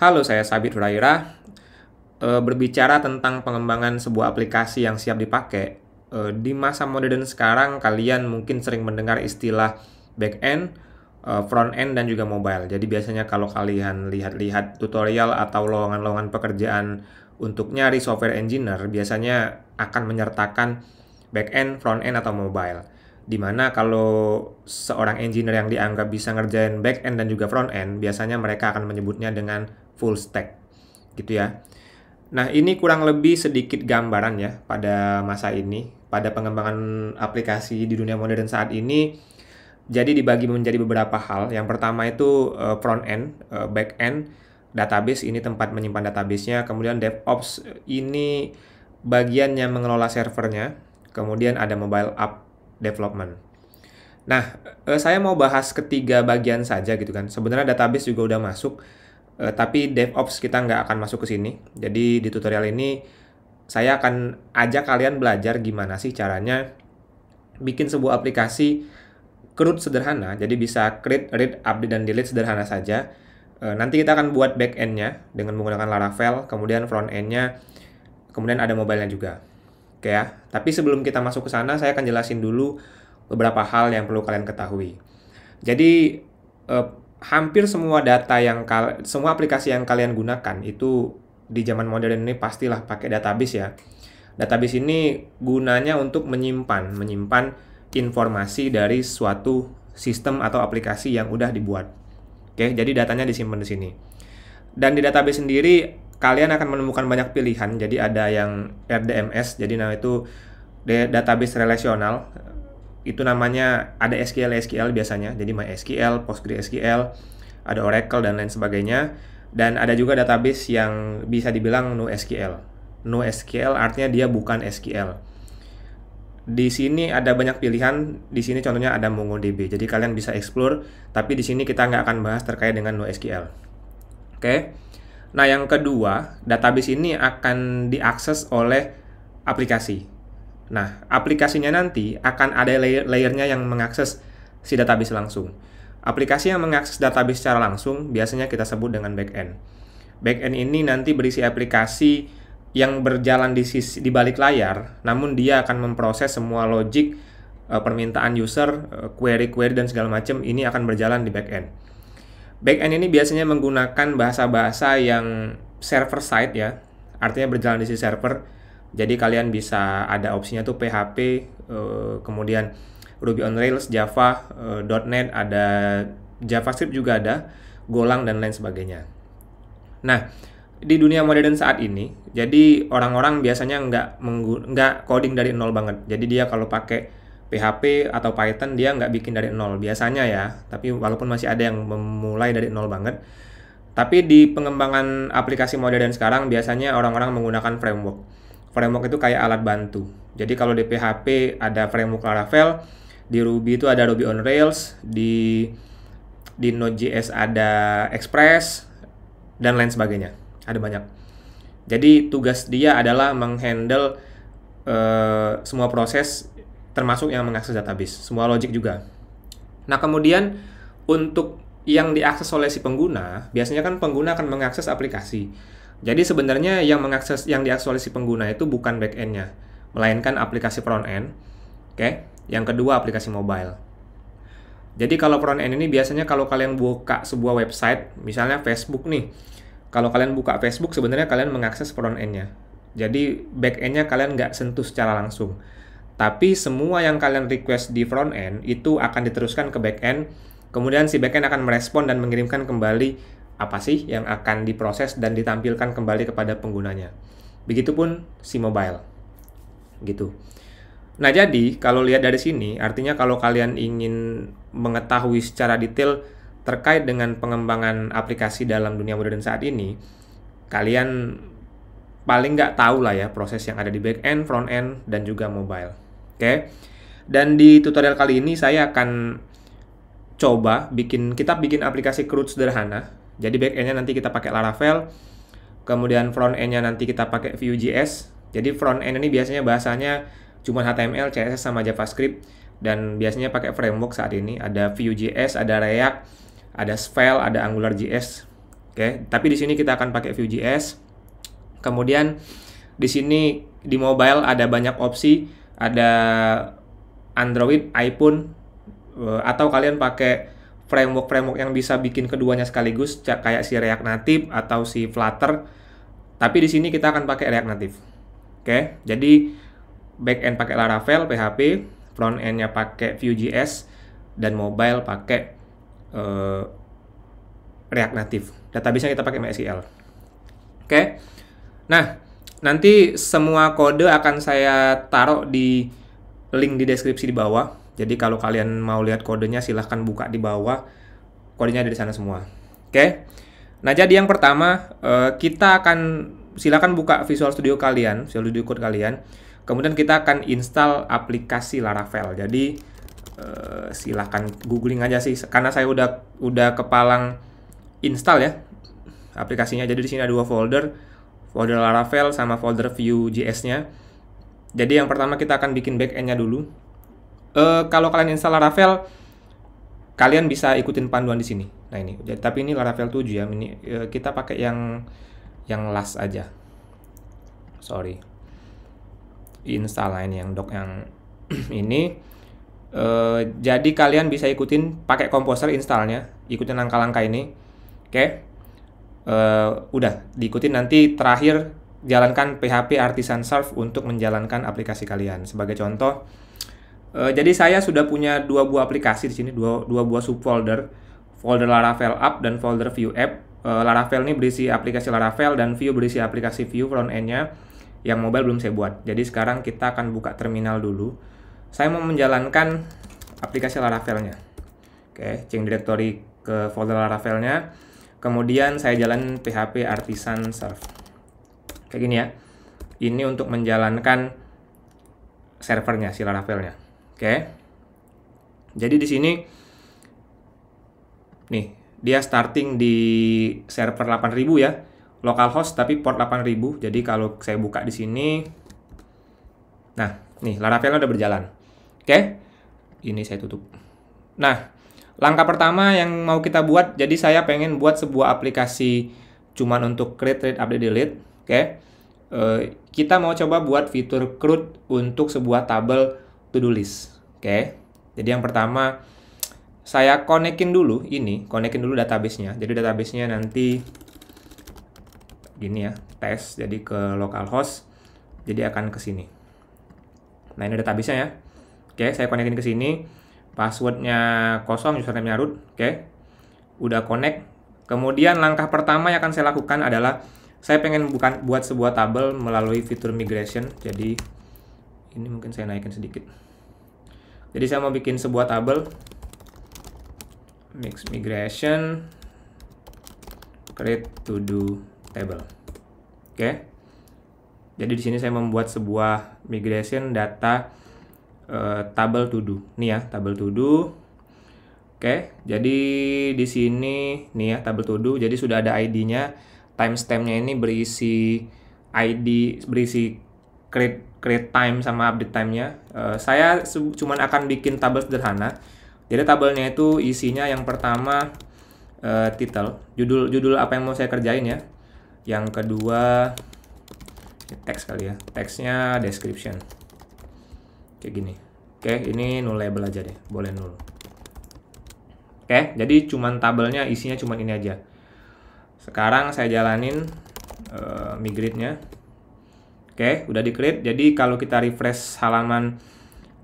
Halo, saya Sabit Huraira. Eh, berbicara tentang pengembangan sebuah aplikasi yang siap dipakai, eh, di masa modern sekarang kalian mungkin sering mendengar istilah back end, eh, front end dan juga mobile. Jadi biasanya kalau kalian lihat-lihat tutorial atau lowongan-lowongan pekerjaan untuk nyari software engineer, biasanya akan menyertakan back end, front end atau mobile. Dimana kalau seorang engineer yang dianggap bisa ngerjain back end dan juga front end, biasanya mereka akan menyebutnya dengan full stack gitu ya. Nah, ini kurang lebih sedikit gambaran ya pada masa ini, pada pengembangan aplikasi di dunia modern saat ini. Jadi dibagi menjadi beberapa hal. Yang pertama itu eh, front end, eh, back end, database ini tempat menyimpan databasenya. Kemudian DevOps ini bagian yang mengelola servernya. Kemudian ada mobile app development. Nah, eh, saya mau bahas ketiga bagian saja gitu kan. Sebenarnya database juga udah masuk Uh, tapi DevOps kita nggak akan masuk ke sini. Jadi di tutorial ini saya akan ajak kalian belajar gimana sih caranya bikin sebuah aplikasi CRUD sederhana. Jadi bisa create, read, update, dan delete sederhana saja. Uh, nanti kita akan buat back nya dengan menggunakan Laravel, kemudian front nya kemudian ada mobile-nya juga. Oke ya. Tapi sebelum kita masuk ke sana, saya akan jelasin dulu beberapa hal yang perlu kalian ketahui. Jadi eh, hampir semua data yang kal semua aplikasi yang kalian gunakan itu di zaman modern ini pastilah pakai database ya. Database ini gunanya untuk menyimpan, menyimpan informasi dari suatu sistem atau aplikasi yang udah dibuat. Oke, jadi datanya disimpan di sini. Dan di database sendiri kalian akan menemukan banyak pilihan. Jadi ada yang RDMS, jadi nama itu database relasional itu namanya ada SQL SQL biasanya jadi MySQL, PostgreSQL, ada Oracle dan lain sebagainya dan ada juga database yang bisa dibilang no SQL. No SQL artinya dia bukan SQL. Di sini ada banyak pilihan. Di sini contohnya ada MongoDB. Jadi kalian bisa explore, tapi di sini kita nggak akan bahas terkait dengan no SQL. Oke. Okay? Nah, yang kedua, database ini akan diakses oleh aplikasi. Nah, aplikasinya nanti akan ada layer layernya yang mengakses si database langsung. Aplikasi yang mengakses database secara langsung biasanya kita sebut dengan backend. Backend ini nanti berisi aplikasi yang berjalan di sisi di balik layar, namun dia akan memproses semua logik eh, permintaan user, eh, query-query dan segala macam ini akan berjalan di backend. Backend ini biasanya menggunakan bahasa-bahasa yang server side ya, artinya berjalan di sisi server jadi kalian bisa ada opsinya tuh PHP, uh, eh, kemudian Ruby on Rails, Java, uh, .NET, ada JavaScript juga ada, Golang dan lain sebagainya. Nah, di dunia modern saat ini, jadi orang-orang biasanya nggak nggak coding dari nol banget. Jadi dia kalau pakai PHP atau Python dia nggak bikin dari nol biasanya ya. Tapi walaupun masih ada yang memulai dari nol banget. Tapi di pengembangan aplikasi modern sekarang biasanya orang-orang menggunakan framework framework itu kayak alat bantu. Jadi kalau di PHP ada framework Laravel, di Ruby itu ada Ruby on Rails, di di Node.js ada Express dan lain sebagainya. Ada banyak. Jadi tugas dia adalah menghandle uh, semua proses termasuk yang mengakses database, semua logic juga. Nah, kemudian untuk yang diakses oleh si pengguna, biasanya kan pengguna akan mengakses aplikasi. Jadi sebenarnya yang mengakses yang diaktualisasi pengguna itu bukan back end-nya, melainkan aplikasi front end. Oke, okay? yang kedua aplikasi mobile. Jadi kalau front end ini biasanya kalau kalian buka sebuah website, misalnya Facebook nih, kalau kalian buka Facebook sebenarnya kalian mengakses front end-nya. Jadi back end-nya kalian nggak sentuh secara langsung. Tapi semua yang kalian request di front end itu akan diteruskan ke back end. Kemudian si back end akan merespon dan mengirimkan kembali apa sih yang akan diproses dan ditampilkan kembali kepada penggunanya. Begitupun si mobile. Gitu. Nah, jadi kalau lihat dari sini, artinya kalau kalian ingin mengetahui secara detail terkait dengan pengembangan aplikasi dalam dunia modern saat ini, kalian paling nggak tahu lah ya proses yang ada di back end, front end, dan juga mobile. Oke. Dan di tutorial kali ini saya akan coba bikin kita bikin aplikasi CRUD sederhana jadi back nya nanti kita pakai Laravel, kemudian front end nya nanti kita pakai Vue.js. Jadi front end ini biasanya bahasanya cuma HTML, CSS sama JavaScript dan biasanya pakai framework saat ini ada Vue.js, ada React, ada Svelte, ada AngularJS. Oke, tapi di sini kita akan pakai Vue.js. Kemudian di sini di mobile ada banyak opsi, ada Android, iPhone, eh, atau kalian pakai framework-framework yang bisa bikin keduanya sekaligus kayak si React Native atau si Flutter. Tapi di sini kita akan pakai React Native. Oke, jadi back end pakai Laravel PHP, front endnya pakai Vue.js dan mobile pakai uh, React Native. Database-nya kita pakai MySQL. Oke. Nah, nanti semua kode akan saya taruh di link di deskripsi di bawah jadi kalau kalian mau lihat kodenya silahkan buka di bawah. Kodenya ada di sana semua. Oke. Okay? Nah, jadi yang pertama eh, kita akan silahkan buka Visual Studio kalian, Visual Studio Code kalian. Kemudian kita akan install aplikasi Laravel. Jadi eh, silahkan googling aja sih karena saya udah udah kepalang install ya aplikasinya. Jadi di sini ada dua folder, folder Laravel sama folder Vue.js-nya. Jadi yang pertama kita akan bikin backend-nya dulu uh, kalau kalian install Laravel kalian bisa ikutin panduan di sini. Nah ini, jadi, tapi ini Laravel 7 ya. Ini uh, kita pakai yang yang last aja. Sorry. Install lain yang dok yang ini. Uh, jadi kalian bisa ikutin pakai komposer installnya, ikutin langkah-langkah ini. Oke. Okay. Uh, udah diikutin nanti terakhir jalankan PHP artisan serve untuk menjalankan aplikasi kalian. Sebagai contoh, E, jadi saya sudah punya dua buah aplikasi di sini, dua, dua buah subfolder, folder Laravel app dan folder View app. E, Laravel ini berisi aplikasi Laravel dan View berisi aplikasi View front end-nya yang mobile belum saya buat. Jadi sekarang kita akan buka terminal dulu. Saya mau menjalankan aplikasi Laravel-nya. Oke, ceng directory ke folder Laravel-nya. Kemudian saya jalan PHP artisan serve. Kayak gini ya. Ini untuk menjalankan servernya si Laravel-nya. Oke. Jadi di sini nih, dia starting di server 8000 ya. Localhost tapi port 8000. Jadi kalau saya buka di sini Nah, nih Laravel udah berjalan. Oke. Ini saya tutup. Nah, langkah pertama yang mau kita buat jadi saya pengen buat sebuah aplikasi cuman untuk create, read, update, delete. Oke. Uh, kita mau coba buat fitur CRUD untuk sebuah tabel to-do list. Oke. Okay. Jadi yang pertama saya konekin dulu ini, konekin dulu databasenya. Jadi databasenya nanti gini ya, tes jadi ke localhost. Jadi akan ke sini. Nah, ini databasenya ya. Oke, okay, saya konekin ke sini. Passwordnya kosong, username-nya root. Oke. Okay. Udah connect. Kemudian langkah pertama yang akan saya lakukan adalah saya pengen bukan buat sebuah tabel melalui fitur migration. Jadi ini mungkin saya naikin sedikit jadi saya mau bikin sebuah tabel mix migration create to do table oke okay. jadi di sini saya membuat sebuah migration data uh, tabel to do nih ya tabel to do oke okay. jadi di sini nih ya tabel to do jadi sudah ada ID-nya Timestamp-nya ini berisi ID berisi create create time sama update timenya. Uh, saya cuma akan bikin tabel sederhana. Jadi tabelnya itu isinya yang pertama uh, eh, title, judul judul apa yang mau saya kerjain ya. Yang kedua teks kali ya, teksnya description. Kayak gini. Oke, ini null label aja deh, boleh null. Oke, jadi cuman tabelnya isinya cuman ini aja. Sekarang saya jalanin uh, eh, nya Oke, udah di create. Jadi kalau kita refresh halaman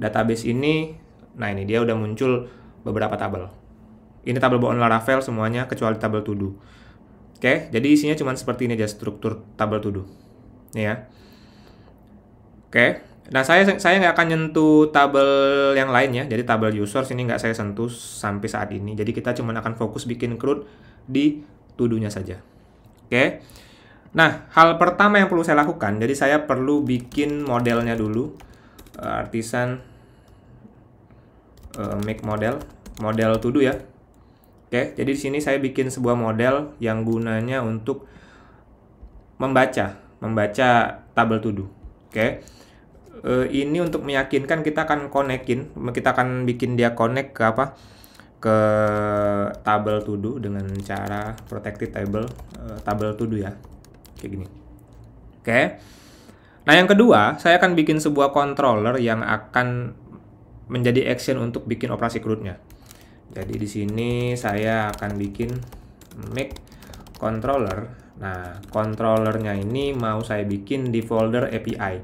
database ini, nah ini dia udah muncul beberapa tabel. Ini tabel bawaan Laravel semuanya kecuali tabel to do. Oke, jadi isinya cuma seperti ini aja struktur tabel to do. Ini ya. Oke. Nah, saya saya nggak akan nyentuh tabel yang lain ya. Jadi tabel user ini nggak saya sentuh sampai saat ini. Jadi kita cuma akan fokus bikin CRUD di to do-nya saja. Oke. Nah, hal pertama yang perlu saya lakukan, jadi saya perlu bikin modelnya dulu. Eh, artisan uh, make model, model to ya. Oke, jadi di sini saya bikin sebuah model yang gunanya untuk membaca, membaca tabel to Oke. Uh, ini untuk meyakinkan kita akan konekin, kita akan bikin dia connect ke apa? ke tabel tuduh dengan cara protected table tabel tuduh ya kayak gini oke nah yang kedua saya akan bikin sebuah controller yang akan menjadi action untuk bikin operasi CRUD-nya jadi di sini saya akan bikin make controller nah controllernya ini mau saya bikin di folder API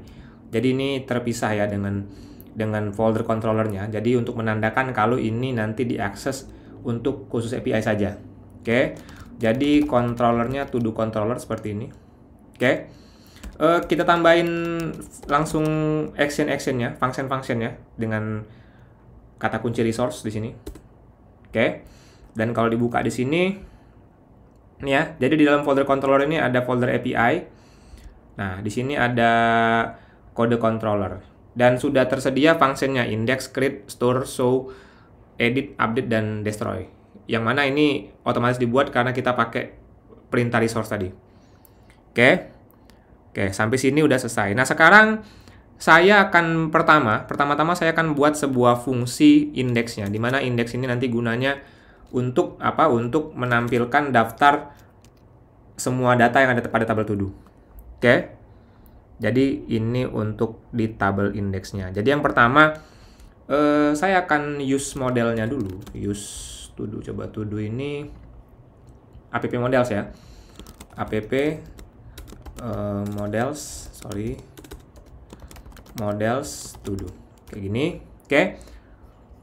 jadi ini terpisah ya dengan dengan folder controllernya jadi untuk menandakan kalau ini nanti diakses untuk khusus API saja oke jadi controllernya to controller seperti ini Oke. Okay. Uh, eh, kita tambahin langsung action-actionnya, function-functionnya dengan kata kunci resource di sini. Oke. Okay. Dan kalau dibuka di sini, ini ya. Jadi di dalam folder controller ini ada folder API. Nah, di sini ada kode controller dan sudah tersedia functionnya index, create, store, show, edit, update, dan destroy. Yang mana ini otomatis dibuat karena kita pakai perintah resource tadi. Oke. Oke, sampai sini udah selesai. Nah, sekarang saya akan pertama, pertama-tama saya akan buat sebuah fungsi indeksnya di mana indeks ini nanti gunanya untuk apa? Untuk menampilkan daftar semua data yang ada pada tabel tuduh. Oke. Jadi ini untuk di tabel indeksnya. Jadi yang pertama eh, saya akan use modelnya dulu. Use tuduh coba tuduh ini app models ya. app Eh, models sorry models tuduh, kayak gini oke okay.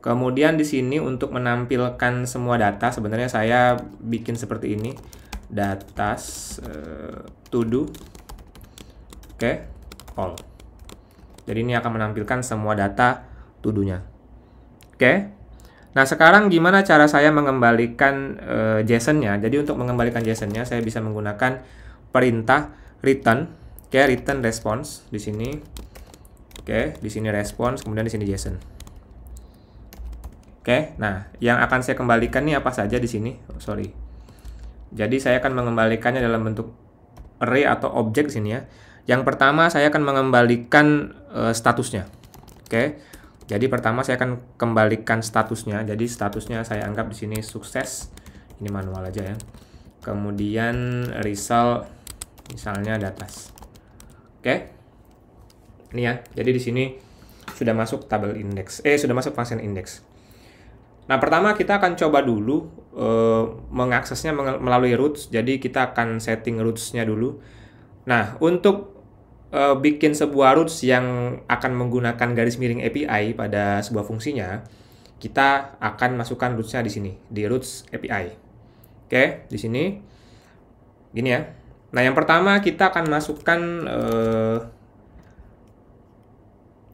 kemudian di sini untuk menampilkan semua data sebenarnya saya bikin seperti ini data eh, uh, to oke okay. all jadi ini akan menampilkan semua data to oke okay. Nah, sekarang gimana cara saya mengembalikan uh, JSON-nya? Jadi untuk mengembalikan JSON-nya saya bisa menggunakan perintah return, oke okay, return response di sini, oke okay, di sini response, kemudian di sini JSON. Oke, okay, nah yang akan saya kembalikan nih apa saja di sini, oh, sorry. Jadi saya akan mengembalikannya dalam bentuk array atau objek di sini ya. Yang pertama saya akan mengembalikan uh, statusnya, oke. Okay. Jadi pertama saya akan kembalikan statusnya. Jadi statusnya saya anggap di sini sukses. Ini manual aja ya. Kemudian result misalnya di atas oke okay. ini ya jadi di sini sudah masuk tabel indeks eh sudah masuk function indeks nah pertama kita akan coba dulu eh, mengaksesnya melalui roots jadi kita akan setting rootsnya dulu nah untuk eh, bikin sebuah roots yang akan menggunakan garis miring API pada sebuah fungsinya kita akan masukkan rootsnya di sini di roots API oke di sini gini ya Nah, yang pertama kita akan masukkan uh,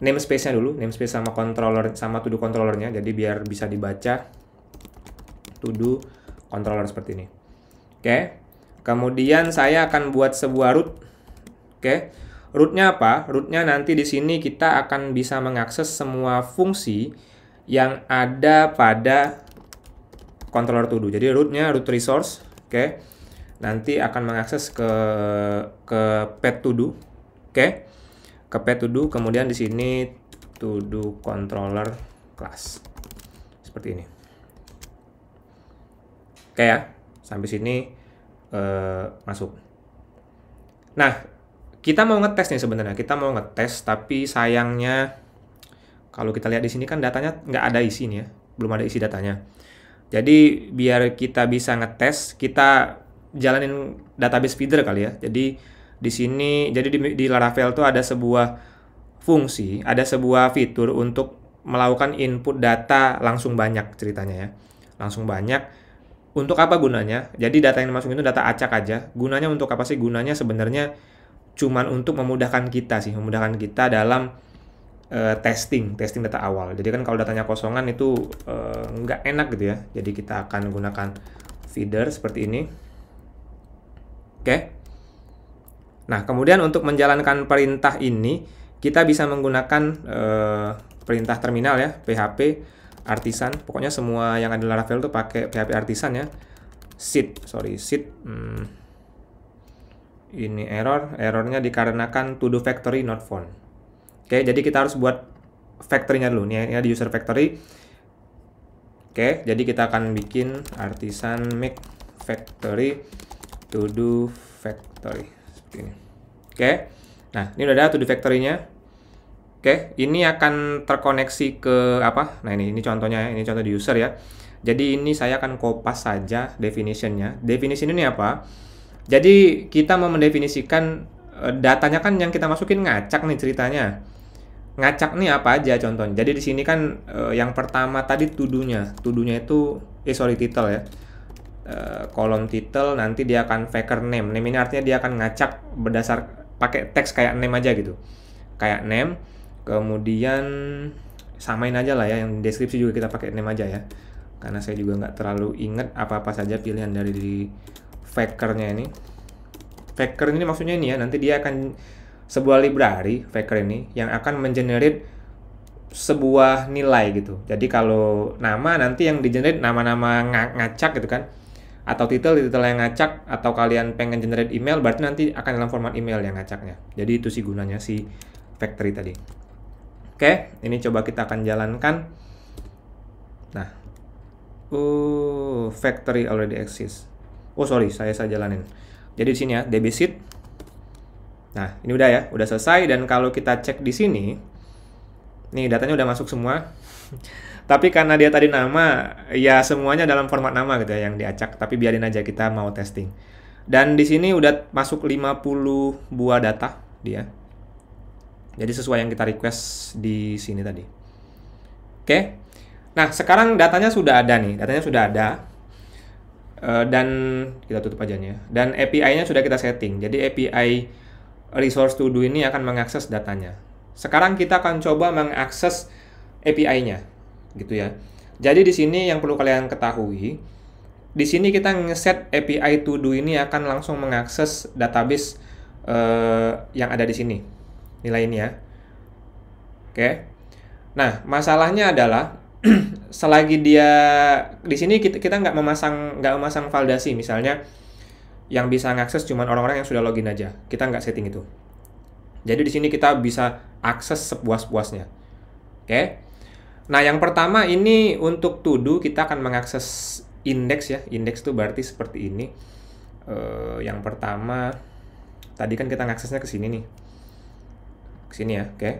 namespace-nya dulu, namespace sama controller sama to do controller-nya. Jadi biar bisa dibaca to do controller seperti ini. Oke. Okay. Kemudian saya akan buat sebuah root. Oke. Okay. nya apa? root nya nanti di sini kita akan bisa mengakses semua fungsi yang ada pada controller to do. Jadi nya root resource, oke. Okay nanti akan mengakses ke ke pet to Oke. Okay? Ke pet to kemudian di sini to controller class. Seperti ini. Oke okay, ya. Sampai sini uh, masuk. Nah, kita mau ngetes nih sebenarnya. Kita mau ngetes tapi sayangnya kalau kita lihat di sini kan datanya nggak ada isi nih ya, belum ada isi datanya. Jadi biar kita bisa ngetes, kita jalanin database feeder kali ya. Jadi di sini jadi di, di Laravel tuh ada sebuah fungsi, ada sebuah fitur untuk melakukan input data langsung banyak ceritanya ya. Langsung banyak. Untuk apa gunanya? Jadi data yang dimasukin itu data acak aja. Gunanya untuk apa sih? Gunanya sebenarnya cuman untuk memudahkan kita sih, memudahkan kita dalam eh, testing, testing data awal. Jadi kan kalau datanya kosongan itu uh, nggak enak gitu ya. Jadi kita akan gunakan feeder seperti ini. Oke. Nah, kemudian untuk menjalankan perintah ini, kita bisa menggunakan e, perintah terminal ya, PHP artisan. Pokoknya semua yang ada Laravel itu pakai PHP artisan ya. Sit, sorry, sit, Hmm. Ini error, errornya dikarenakan to do factory not found. Oke, jadi kita harus buat factory-nya dulu. nih ya di user factory. Oke, jadi kita akan bikin artisan make factory to do factory seperti ini. Oke. Okay. Nah, ini udah ada to do factory-nya. Oke, okay. ini akan terkoneksi ke apa? Nah, ini ini contohnya, ya. ini contoh di user ya. Jadi ini saya akan kopas saja definition-nya. Definition ini apa? Jadi kita mau mendefinisikan eh, datanya kan yang kita masukin ngacak nih ceritanya. Ngacak nih apa aja contohnya. Jadi di sini kan eh, yang pertama tadi tuduhnya. Tuduhnya itu eh sorry title ya uh, kolom title nanti dia akan faker name. Name ini artinya dia akan ngacak berdasar pakai teks kayak name aja gitu. Kayak name, kemudian samain aja lah ya yang deskripsi juga kita pakai name aja ya. Karena saya juga nggak terlalu inget apa-apa saja pilihan dari di fakernya ini. Faker ini maksudnya ini ya, nanti dia akan sebuah library faker ini yang akan mengenerate sebuah nilai gitu. Jadi kalau nama nanti yang di generate nama-nama ngacak gitu kan atau title title yang ngacak atau kalian pengen generate email berarti nanti akan dalam format email yang ngacaknya jadi itu sih gunanya si factory tadi oke ini coba kita akan jalankan nah uh factory already exists oh sorry saya saya jalanin jadi di sini ya debit nah ini udah ya udah selesai dan kalau kita cek di sini nih datanya udah masuk semua tapi karena dia tadi nama ya semuanya dalam format nama gitu ya yang diacak tapi biarin aja kita mau testing dan di sini udah masuk 50 buah data dia jadi sesuai yang kita request di sini tadi oke nah sekarang datanya sudah ada nih datanya sudah ada eh, dan kita tutup aja nih ya. Dan API-nya sudah kita setting. Jadi API resource to do ini akan mengakses datanya. Sekarang kita akan coba mengakses API-nya gitu ya. Jadi di sini yang perlu kalian ketahui, di sini kita ngeset API to do ini akan langsung mengakses database uh, yang ada di sini nilai ini ya. Oke. Okay. Nah, masalahnya adalah selagi dia di sini kita kita nggak memasang nggak memasang validasi misalnya yang bisa mengakses cuma orang-orang yang sudah login aja. Kita nggak setting itu. Jadi di sini kita bisa akses sepuas-puasnya. Oke. Okay. Nah, yang pertama ini untuk to kita akan mengakses indeks ya. Indeks itu berarti seperti ini. Uh, yang pertama tadi kan kita mengaksesnya ke sini nih. Ke sini ya, oke. Okay.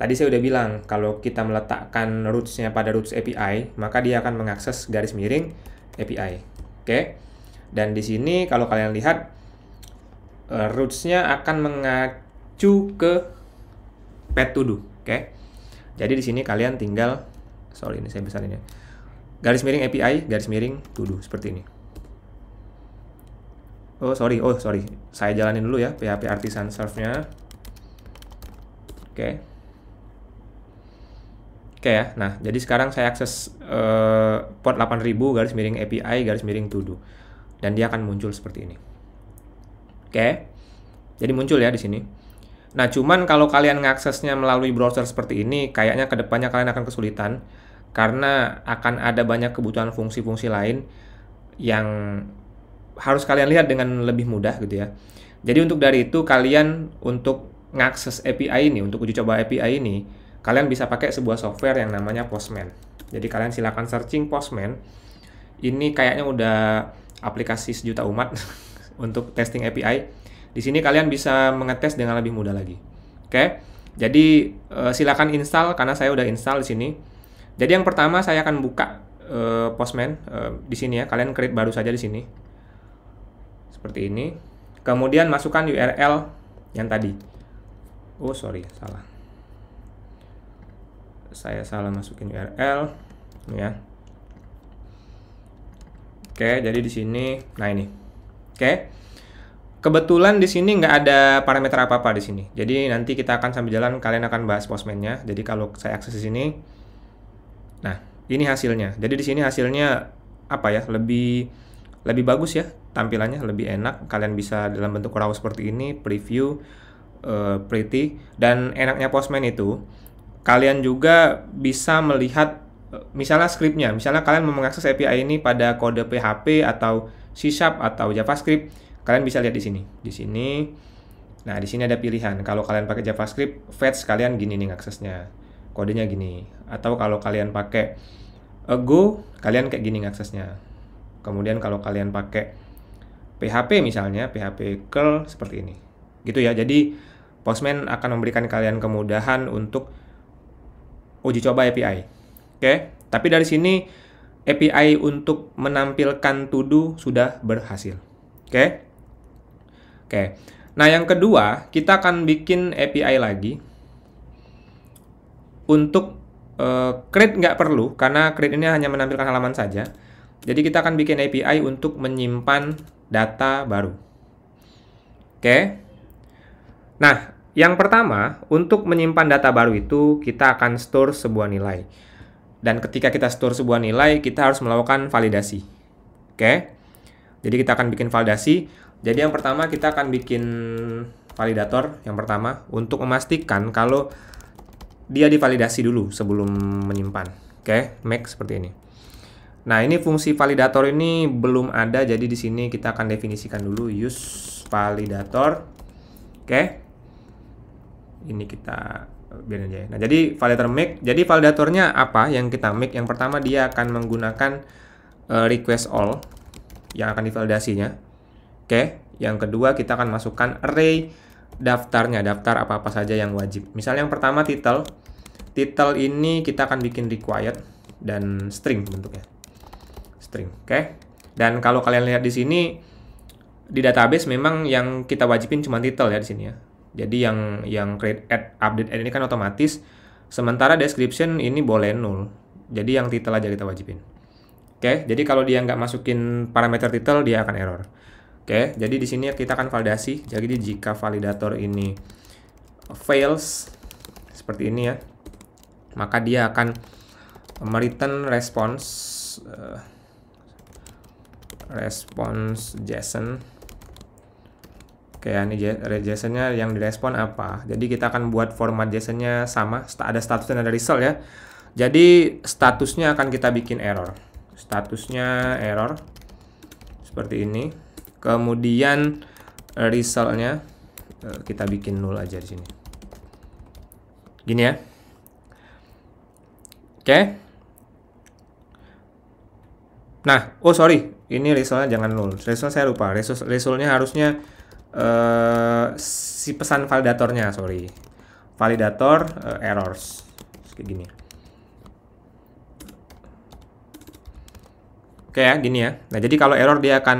Tadi saya udah bilang kalau kita meletakkan rootsnya pada roots API, maka dia akan mengakses garis miring API. Oke. Okay. Dan di sini kalau kalian lihat uh, rootsnya akan mengacu ke pet to oke. Okay jadi di sini kalian tinggal sorry ini saya besarin ya. Garis miring API, garis miring dulu seperti ini. Oh sorry, oh sorry, saya jalanin dulu ya PHP artisan serve-nya. Oke. Oke ya. Nah, jadi sekarang saya akses uh, port 8000 garis miring API garis miring todo. Dan dia akan muncul seperti ini. Oke. Jadi muncul ya di sini. Nah, cuman kalau kalian mengaksesnya melalui browser seperti ini, kayaknya kedepannya kalian akan kesulitan karena akan ada banyak kebutuhan fungsi-fungsi lain yang harus kalian lihat dengan lebih mudah gitu ya. Jadi untuk dari itu kalian untuk mengakses API ini, untuk uji coba API ini, kalian bisa pakai sebuah software yang namanya Postman. Jadi kalian silakan searching Postman. Ini kayaknya udah aplikasi sejuta umat untuk testing API di sini kalian bisa mengetes dengan lebih mudah lagi. Oke. Jadi uh, silakan install karena saya udah install di sini. Jadi yang pertama saya akan buka uh, Postman uh, di sini ya. Kalian create baru saja di sini. Seperti ini. Kemudian masukkan URL yang tadi. Oh, sorry, salah. Saya salah masukin URL ya. Oke, jadi di sini nah ini. Oke. Kebetulan di sini nggak ada parameter apa-apa di sini. Jadi nanti kita akan sambil jalan kalian akan bahas postman-nya. Jadi kalau saya akses di sini, nah ini hasilnya. Jadi di sini hasilnya apa ya? Lebih lebih bagus ya tampilannya, lebih enak. Kalian bisa dalam bentuk raw seperti ini, preview, uh, pretty. Dan enaknya postman itu, kalian juga bisa melihat misalnya scriptnya, misalnya kalian mau mengakses API ini pada kode PHP atau C Sharp atau JavaScript Kalian bisa lihat di sini. Di sini. Nah, di sini ada pilihan. Kalau kalian pakai JavaScript, fetch kalian gini nih aksesnya. Kodenya gini. Atau kalau kalian pakai eh, go, kalian kayak gini aksesnya. Kemudian kalau kalian pakai PHP misalnya, PHP curl seperti ini. Gitu ya. Jadi Postman akan memberikan kalian kemudahan untuk uji coba API. Oke, okay? tapi dari sini API untuk menampilkan tuduh sudah berhasil. Oke. Okay? Oke. Nah, yang kedua, kita akan bikin API lagi untuk uh, create nggak perlu karena create ini hanya menampilkan halaman saja. Jadi kita akan bikin API untuk menyimpan data baru. Oke. Nah, yang pertama, untuk menyimpan data baru itu kita akan store sebuah nilai. Dan ketika kita store sebuah nilai, kita harus melakukan validasi. Oke. Jadi kita akan bikin validasi. Jadi yang pertama kita akan bikin validator yang pertama untuk memastikan kalau dia divalidasi dulu sebelum menyimpan. Oke, okay, make seperti ini. Nah, ini fungsi validator ini belum ada jadi di sini kita akan definisikan dulu use validator. Oke. Okay. Ini kita biar aja. Ya. Nah, jadi validator make. Jadi validatornya apa yang kita make? Yang pertama dia akan menggunakan eh, request all yang akan divalidasinya Oke, yang kedua kita akan masukkan array daftarnya, daftar apa-apa saja yang wajib. Misalnya yang pertama title. Title ini kita akan bikin required dan string bentuknya. String, oke. Dan kalau kalian lihat di sini di database memang yang kita wajibin cuma title ya di sini ya. Jadi yang yang create add update add ini kan otomatis sementara description ini boleh null. Jadi yang title aja kita wajibin. Oke, jadi kalau dia nggak masukin parameter title dia akan error. Oke, jadi di sini kita akan validasi. Jadi jika validator ini fails seperti ini ya, maka dia akan return response uh, response JSON. Oke, ini JSON-nya yang direspon apa? Jadi kita akan buat format JSON-nya sama, ada status dan ada result ya. Jadi statusnya akan kita bikin error. Statusnya error seperti ini kemudian eh, resultnya eh, kita bikin nol aja di sini gini ya oke okay. nah oh sorry ini resultnya jangan nol result saya lupa result resultnya harusnya uh, si pesan validatornya sorry validator uh, errors kayak gini oke okay, ya gini ya nah jadi kalau error dia akan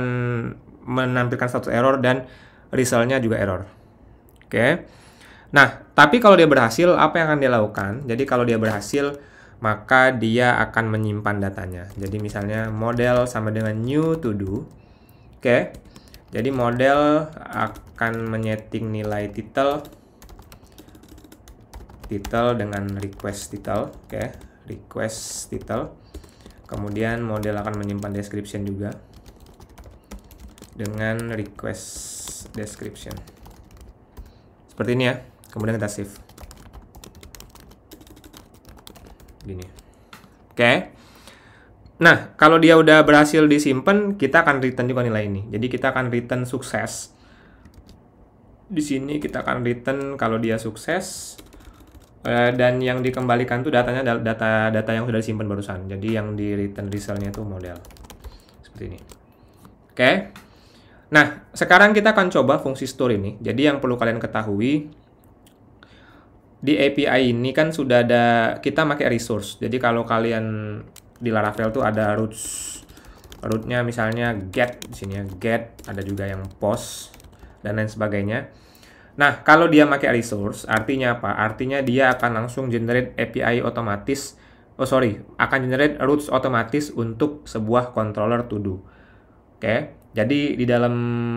menampilkan status error dan resultnya juga error. Oke. Okay. Nah, tapi kalau dia berhasil, apa yang akan dia lakukan? Jadi kalau dia berhasil, maka dia akan menyimpan datanya. Jadi misalnya model sama dengan new to do. Oke. Okay. Jadi model akan menyeting nilai title title dengan request title, oke, okay. request title. Kemudian model akan menyimpan description juga dengan request description seperti ini ya kemudian kita save gini oke nah kalau dia udah berhasil disimpan kita akan return juga nilai ini jadi kita akan return sukses di sini kita akan return kalau dia sukses eh, dan yang dikembalikan tuh datanya data data yang sudah disimpan barusan. Jadi yang di return resultnya itu model seperti ini. Oke. Okay. Nah, sekarang kita akan coba fungsi store ini. Jadi yang perlu kalian ketahui di API ini kan sudah ada kita pakai resource. Jadi kalau kalian di Laravel tuh ada roots rootnya misalnya get di sini ya get ada juga yang post dan lain sebagainya nah kalau dia pakai resource artinya apa artinya dia akan langsung generate API otomatis oh sorry akan generate roots otomatis untuk sebuah controller to do oke okay? Jadi di dalam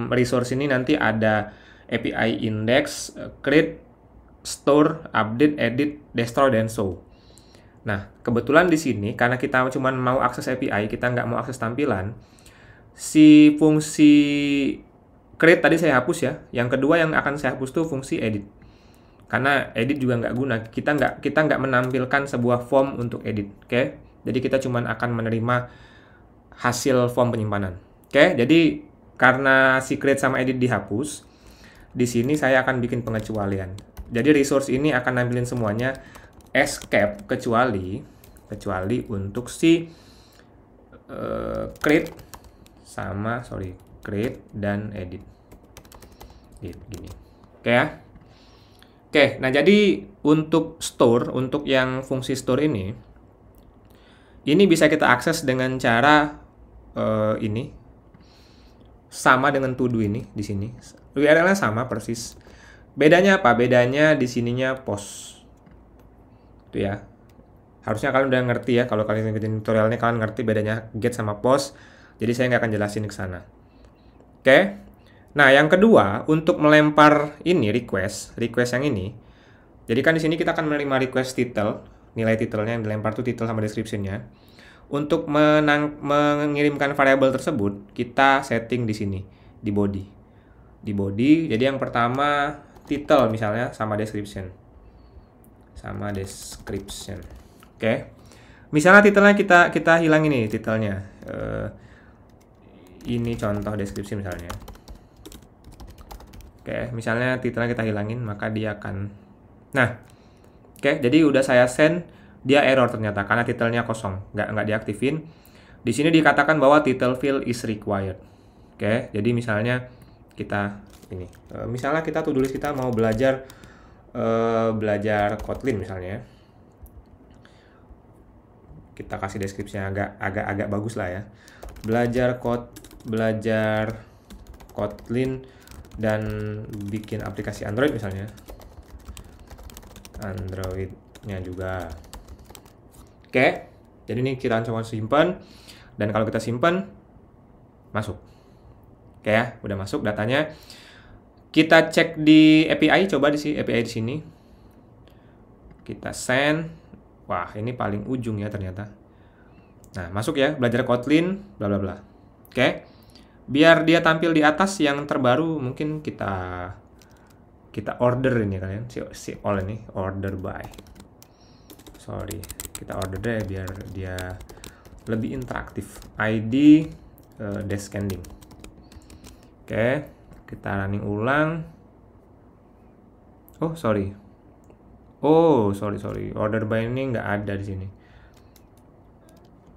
resource ini nanti ada API index, create, store, update, edit, destroy, dan show. Nah, kebetulan di sini karena kita cuma mau akses API, kita nggak mau akses tampilan, si fungsi create tadi saya hapus ya. Yang kedua yang akan saya hapus tuh fungsi edit. Karena edit juga nggak guna, kita nggak kita nggak menampilkan sebuah form untuk edit, oke? Okay? Jadi kita cuma akan menerima hasil form penyimpanan. Oke, jadi karena create sama edit dihapus, di sini saya akan bikin pengecualian. Jadi resource ini akan nampilin semuanya escape kecuali kecuali untuk si uh, create sama sorry create dan edit. Gitu, gini. Oke ya. Oke, nah jadi untuk store, untuk yang fungsi store ini, ini bisa kita akses dengan cara uh, ini sama dengan to ini di sini. URL-nya sama persis. Bedanya apa? Bedanya di sininya post. Itu ya. Harusnya kalian udah ngerti ya kalau kalian ngikutin tutorialnya kalian ngerti bedanya get sama post. Jadi saya nggak akan jelasin ke sana. Oke. Nah, yang kedua, untuk melempar ini request, request yang ini. Jadi kan di sini kita akan menerima request title, nilai titelnya yang dilempar tuh title sama description-nya untuk menang, mengirimkan variabel tersebut kita setting di sini di body di body jadi yang pertama title misalnya sama description sama description oke okay. misalnya titelnya kita kita hilang ini titelnya uh, ini contoh deskripsi misalnya oke okay. misalnya titelnya kita hilangin maka dia akan nah oke okay. jadi udah saya send dia error ternyata karena titelnya kosong, nggak nggak diaktifin. Di sini dikatakan bahwa title field is required. Oke, okay, jadi misalnya kita ini, eh, misalnya kita tuh tulis kita mau belajar uh, belajar Kotlin misalnya, ya. kita kasih deskripsinya agak agak agak bagus lah ya. Belajar Kot belajar Kotlin dan bikin aplikasi Android misalnya, Androidnya juga. Oke. Jadi ini kita coba simpan dan kalau kita simpan masuk. Oke ya, udah masuk datanya. Kita cek di API coba di sini API di sini. Kita send. Wah, ini paling ujung ya ternyata. Nah, masuk ya, belajar Kotlin, bla bla bla. Oke. Biar dia tampil di atas yang terbaru mungkin kita kita order ini kalian si, si all ini order by sorry kita order deh biar dia lebih interaktif ID uh, eh, oke okay. kita running ulang oh sorry oh sorry sorry order by ini nggak ada di sini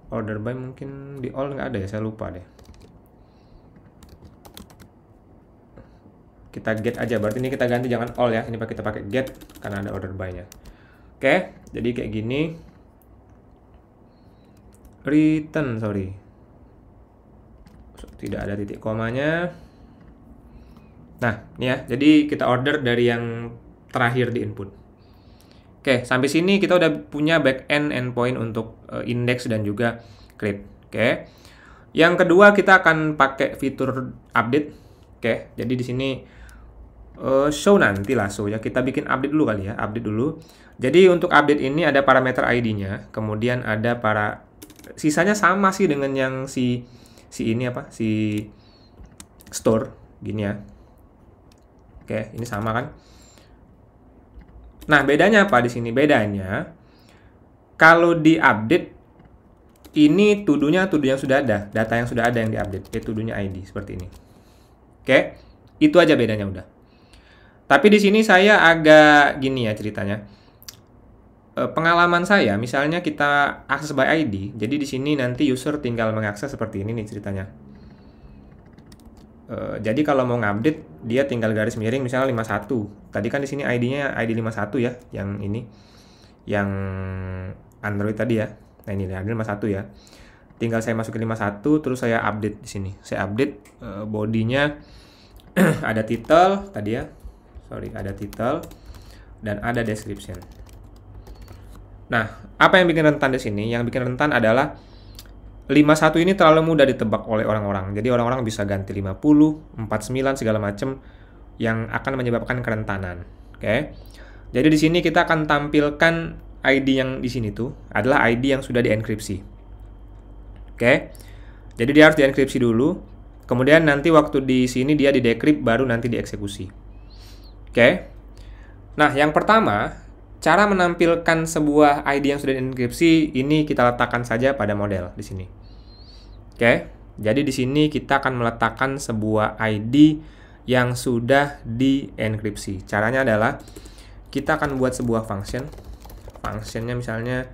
order by mungkin di all nggak ada ya saya lupa deh kita get aja berarti ini kita ganti jangan all ya ini kita pakai get karena ada order by nya oke okay. jadi kayak gini return sorry tidak ada titik komanya nah ini ya jadi kita order dari yang terakhir di input oke sampai sini kita udah punya back backend endpoint untuk uh, index dan juga create oke yang kedua kita akan pakai fitur update oke jadi di sini uh, show nanti lah show ya kita bikin update dulu kali ya update dulu jadi untuk update ini ada parameter ID-nya kemudian ada para sisanya sama sih dengan yang si si ini apa si store gini ya oke ini sama kan nah bedanya apa di sini bedanya kalau di update ini tuduhnya tuduh yang sudah ada data yang sudah ada yang di update eh tudunya ID seperti ini oke itu aja bedanya udah tapi di sini saya agak gini ya ceritanya Eh, pengalaman saya, misalnya kita akses by ID, jadi di sini nanti user tinggal mengakses seperti ini nih ceritanya. Uh, jadi kalau mau ngupdate, dia tinggal garis miring misalnya 51. Tadi kan di sini ID-nya ID 51 ya, yang ini, yang Android tadi ya. Nah ini ID 51 ya. Tinggal saya masukin 51, terus saya update di sini. Saya update uh, eh, bodinya ada title tadi ya, sorry ada title dan ada description. Nah, apa yang bikin rentan di sini? Yang bikin rentan adalah 51 ini terlalu mudah ditebak oleh orang-orang. Jadi orang-orang bisa ganti 50, 49 segala macam yang akan menyebabkan kerentanan. Oke. Okay? Jadi di sini kita akan tampilkan ID yang di sini tuh adalah ID yang sudah dienkripsi. Oke. Okay? Jadi dia harus dienkripsi dulu. Kemudian nanti waktu di sini dia didekrip baru nanti dieksekusi. Oke. Okay? Nah, yang pertama Cara menampilkan sebuah ID yang sudah dienkripsi ini kita letakkan saja pada model di sini. Oke, jadi di sini kita akan meletakkan sebuah ID yang sudah dienkripsi. Caranya adalah kita akan buat sebuah function. Functionnya misalnya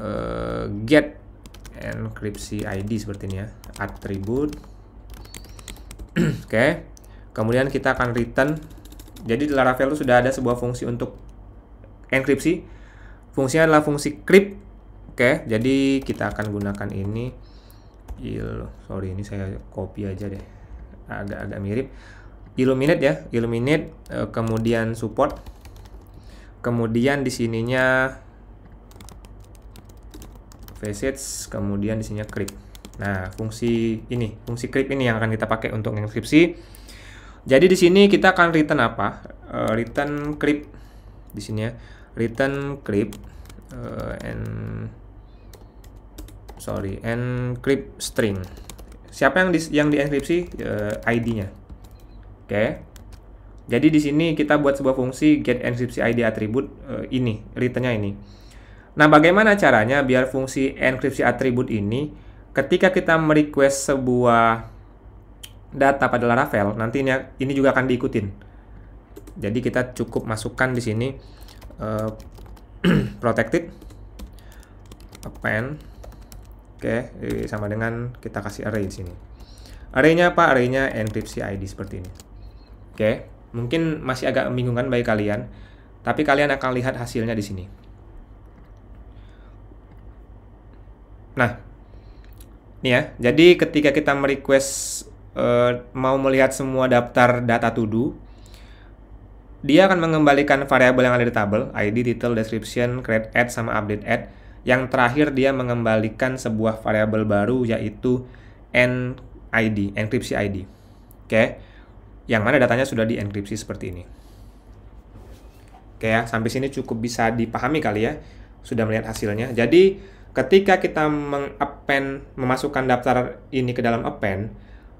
uh, get enkripsi ID seperti ini ya, attribute. Oke. Kemudian kita akan return. Jadi di Laravel itu sudah ada sebuah fungsi untuk enkripsi fungsinya adalah fungsi krip, oke jadi kita akan gunakan ini il sorry ini saya copy aja deh agak-agak mirip illuminate ya illuminate eh, kemudian support kemudian di sininya facets kemudian di sininya crypt nah fungsi ini fungsi krip ini yang akan kita pakai untuk enkripsi jadi di sini kita akan return apa uh, return crypt di sini ya return clip uh, and sorry and clip string siapa yang di yang dienkripsi uh, ID-nya oke okay. jadi di sini kita buat sebuah fungsi get enkripsi ID atribut uh, ini return-nya ini nah bagaimana caranya biar fungsi enkripsi atribut ini ketika kita merequest sebuah data pada Laravel nantinya ini juga akan diikutin jadi kita cukup masukkan di sini Eh, protected append oke okay, sama dengan kita kasih array di sini arraynya apa arraynya enkripsi id seperti ini oke okay. mungkin masih agak membingungkan bagi kalian tapi kalian akan lihat hasilnya di sini nah ini ya jadi ketika kita merequest uh, mau melihat semua daftar data to dia akan mengembalikan variabel yang ada di tabel, ID, title, description, create add, sama update add. Yang terakhir dia mengembalikan sebuah variabel baru yaitu NID, enkripsi ID. Oke. Yang mana datanya sudah dienkripsi seperti ini. Oke ya, sampai sini cukup bisa dipahami kali ya. Sudah melihat hasilnya. Jadi ketika kita mengappend memasukkan daftar ini ke dalam append,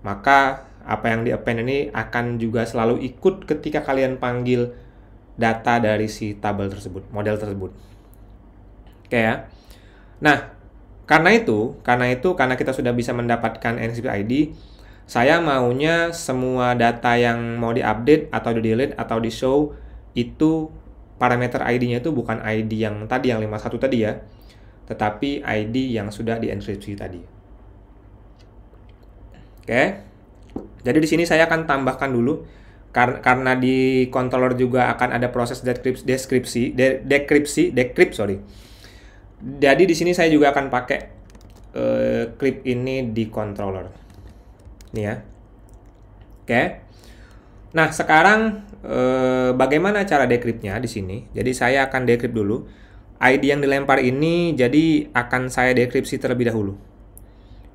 maka apa yang di append ini akan juga selalu ikut ketika kalian panggil data dari si tabel tersebut, model tersebut. Oke ya. Nah, karena itu, karena itu karena kita sudah bisa mendapatkan NCP ID, saya maunya semua data yang mau diupdate atau di delete atau di show itu parameter ID-nya itu bukan ID yang tadi yang 51 tadi ya, tetapi ID yang sudah dienkripsi tadi. Oke. Okay. Jadi di sini saya akan tambahkan dulu karena di controller juga akan ada proses deskripsi deskripsi de dekripsi dekrip sorry. Jadi di sini saya juga akan pakai uh, ini di controller. Nih ya. Oke. Okay. Nah, sekarang eh, bagaimana cara dekripnya di sini? Jadi saya akan dekrip dulu. ID yang dilempar ini jadi akan saya dekripsi terlebih dahulu.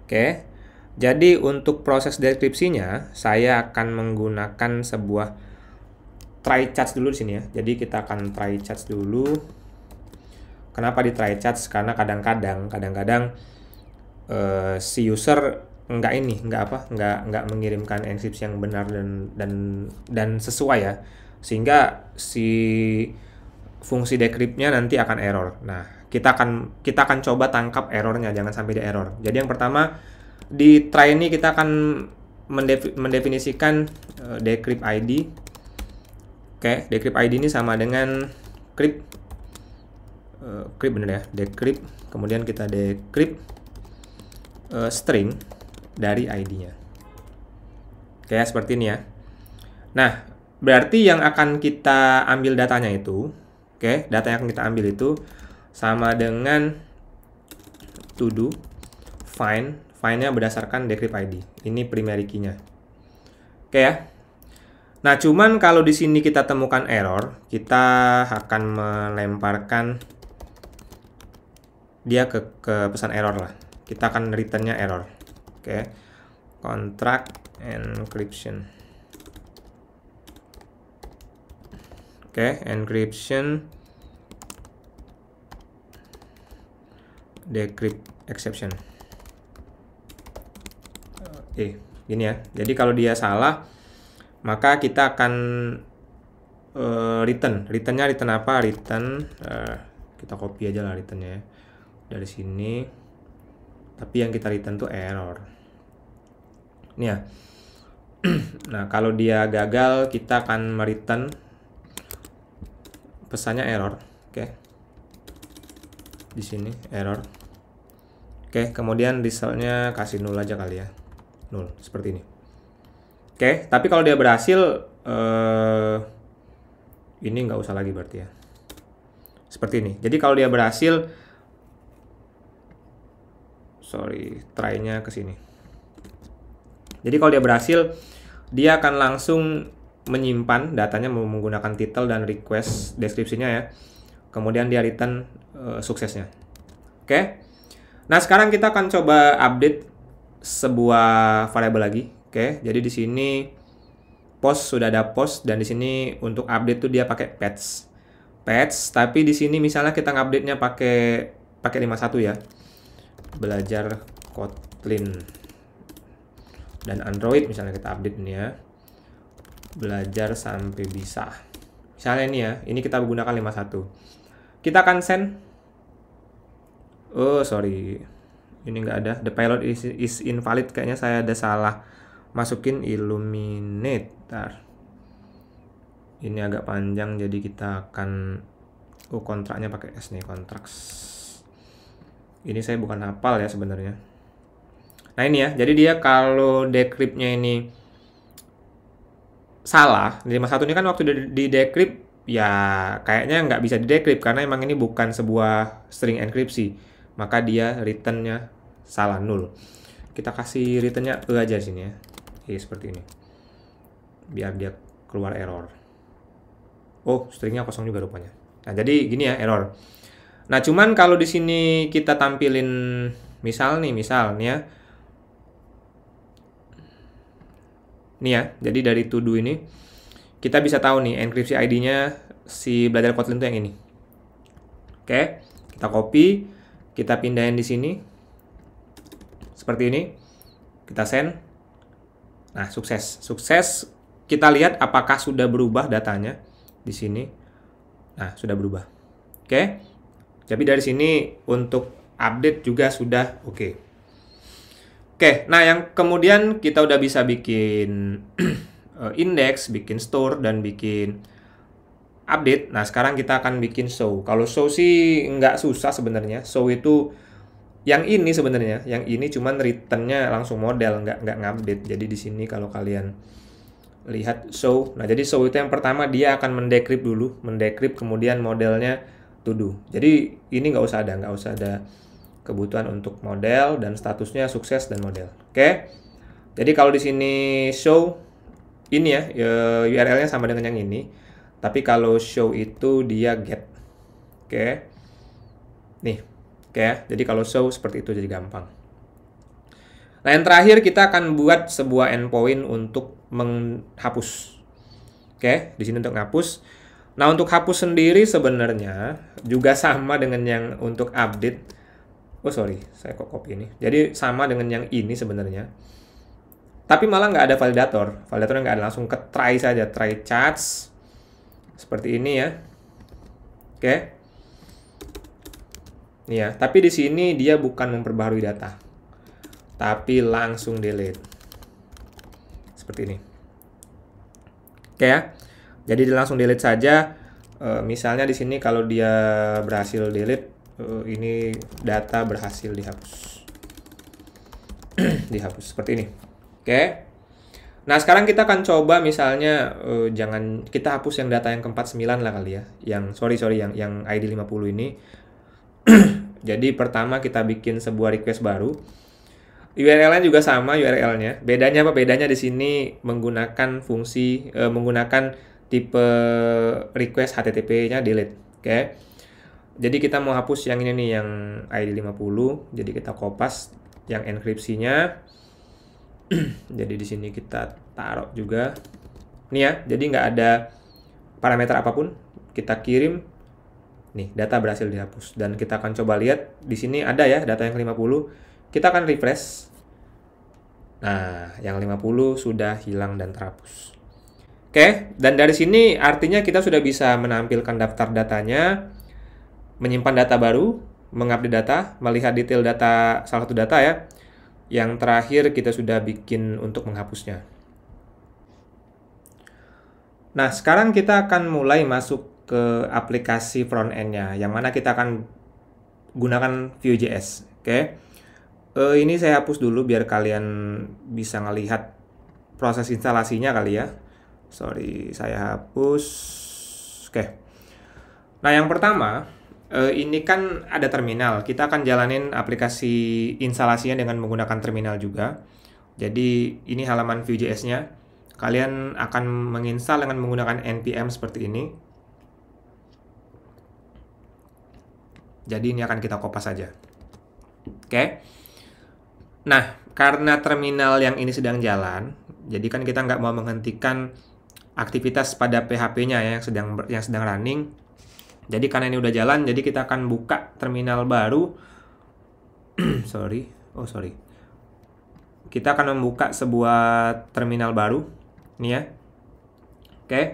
Oke. Jadi untuk proses deskripsinya, saya akan menggunakan sebuah try charge dulu di sini ya. Jadi kita akan try charge dulu. Kenapa di try charge? Karena kadang-kadang, kadang-kadang uh, si user nggak ini nggak apa nggak nggak mengirimkan enkripsi yang benar dan dan dan sesuai ya sehingga si fungsi decryptnya nanti akan error nah kita akan kita akan coba tangkap errornya jangan sampai di error jadi yang pertama di try ini kita akan mendefinisikan uh, decrypt ID. Oke, okay, decrypt ID ini sama dengan crypt uh, crypt bener ya, decrypt. Kemudian kita decrypt uh, string dari ID-nya. Kayak seperti ini ya. Nah, berarti yang akan kita ambil datanya itu, oke, okay, data yang kita ambil itu sama dengan to do find Find-nya berdasarkan decrypt ID. Ini primary key-nya. Oke ya. Nah, cuman kalau di sini kita temukan error, kita akan melemparkan dia ke, ke pesan error lah. Kita akan returnnya error. Oke. Okay. Contract encryption. Oke, encryption decrypt exception. Oke, eh, gini ya. Jadi kalau dia salah, maka kita akan uh, return. Returnnya return apa? Return uh, kita copy aja lah returnnya ya. dari sini. Tapi yang kita return tuh error. Ini ya. nah kalau dia gagal, kita akan return pesannya error. Oke. Di sini error. Oke, kemudian resultnya kasih nol aja kali ya nol seperti ini. Oke, tapi kalau dia berhasil eh, ini nggak usah lagi berarti ya. Seperti ini. Jadi kalau dia berhasil sorry, try-nya ke sini. Jadi kalau dia berhasil, dia akan langsung menyimpan datanya menggunakan title dan request deskripsinya ya. Kemudian dia return uh, suksesnya. Oke. Okay? Nah, sekarang kita akan coba update sebuah variabel lagi. Oke, okay? jadi di sini post sudah ada post dan di sini untuk update tuh dia pakai patch. Patch, tapi di sini misalnya kita ngupdate-nya pakai pakai 51 ya. Belajar Kotlin dan Android misalnya kita update ini ya. Belajar sampai bisa. Misalnya ini ya, ini kita menggunakan 51. Kita akan send Oh, sorry ini nggak ada the pilot is, is invalid kayaknya saya ada salah masukin illuminate ini agak panjang jadi kita akan oh kontraknya pakai S nih kontrak ini saya bukan hafal ya sebenarnya nah ini ya jadi dia kalau decryptnya ini salah di satu ini kan waktu di, di decrypt ya kayaknya nggak bisa di decrypt karena emang ini bukan sebuah string enkripsi maka dia returnnya salah nul kita kasih returnnya e aja sini ya e seperti ini biar dia keluar error oh stringnya kosong juga rupanya nah jadi gini ya error nah cuman kalau di sini kita tampilin misal nih misalnya nih ya jadi dari to do ini kita bisa tahu nih enkripsi ID-nya si belajar Kotlin itu yang ini oke kita copy kita pindahin di sini seperti ini kita send nah sukses sukses kita lihat apakah sudah berubah datanya di sini nah sudah berubah oke okay. tapi dari sini untuk update juga sudah oke okay. oke okay, nah yang kemudian kita udah bisa bikin eh, index, bikin store dan bikin update. Nah, sekarang kita akan bikin show. Kalau show sih nggak susah sebenarnya. Show itu yang ini sebenarnya, yang ini cuman returnnya langsung model, nggak nggak ngupdate. Jadi di sini kalau kalian lihat show, nah jadi show itu yang pertama dia akan mendekrip dulu, mendekrip kemudian modelnya tuduh. Jadi ini nggak usah ada, nggak usah ada kebutuhan untuk model dan statusnya sukses dan model. Oke, okay? jadi kalau di sini show ini ya, ya eh, URL-nya sama dengan yang ini. Tapi kalau show itu dia get. Oke. Okay. Nih. Oke okay, Jadi kalau show seperti itu jadi gampang. Nah, yang terakhir kita akan buat sebuah endpoint untuk menghapus. Oke, okay, di sini untuk menghapus. Nah, untuk hapus sendiri sebenarnya juga sama dengan yang untuk update. Oh, sorry, saya kok copy ini. Jadi sama dengan yang ini sebenarnya. Tapi malah nggak ada validator. Validatornya nggak ada, langsung ke try saja, try charts seperti ini ya. Oke. Okay. ya, tapi di sini dia bukan memperbaharui data. Tapi langsung delete. Seperti ini. Oke okay ya. Jadi dia langsung delete saja. E, misalnya di sini kalau dia berhasil delete, e, ini data berhasil dihapus. dihapus seperti ini. Oke. Okay. Nah, sekarang kita akan coba misalnya uh, jangan kita hapus yang data yang ke sembilan lah kali ya. Yang sorry sorry yang yang ID 50 ini. Jadi pertama kita bikin sebuah request baru. URL-nya juga sama URL-nya. Bedanya apa? Bedanya di sini menggunakan fungsi uh, menggunakan tipe request HTTP-nya delete. Oke. Okay? Jadi kita mau hapus yang ini nih yang ID 50. Jadi kita copas yang enkripsinya jadi di sini kita taruh juga nih ya jadi nggak ada parameter apapun kita kirim nih data berhasil dihapus dan kita akan coba lihat di sini ada ya data yang 50 kita akan refresh nah yang 50 sudah hilang dan terhapus oke dan dari sini artinya kita sudah bisa menampilkan daftar datanya menyimpan data baru mengupdate data melihat detail data salah satu data ya yang terakhir kita sudah bikin untuk menghapusnya. Nah, sekarang kita akan mulai masuk ke aplikasi front end-nya, yang mana kita akan gunakan Vue.js. Oke, okay? uh, eh, ini saya hapus dulu biar kalian bisa ngelihat proses instalasinya kali ya. Sorry, saya hapus. Oke. Okay. Nah, yang pertama, uh, ini kan ada terminal. Kita akan jalanin aplikasi instalasinya dengan menggunakan terminal juga. Jadi ini halaman Vue.js-nya. Kalian akan menginstal dengan menggunakan npm seperti ini. Jadi ini akan kita kopas saja. Oke. Okay. Nah, karena terminal yang ini sedang jalan, jadi kan kita nggak mau menghentikan aktivitas pada PHP-nya ya, yang sedang yang sedang running jadi karena ini udah jalan, jadi kita akan buka terminal baru. sorry, oh sorry. Kita akan membuka sebuah terminal baru, ini ya. Oke. Okay.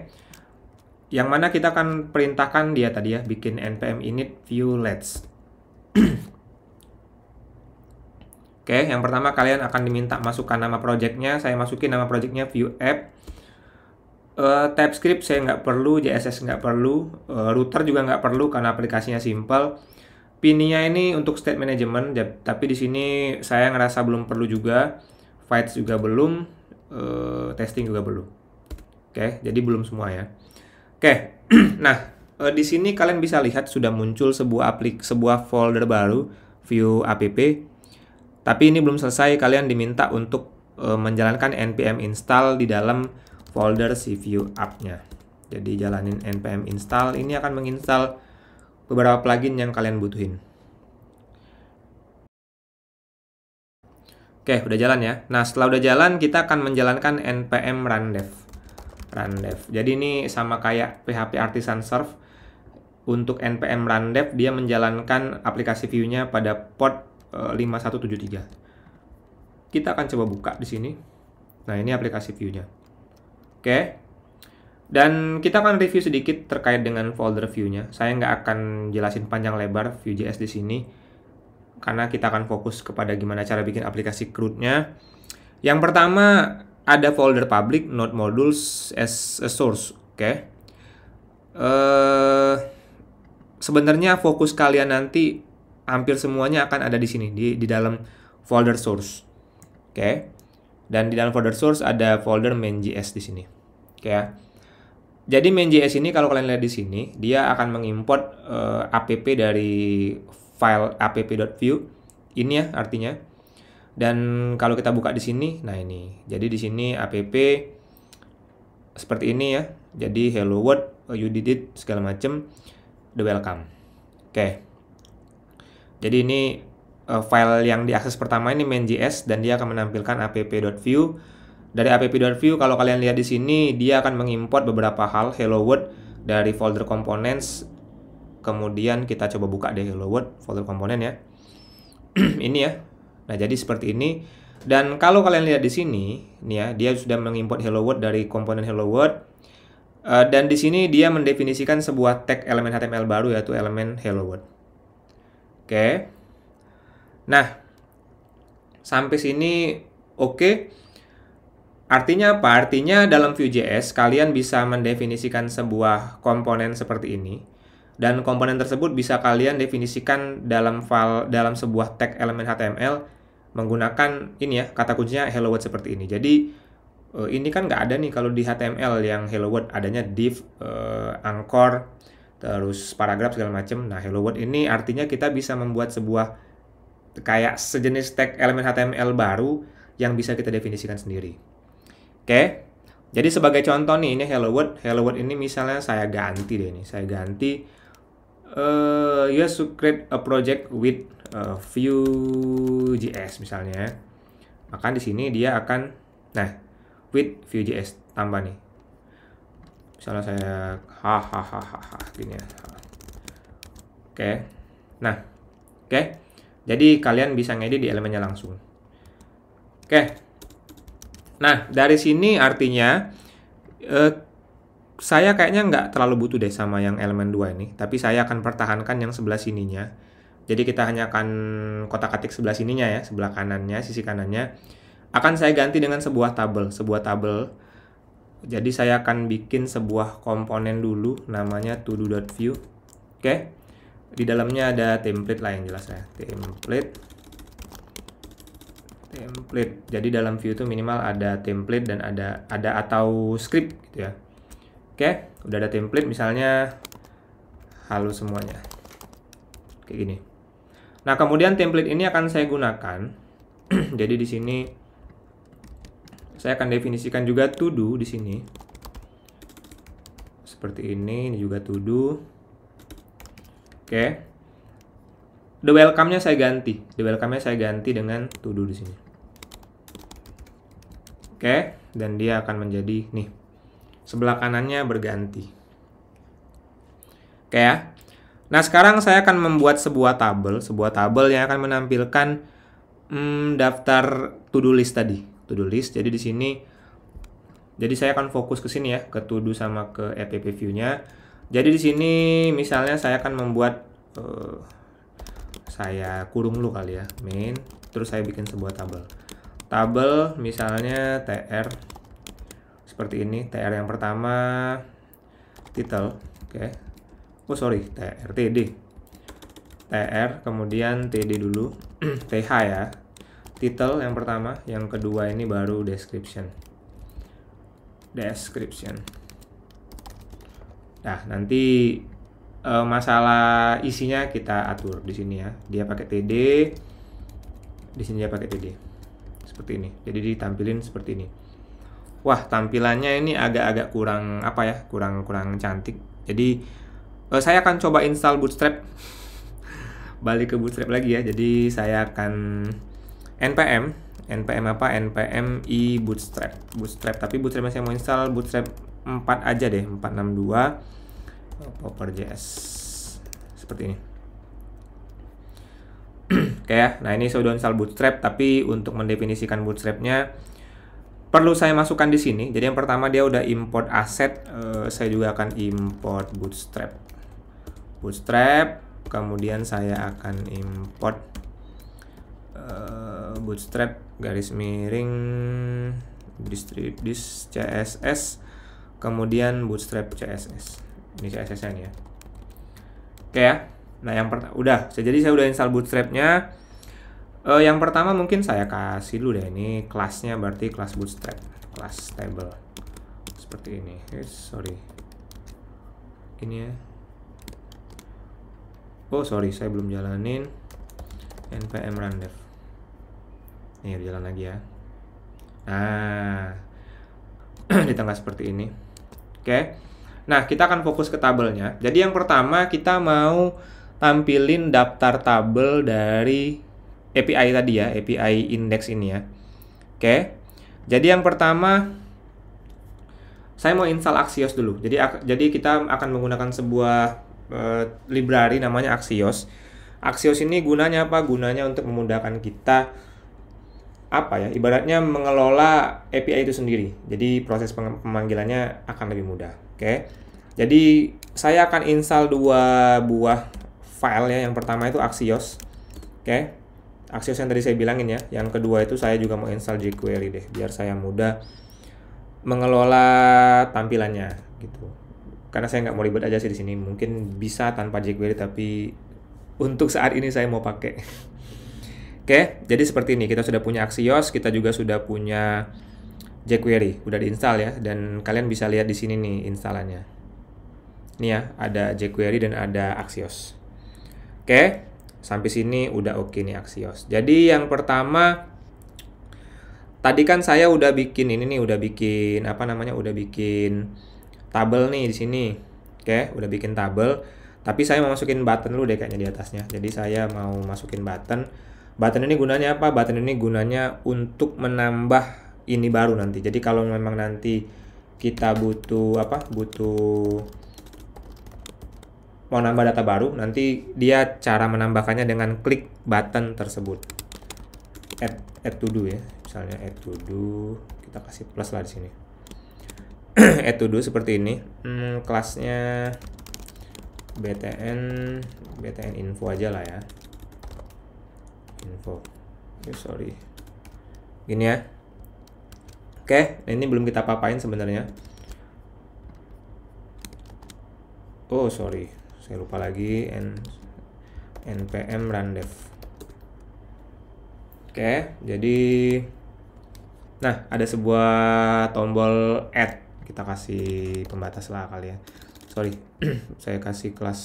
Yang mana kita akan perintahkan dia tadi ya, bikin npm init view lets. Oke, okay, yang pertama kalian akan diminta masukkan nama projectnya. Saya masukin nama projectnya view app Uh, eh, TypeScript saya nggak perlu, JSS nggak perlu, uh, router juga nggak perlu karena aplikasinya simple. Pinnya ini untuk state management, tapi di sini saya ngerasa belum perlu juga. Fights juga belum, uh, testing juga belum. Oke, okay, jadi belum semua ya. Oke, okay. nah uh, di sini kalian bisa lihat sudah muncul sebuah aplik, sebuah folder baru, view app. Tapi ini belum selesai, kalian diminta untuk menjalankan npm install di dalam folder view app-nya. Jadi jalanin npm install, ini akan menginstal beberapa plugin yang kalian butuhin. Oke, udah jalan ya. Nah, setelah udah jalan, kita akan menjalankan npm run dev. Run dev. Jadi ini sama kayak PHP Artisan Serve. Untuk npm run dev dia menjalankan aplikasi view-nya pada port eh, uh, 5173. Kita akan coba buka di sini. Nah, ini aplikasi view-nya okay? Dan kita akan review sedikit terkait dengan folder view-nya. Saya nggak akan jelasin panjang lebar Vue.js di sini, karena kita akan fokus kepada gimana cara bikin aplikasi CRUD-nya. Yang pertama, ada folder public, node modules as a source, oke? Uh, sebenarnya fokus kalian nanti hampir semuanya akan ada di sini, di, di dalam folder source, oke? Dan di dalam folder source ada folder main.js di sini ya. Jadi MainJS ini kalau kalian lihat di sini, dia akan mengimport uh, eh, app dari file app.view. Ini ya artinya. Dan kalau kita buka di sini, nah ini. Jadi di sini app seperti ini ya. Jadi hello world, you did it segala macam, the welcome. Oke. Jadi ini uh, file yang diakses pertama ini main.js dan dia akan menampilkan app.view dari app.view kalau kalian lihat di sini dia akan mengimport beberapa hal hello world dari folder components. Kemudian kita coba buka deh hello world folder komponen ya. ini ya. Nah, jadi seperti ini dan kalau kalian lihat di sini nih ya, dia sudah mengimport hello world dari komponen hello world. Eh, dan di sini dia mendefinisikan sebuah tag elemen HTML baru yaitu elemen hello world. Oke. Nah, sampai sini oke. Okay. Artinya apa? Artinya dalam Vue.js kalian bisa mendefinisikan sebuah komponen seperti ini dan komponen tersebut bisa kalian definisikan dalam file dalam sebuah tag elemen HTML menggunakan ini ya kata kuncinya hello world seperti ini. Jadi eh, ini kan nggak ada nih kalau di HTML yang hello world adanya div, eh, anchor, terus paragraf segala macam. Nah hello world ini artinya kita bisa membuat sebuah kayak sejenis tag elemen HTML baru yang bisa kita definisikan sendiri. Oke. Jadi sebagai contoh nih ini hello world, hello world ini misalnya saya ganti deh ini. Saya ganti uh, you should create a project with uh, Vue.js misalnya. Ya. Maka di sini dia akan nah with Vue.js tambah nih. Misalnya saya hahaha gini ya. Oke. Nah, oke. Jadi kalian bisa ngedit di elemennya langsung. Oke. Nah, dari sini artinya eh, saya kayaknya nggak terlalu butuh deh sama yang elemen 2 ini, tapi saya akan pertahankan yang sebelah sininya. Jadi kita hanya akan kotak-katik sebelah sininya ya, sebelah kanannya, sisi kanannya. Akan saya ganti dengan sebuah tabel, sebuah tabel. Jadi saya akan bikin sebuah komponen dulu namanya todo.view. Oke. Okay? Di dalamnya ada template lah yang jelas ya, template template. Jadi dalam view itu minimal ada template dan ada ada atau script gitu ya. Oke, udah ada template misalnya halus semuanya. Kayak gini. Nah, kemudian template ini akan saya gunakan. Jadi di sini saya akan definisikan juga to do di sini. Seperti ini, ini juga to do. Oke the welcome-nya saya ganti. The welcome-nya saya ganti dengan to do di sini. Oke, okay, dan dia akan menjadi nih. Sebelah kanannya berganti. Oke okay, ya. Nah, sekarang saya akan membuat sebuah tabel, sebuah tabel yang akan menampilkan hmm, daftar to do list tadi. To do list. Jadi di sini jadi saya akan fokus ke sini ya, ke to do sama ke app view-nya. Jadi di sini misalnya saya akan membuat uh, saya kurung dulu kali ya main terus saya bikin sebuah tabel tabel misalnya tr seperti ini tr yang pertama title oke okay. oh sorry tr td tr kemudian td dulu th ya title yang pertama yang kedua ini baru description description nah nanti uh, masalah isinya kita atur di sini ya. Dia pakai TD, di sini dia pakai TD. Seperti ini. Jadi ditampilin seperti ini. Wah, tampilannya ini agak-agak kurang apa ya? Kurang-kurang cantik. Jadi uh, saya akan coba install Bootstrap. Balik ke Bootstrap lagi ya. Jadi saya akan npm npm apa? npm i bootstrap. Bootstrap, tapi bootstrap yang saya mau install bootstrap 4 aja deh, 462 PowerJS seperti ini oke ya nah ini sudah install bootstrap tapi untuk mendefinisikan bootstrapnya perlu saya masukkan di sini jadi yang pertama dia udah import aset uh, saya juga akan import bootstrap bootstrap kemudian saya akan import uh, bootstrap garis miring distrib dis css kemudian bootstrap css ini saya SSN ya oke ya nah yang pertama udah jadi saya udah install bootstrapnya uh, yang pertama mungkin saya kasih dulu deh ini kelasnya berarti kelas bootstrap kelas table, seperti ini eh, sorry ini ya oh sorry saya belum jalanin npm dev. nih jalan lagi ya nah di tengah seperti ini oke okay. Nah, kita akan fokus ke tabelnya. Jadi yang pertama kita mau tampilin daftar tabel dari API tadi ya, API index ini ya. Oke. Jadi yang pertama saya mau install Axios dulu. Jadi jadi kita akan menggunakan sebuah uh, library namanya Axios. Axios ini gunanya apa? Gunanya untuk memudahkan kita apa ya? Ibaratnya mengelola API itu sendiri. Jadi proses pemanggilannya akan lebih mudah. Oke. Jadi saya akan install dua buah file ya. Yang pertama itu Axios. Oke. Axios yang tadi saya bilangin ya. Yang kedua itu saya juga mau install jQuery deh biar saya mudah mengelola tampilannya gitu. Karena saya nggak mau ribet aja sih di sini. Mungkin bisa tanpa jQuery tapi untuk saat ini saya mau pakai. Oke, jadi seperti ini kita sudah punya Axios, kita juga sudah punya jQuery udah diinstal ya dan kalian bisa lihat di sini nih instalannya Nih ya ada jQuery dan ada Axios oke sampai sini udah oke okay nih Axios jadi yang pertama tadi kan saya udah bikin ini nih udah bikin apa namanya udah bikin tabel nih di sini oke udah bikin tabel tapi saya mau masukin button dulu deh kayaknya di atasnya jadi saya mau masukin button button ini gunanya apa button ini gunanya untuk menambah ini baru nanti. Jadi kalau memang nanti kita butuh apa? Butuh mau nambah data baru, nanti dia cara menambahkannya dengan klik button tersebut. Add, add to do ya. Misalnya add to do, kita kasih plus lah di sini. add to do seperti ini. Hmm, kelasnya BTN BTN info aja lah ya info oh, sorry gini ya Oke, ini belum kita papain sebenarnya. Oh, sorry. Saya lupa lagi N npm dev. Oke, jadi nah, ada sebuah tombol add. Kita kasih pembatas lah kali ya. Sorry. saya kasih kelas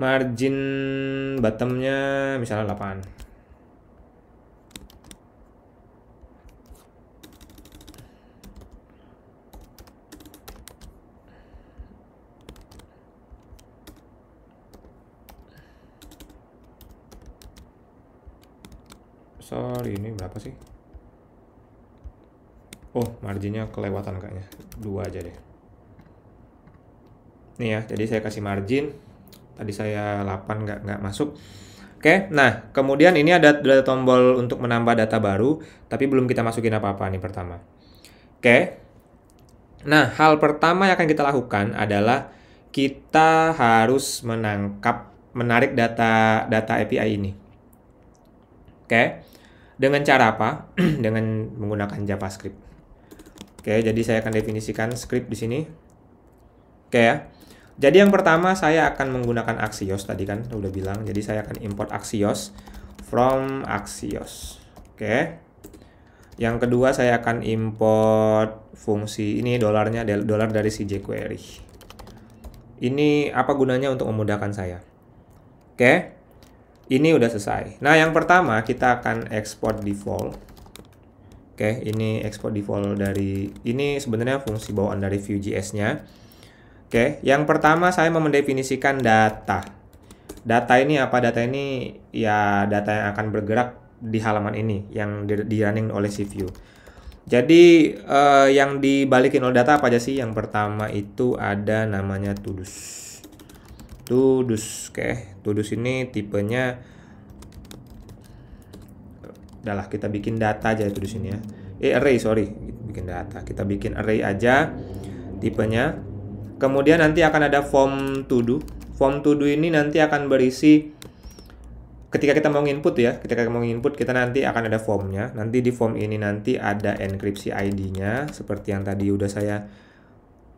margin bottomnya misalnya 8 sorry ini berapa sih oh marginnya kelewatan kayaknya dua aja deh nih ya jadi saya kasih margin tadi saya 8 nggak nggak masuk Oke, nah kemudian ini ada, ada tombol untuk menambah data baru, tapi belum kita masukin apa-apa nih pertama. Oke, nah hal pertama yang akan kita lakukan adalah kita harus menangkap, menarik data data API ini. Oke, dengan cara apa? Dengan menggunakan JavaScript. Oke, jadi saya akan definisikan script di sini. Oke ya. Jadi yang pertama saya akan menggunakan Axios tadi kan udah bilang. Jadi saya akan import Axios from Axios. Oke. Yang kedua saya akan import fungsi ini dolarnya dolar dari si jQuery. Ini apa gunanya untuk memudahkan saya? Oke ini udah selesai nah yang pertama kita akan export default oke ini export default dari ini sebenarnya fungsi bawaan dari Vue.js nya oke yang pertama saya mau mendefinisikan data data ini apa data ini ya data yang akan bergerak di halaman ini yang di, running oleh si Vue jadi eh, yang dibalikin oleh data apa aja sih? Yang pertama itu ada namanya tulus. Tudus oke Tudus ini tipenya adalah kita bikin data aja itu di sini ya eh array sorry bikin data kita bikin array aja tipenya kemudian nanti akan ada form to do form to do ini nanti akan berisi ketika kita mau input ya ketika kita mau input kita nanti akan ada formnya nanti di form ini nanti ada enkripsi ID nya seperti yang tadi udah saya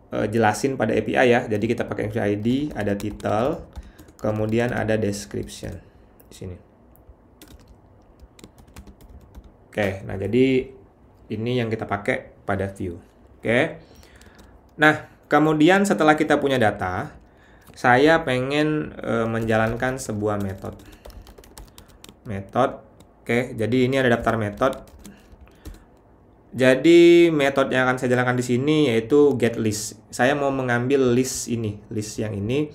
Eh, jelasin pada API ya. Jadi kita pakai entry ID, ada title, kemudian ada description di sini. Oke, nah jadi ini yang kita pakai pada view. Oke. Nah, kemudian setelah kita punya data, saya pengen e, menjalankan sebuah metode. Metode, oke. Jadi ini ada daftar metode jadi metode yang akan saya jalankan di sini yaitu get list. Saya mau mengambil list ini, list yang ini.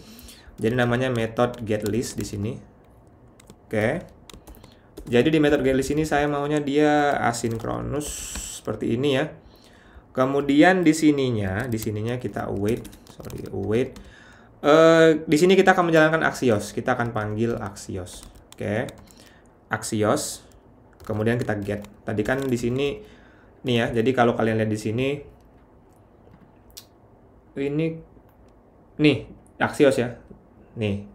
Jadi namanya metode get list di sini. Oke. Jadi di metode get list ini saya maunya dia asinkronus seperti ini ya. Kemudian di sininya, di sininya kita wait, sorry wait. Uh, eh, di sini kita akan menjalankan axios. Kita akan panggil axios. Oke. Axios. Kemudian kita get. Tadi kan di sini nih ya jadi kalau kalian lihat di sini ini nih axios ya nih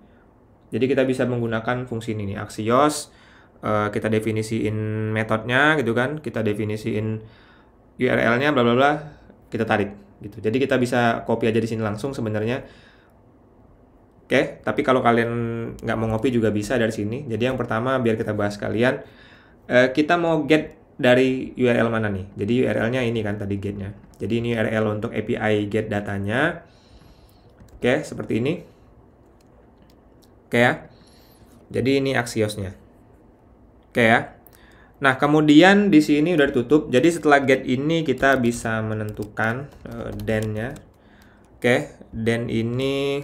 jadi kita bisa menggunakan fungsi ini nih axios uh, kita definisiin metodenya gitu kan kita definisiin URL-nya bla bla bla kita tarik gitu jadi kita bisa copy aja di sini langsung sebenarnya oke okay, tapi kalau kalian nggak mau ngopi juga bisa dari sini jadi yang pertama biar kita bahas kalian eh, kita mau get dari URL mana nih? Jadi URL-nya ini kan tadi gate-nya. Jadi ini URL untuk API get datanya. Oke, seperti ini. Oke ya. Jadi ini Axios-nya. Oke ya. Nah, kemudian di sini udah ditutup. Jadi setelah get ini kita bisa menentukan uh, den-nya. Oke, den ini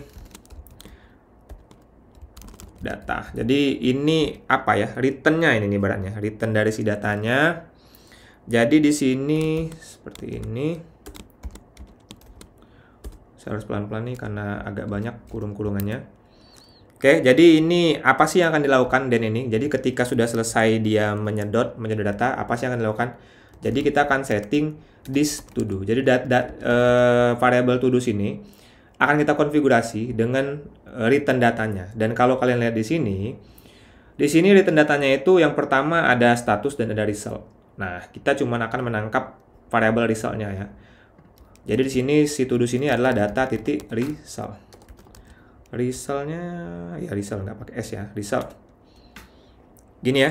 data. Jadi ini apa ya? Returnnya ini nih barannya. Return dari si datanya. Jadi di sini seperti ini. Saya harus pelan-pelan nih karena agak banyak kurung-kurungannya. Oke, jadi ini apa sih yang akan dilakukan dan ini? Jadi ketika sudah selesai dia menyedot menyedot data, apa sih yang akan dilakukan? Jadi kita akan setting this to do. Jadi dat, dat, uh, variable to do sini akan kita konfigurasi dengan eh, return datanya. Dan kalau kalian lihat di sini, di sini return datanya itu yang pertama ada status dan ada result. Nah, kita cuma akan menangkap variable resultnya ya. Jadi di sini si ini adalah data titik result. Resultnya ya result nggak pakai s ya, result. Gini ya.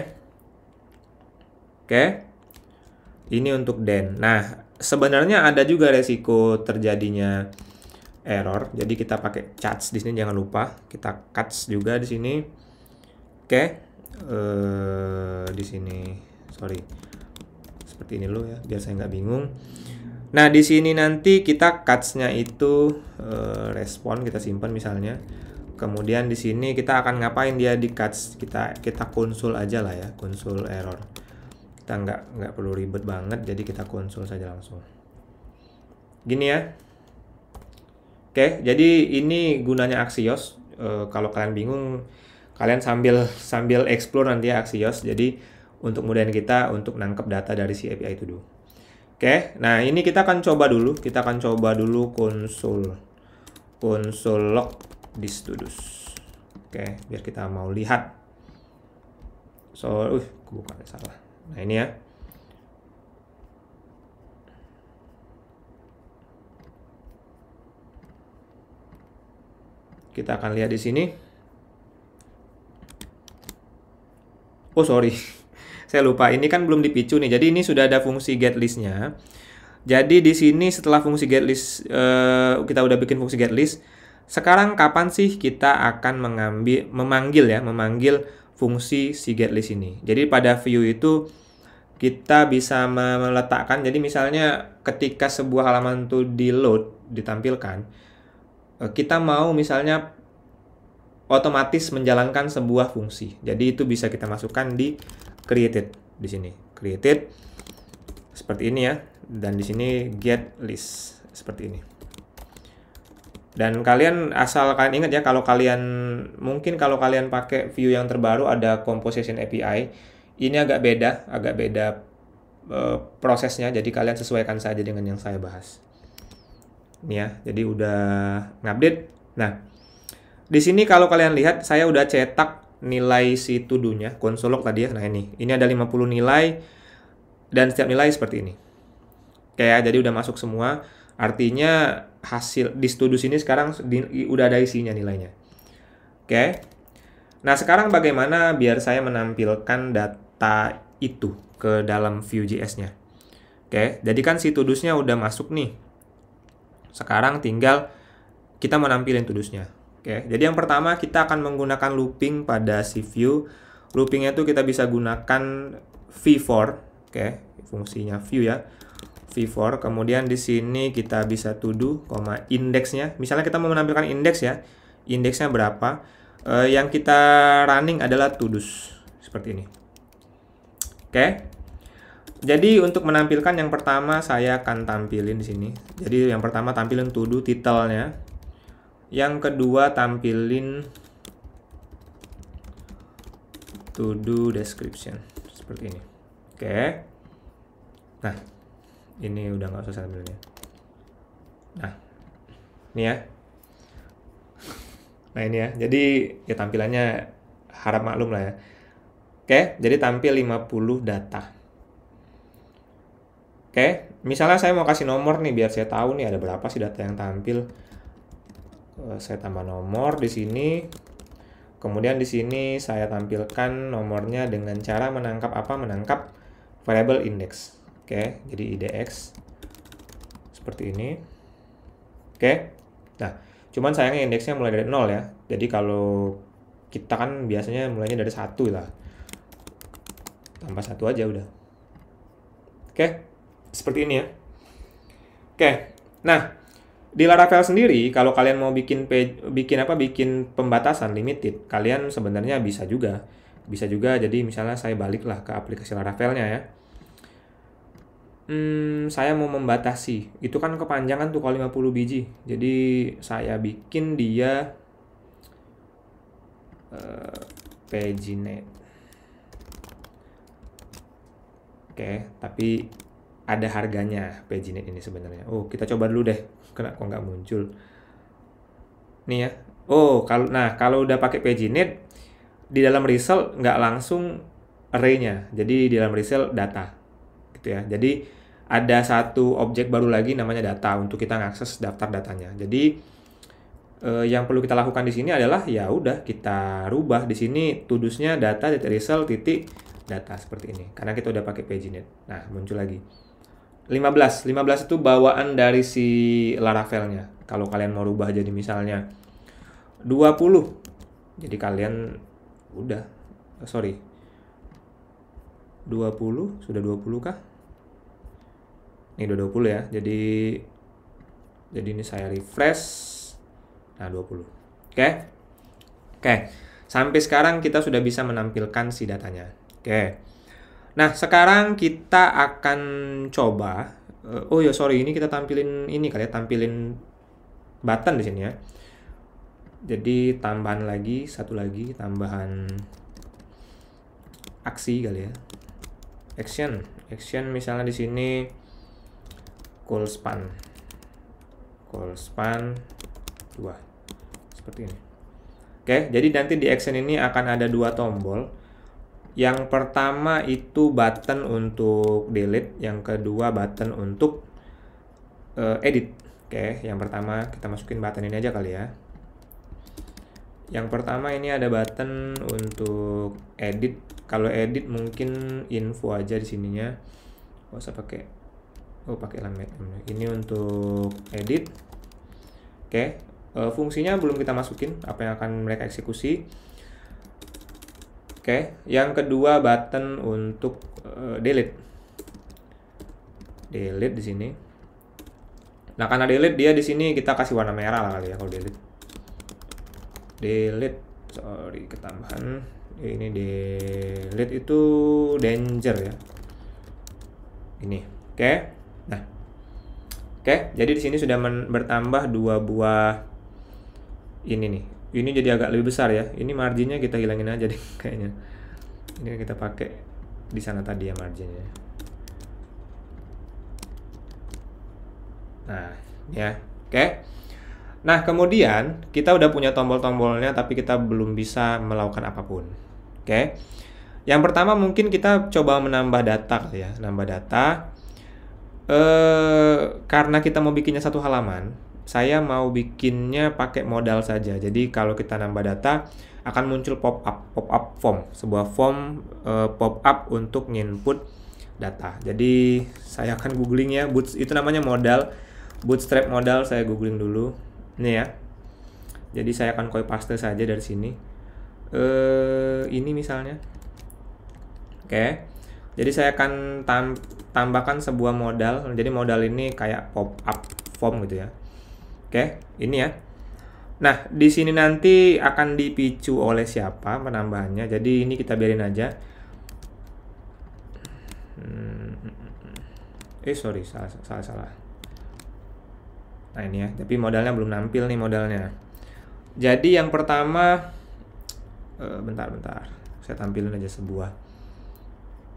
Oke. Ini untuk den. Nah, sebenarnya ada juga resiko terjadinya error. Jadi kita pakai charge di sini jangan lupa. Kita cuts juga di sini. Oke. Okay. Uh, eh, di sini sorry. Seperti ini dulu ya, biar saya nggak bingung. Nah, di sini nanti kita cuts-nya itu uh, respon kita simpan misalnya. Kemudian di sini kita akan ngapain dia di cuts? Kita kita konsul aja lah ya, konsul error. Kita nggak nggak perlu ribet banget, jadi kita konsul saja langsung. Gini ya, Oke, jadi ini gunanya Axios. E, kalau kalian bingung, kalian sambil sambil explore nanti ya Axios. Jadi untuk mudahin kita untuk nangkep data dari si API itu dulu. Oke, nah ini kita akan coba dulu. Kita akan coba dulu konsol konsol log distudus. Oke, biar kita mau lihat. So, uh, bukan salah. Nah ini ya. Kita akan lihat di sini. Oh sorry, saya lupa. Ini kan belum dipicu nih. Jadi ini sudah ada fungsi get listnya. Jadi di sini setelah fungsi get list uh, kita udah bikin fungsi get list. Sekarang kapan sih kita akan mengambil memanggil ya, memanggil fungsi si get list ini. Jadi pada view itu kita bisa meletakkan jadi misalnya ketika sebuah halaman itu di load ditampilkan Eh, kita mau misalnya otomatis menjalankan sebuah fungsi. Jadi itu bisa kita masukkan di created di sini. Created seperti ini ya dan di sini get list seperti ini. Dan kalian asal kalian ingat ya kalau kalian mungkin kalau kalian pakai view yang terbaru ada composition API, ini agak beda, agak beda eh, prosesnya jadi kalian sesuaikan saja dengan yang saya bahas nih ya. Jadi udah ngupdate. Nah, di sini kalau kalian lihat saya udah cetak nilai si tudunya konsolok tadi ya. Nah ini, ini ada 50 nilai dan setiap nilai seperti ini. Kayak jadi udah masuk semua. Artinya hasil di studio sini sekarang di, udah ada isinya nilainya. Oke. Nah, sekarang bagaimana biar saya menampilkan data itu ke dalam Vue.js-nya? Oke, okay. jadi kan si tudusnya udah masuk nih. Sekarang tinggal kita menampilkan tudusnya. Oke, jadi yang pertama kita akan menggunakan looping pada si view. Loopingnya itu kita bisa gunakan v4, oke, fungsinya view ya. v4, kemudian di sini kita bisa tuduh, koma indeksnya. Misalnya kita mau menampilkan indeks ya, indeksnya berapa? E, yang kita running adalah tudus seperti ini. Oke, jadi untuk menampilkan yang pertama saya akan tampilin di sini. Jadi yang pertama tampilin to do titelnya. Yang kedua tampilin to description seperti ini. Oke. Nah, ini udah nggak usah tampilnya. Nah, ini ya. Nah ini ya, jadi ya tampilannya harap maklum lah ya. Oke, jadi tampil 50 data. Oke, misalnya saya mau kasih nomor nih biar saya tahu nih ada berapa sih data yang tampil. Eh, saya tambah nomor di sini. Kemudian di sini saya tampilkan nomornya dengan cara menangkap apa? Menangkap variable index. Oke, jadi IDX seperti ini. Oke. Nah, cuman sayangnya indeksnya mulai dari 0 ya. Jadi kalau kita kan biasanya mulainya dari satu lah. Tambah satu aja udah. Oke seperti ini ya. Oke, nah di Laravel sendiri kalau kalian mau bikin page, bikin apa bikin pembatasan limited kalian sebenarnya bisa juga bisa juga jadi misalnya saya baliklah ke aplikasi Laravelnya ya hmm, saya mau membatasi itu kan kepanjangan tuh kalau 50 biji jadi saya bikin dia uh, eh, paginate oke okay, tapi ada harganya PGNet ini sebenarnya. Oh, kita coba dulu deh. Kenapa kok nggak muncul? Nih ya. Oh, kalau nah kalau udah pakai PGNet di dalam result nggak langsung array-nya. Jadi di dalam result data. Gitu ya. Jadi ada satu objek baru lagi namanya data untuk kita mengakses daftar datanya. Jadi eh, yang perlu kita lakukan di sini adalah ya udah kita rubah di sini tudusnya data titik result titik data seperti ini karena kita udah pakai PageNet. Nah, muncul lagi. 15. 15 itu bawaan dari si Laravelnya. Kalau kalian mau rubah jadi misalnya 20. Jadi kalian udah sorry. 20 sudah 20 kah? Ini udah 20 ya. Jadi jadi ini saya refresh. Nah, 20. Oke. Okay? Oke. Okay. Sampai sekarang kita sudah bisa menampilkan si datanya. Oke. Okay. Nah, sekarang kita akan coba eh, oh ya sorry ini kita tampilin ini kali ya, tampilin button di sini ya. Jadi tambahan lagi, satu lagi tambahan aksi kali ya. Action, action misalnya di sini call span. Call span dua Seperti ini. Oke, jadi nanti di action ini akan ada dua tombol yang pertama itu button untuk delete, yang kedua button untuk uh, edit. Oke, yang pertama kita masukin button ini aja kali ya. Yang pertama ini ada button untuk edit. Kalau edit mungkin info aja di sininya. Gak usah pakai oh pakai lamet. Ini untuk edit. Oke, uh, fungsinya belum kita masukin apa yang akan mereka eksekusi Oke, yang kedua button untuk uh, delete. Delete di sini. Nah, karena delete dia di sini kita kasih warna merah lah kali ya kalau delete. Delete, sorry ketambahan. Ini delete itu danger ya. Ini. Oke. Nah. Oke, jadi di sini sudah bertambah dua buah ini nih ini jadi agak lebih besar ya ini marginnya kita hilangin aja deh kayaknya ini kita pakai di sana tadi ya marginnya nah ya oke okay. nah kemudian kita udah punya tombol-tombolnya tapi kita belum bisa melakukan apapun oke okay. yang pertama mungkin kita coba menambah data ya nambah data eh karena kita mau bikinnya satu halaman saya mau bikinnya pakai modal saja. Jadi kalau kita nambah data akan muncul pop up pop up form, sebuah form uh, eh, pop up untuk nginput data. Jadi saya akan googling ya, boots itu namanya modal, bootstrap modal saya googling dulu. Nih ya. Jadi saya akan copy paste saja dari sini. uh, ini misalnya. Oke. Okay. Jadi saya akan tam tambahkan sebuah modal. Jadi modal ini kayak pop up form gitu ya. Oke, ini ya. Nah, di sini nanti akan dipicu oleh siapa penambahannya. Jadi ini kita biarin aja. Hmm. Eh, sorry, salah, salah, salah. Nah, ini ya. Tapi modalnya belum nampil nih modalnya. Jadi yang pertama, eh, bentar, bentar. Saya tampilin aja sebuah.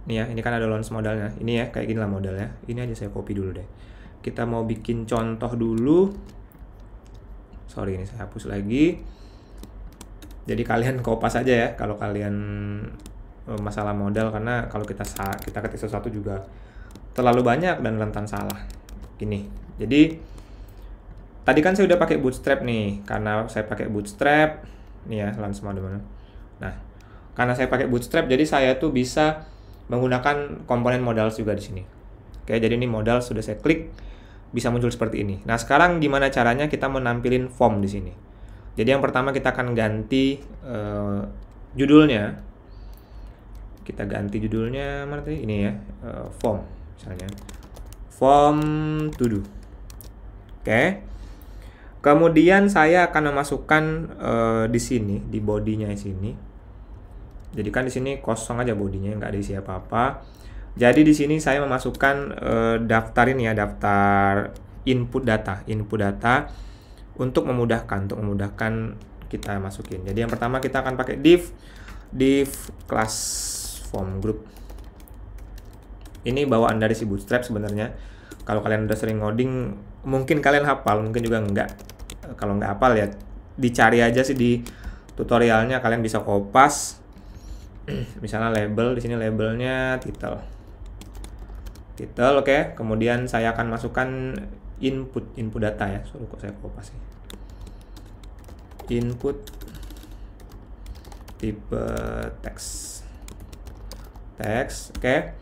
Ini ya, ini kan ada launch modalnya. Ini ya, kayak gini lah modalnya. Ini aja saya copy dulu deh. Kita mau bikin contoh dulu sorry ini saya hapus lagi jadi kalian kopas aja ya kalau kalian eh, masalah modal karena kalau kita kita ketik sesuatu juga terlalu banyak dan rentan salah ini jadi tadi kan saya udah pakai bootstrap nih karena saya pakai bootstrap nih ya langsung semua mana nah karena saya pakai bootstrap jadi saya tuh bisa menggunakan komponen modal juga di sini oke jadi ini modal sudah saya klik bisa muncul seperti ini. Nah, sekarang gimana caranya kita menampilin form di sini? Jadi yang pertama kita akan ganti uh, judulnya. Kita ganti judulnya mana tadi? Ini ya, uh, form misalnya. Form to do. Oke. Okay. Kemudian saya akan memasukkan uh, di sini di bodinya di sini. Jadi kan di sini kosong aja bodinya, nggak ada siapa apa-apa jadi di sini saya memasukkan eh, daftar ini ya, daftar input data, input data untuk memudahkan untuk memudahkan kita masukin. Jadi yang pertama kita akan pakai div div class form group. Ini bawaan dari si Bootstrap sebenarnya. Kalau kalian udah sering ngoding, mungkin kalian hafal, mungkin juga enggak. Kalau enggak hafal ya dicari aja sih di tutorialnya kalian bisa kopas misalnya label di sini labelnya title title oke okay. kemudian saya akan masukkan input input data ya suruh kok saya kopas sih input tipe teks teks oke okay.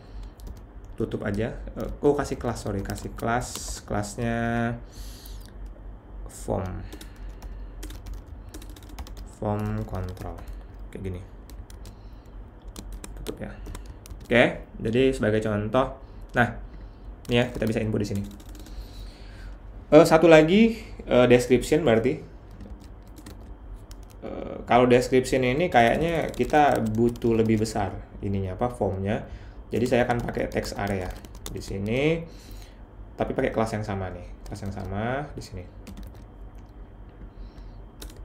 tutup aja eh, oh kasih kelas sorry kasih kelas kelasnya form form control kayak gini tutup ya oke okay. jadi sebagai contoh Nah, ya kita bisa input di sini. Uh, satu lagi uh, description berarti. Uh, kalau description ini kayaknya kita butuh lebih besar ininya apa formnya. Jadi saya akan pakai text area di sini. Tapi pakai kelas yang sama nih, kelas yang sama di sini.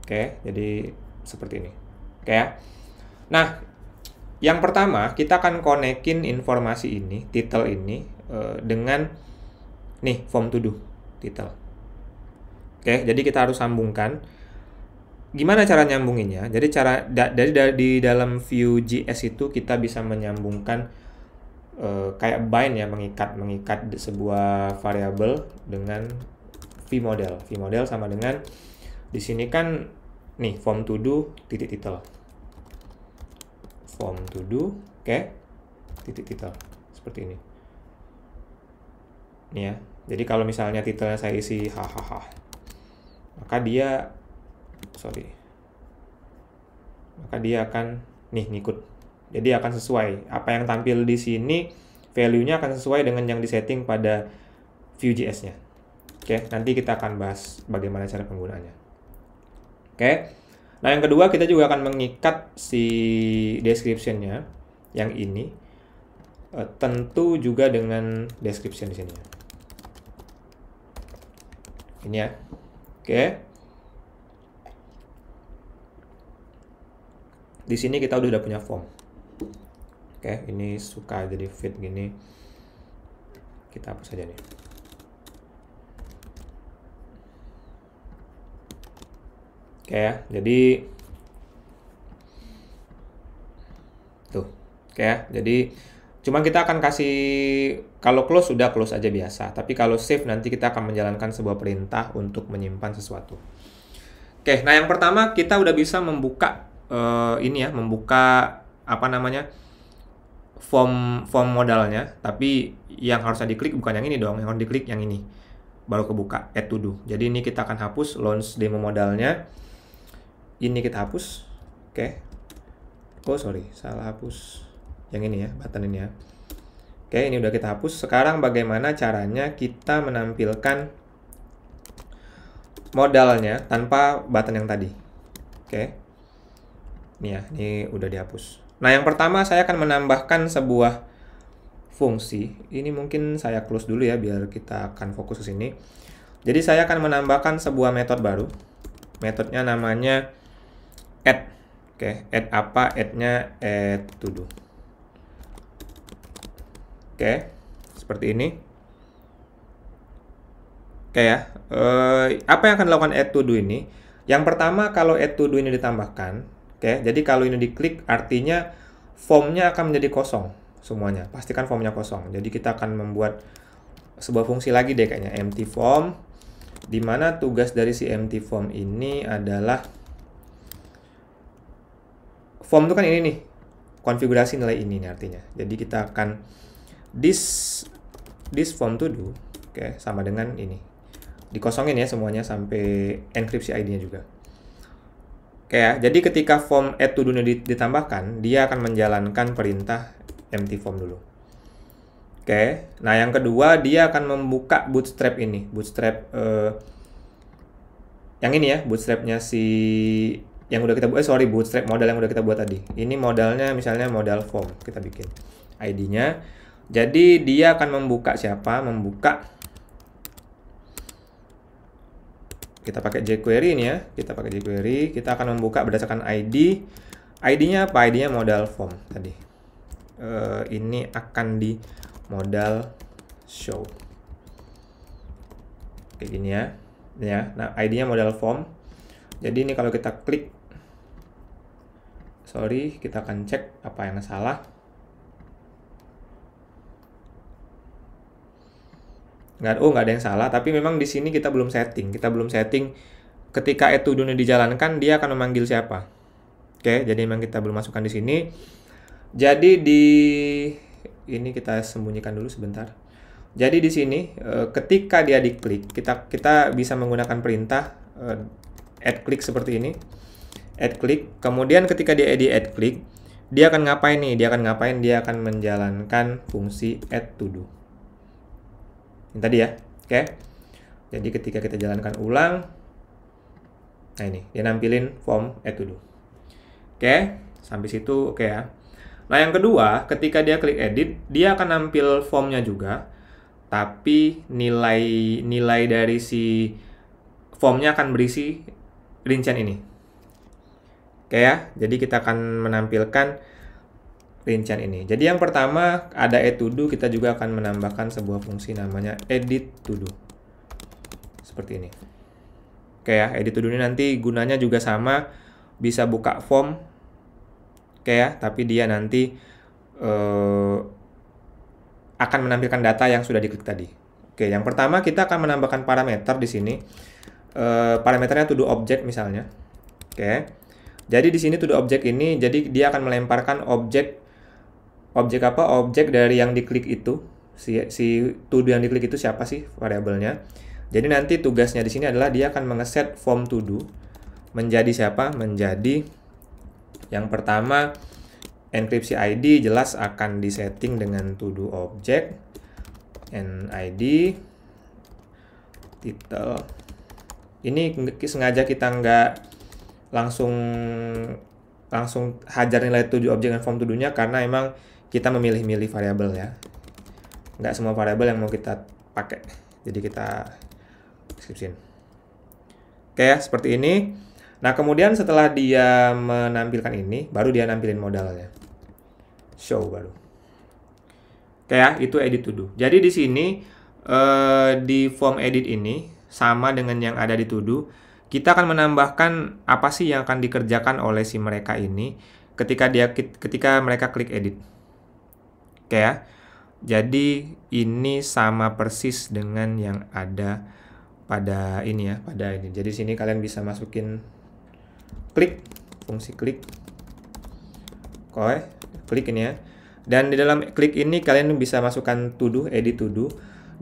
Oke, jadi seperti ini. Oke ya. Nah, yang pertama, kita akan konekin informasi ini, title ini eh, dengan nih form to do, titel. Oke, jadi kita harus sambungkan. Gimana cara nyambunginnya? Jadi cara dari di dalam view JS itu kita bisa menyambungkan eh, kayak bind ya, mengikat mengikat sebuah variabel dengan v model. V model sama dengan di sini kan nih form to do titik title form to do ke titik titel seperti ini. Ini ya. Jadi kalau misalnya titelnya saya isi hahaha, maka dia sorry, maka dia akan nih ngikut. Jadi akan sesuai apa yang tampil di sini value-nya akan sesuai dengan yang disetting pada Vue.js-nya. Oke, nanti kita akan bahas bagaimana cara penggunaannya. Oke. Nah, yang kedua kita juga akan mengikat si description-nya yang ini e, tentu juga dengan description di sini. Ini ya. Oke. Di sini kita udah, punya form. Oke, ini suka jadi fit gini. Kita hapus aja nih. Oke okay, ya, jadi tuh, oke okay ya, jadi cuma kita akan kasih kalau close sudah close aja biasa, tapi kalau save nanti kita akan menjalankan sebuah perintah untuk menyimpan sesuatu. Oke, okay, nah yang pertama kita udah bisa membuka uh, ini ya, membuka apa namanya form form modalnya, tapi yang harusnya diklik bukan yang ini dong, yang harus diklik yang ini baru kebuka add to do. Jadi ini kita akan hapus launch demo modalnya ini kita hapus oke okay. oh sorry salah hapus yang ini ya button ini ya oke okay, ini udah kita hapus sekarang bagaimana caranya kita menampilkan modalnya tanpa button yang tadi oke okay. ini ya ini udah dihapus nah yang pertama saya akan menambahkan sebuah fungsi ini mungkin saya close dulu ya biar kita akan fokus ke sini jadi saya akan menambahkan sebuah metode baru metodenya namanya add oke okay. add apa add-nya add to do oke okay. seperti ini oke okay, ya uh, apa yang akan dilakukan add to do ini yang pertama kalau add to do ini ditambahkan oke okay, jadi kalau ini diklik artinya formnya akan menjadi kosong semuanya pastikan formnya kosong jadi kita akan membuat sebuah fungsi lagi deh kayaknya empty form dimana tugas dari si empty form ini adalah form itu kan ini nih konfigurasi nilai ini nih artinya jadi kita akan this this form to do oke okay, sama dengan ini dikosongin ya semuanya sampai enkripsi ID-nya juga oke okay, ya jadi ketika form add to do nya ditambahkan dia akan menjalankan perintah empty form dulu oke okay. nah yang kedua dia akan membuka bootstrap ini bootstrap uh, yang ini ya bootstrapnya si yang udah kita buat eh sorry bootstrap modal yang udah kita buat tadi ini modalnya misalnya modal form kita bikin ID-nya jadi dia akan membuka siapa membuka kita pakai jQuery ini ya kita pakai jQuery kita akan membuka berdasarkan ID ID-nya apa ID-nya modal form tadi uh, ini akan di modal show kayak gini ya ya nah ID-nya modal form jadi ini kalau kita klik sorry kita akan cek apa yang salah nggak oh nggak ada yang salah tapi memang di sini kita belum setting kita belum setting ketika itu dunia dijalankan dia akan memanggil siapa oke jadi memang kita belum masukkan di sini jadi di ini kita sembunyikan dulu sebentar jadi di sini eh, ketika dia diklik kita kita bisa menggunakan perintah eh, add click seperti ini add click. Kemudian ketika dia edit add click, dia akan ngapain nih? Dia akan ngapain? Dia akan menjalankan fungsi add to do. Ini tadi ya, oke? Okay. Jadi ketika kita jalankan ulang, nah ini dia nampilin form add to do. Oke, okay. sampai situ oke okay ya. Nah yang kedua, ketika dia klik edit, dia akan nampil formnya juga, tapi nilai nilai dari si formnya akan berisi rincian ini. Oke ya, jadi kita akan menampilkan rincian ini. Jadi yang pertama ada add e kita juga akan menambahkan sebuah fungsi namanya edit to do. Seperti ini. Oke ya, edit to do ini nanti gunanya juga sama, bisa buka form. Oke ya, tapi dia nanti eh, akan menampilkan data yang sudah diklik tadi. Oke, yang pertama kita akan menambahkan parameter di sini. Eh, parameternya to do object misalnya. Oke. Jadi di sini tuh objek ini jadi dia akan melemparkan objek objek apa? Objek dari yang diklik itu. Si si yang diklik itu siapa sih variabelnya? Jadi nanti tugasnya di sini adalah dia akan mengeset form to menjadi siapa? Menjadi yang pertama enkripsi ID jelas akan disetting dengan to objek object and ID title ini sengaja kita nggak langsung langsung hajar nilai 7 objek dan form tuduhnya karena emang kita memilih-milih variabel ya. Nggak semua variabel yang mau kita pakai. Jadi kita deskripsiin. Oke ya, seperti ini. Nah, kemudian setelah dia menampilkan ini, baru dia nampilin modalnya. Show baru. Oke ya, itu edit tuduh Jadi di sini eh, di form edit ini sama dengan yang ada di tuduh kita akan menambahkan apa sih yang akan dikerjakan oleh si mereka ini ketika dia ketika mereka klik edit. Oke ya. Jadi ini sama persis dengan yang ada pada ini ya, pada ini. Jadi sini kalian bisa masukin klik fungsi klik. Oke, klik ini ya. Dan di dalam klik ini kalian bisa masukkan tuduh, edit tuduh.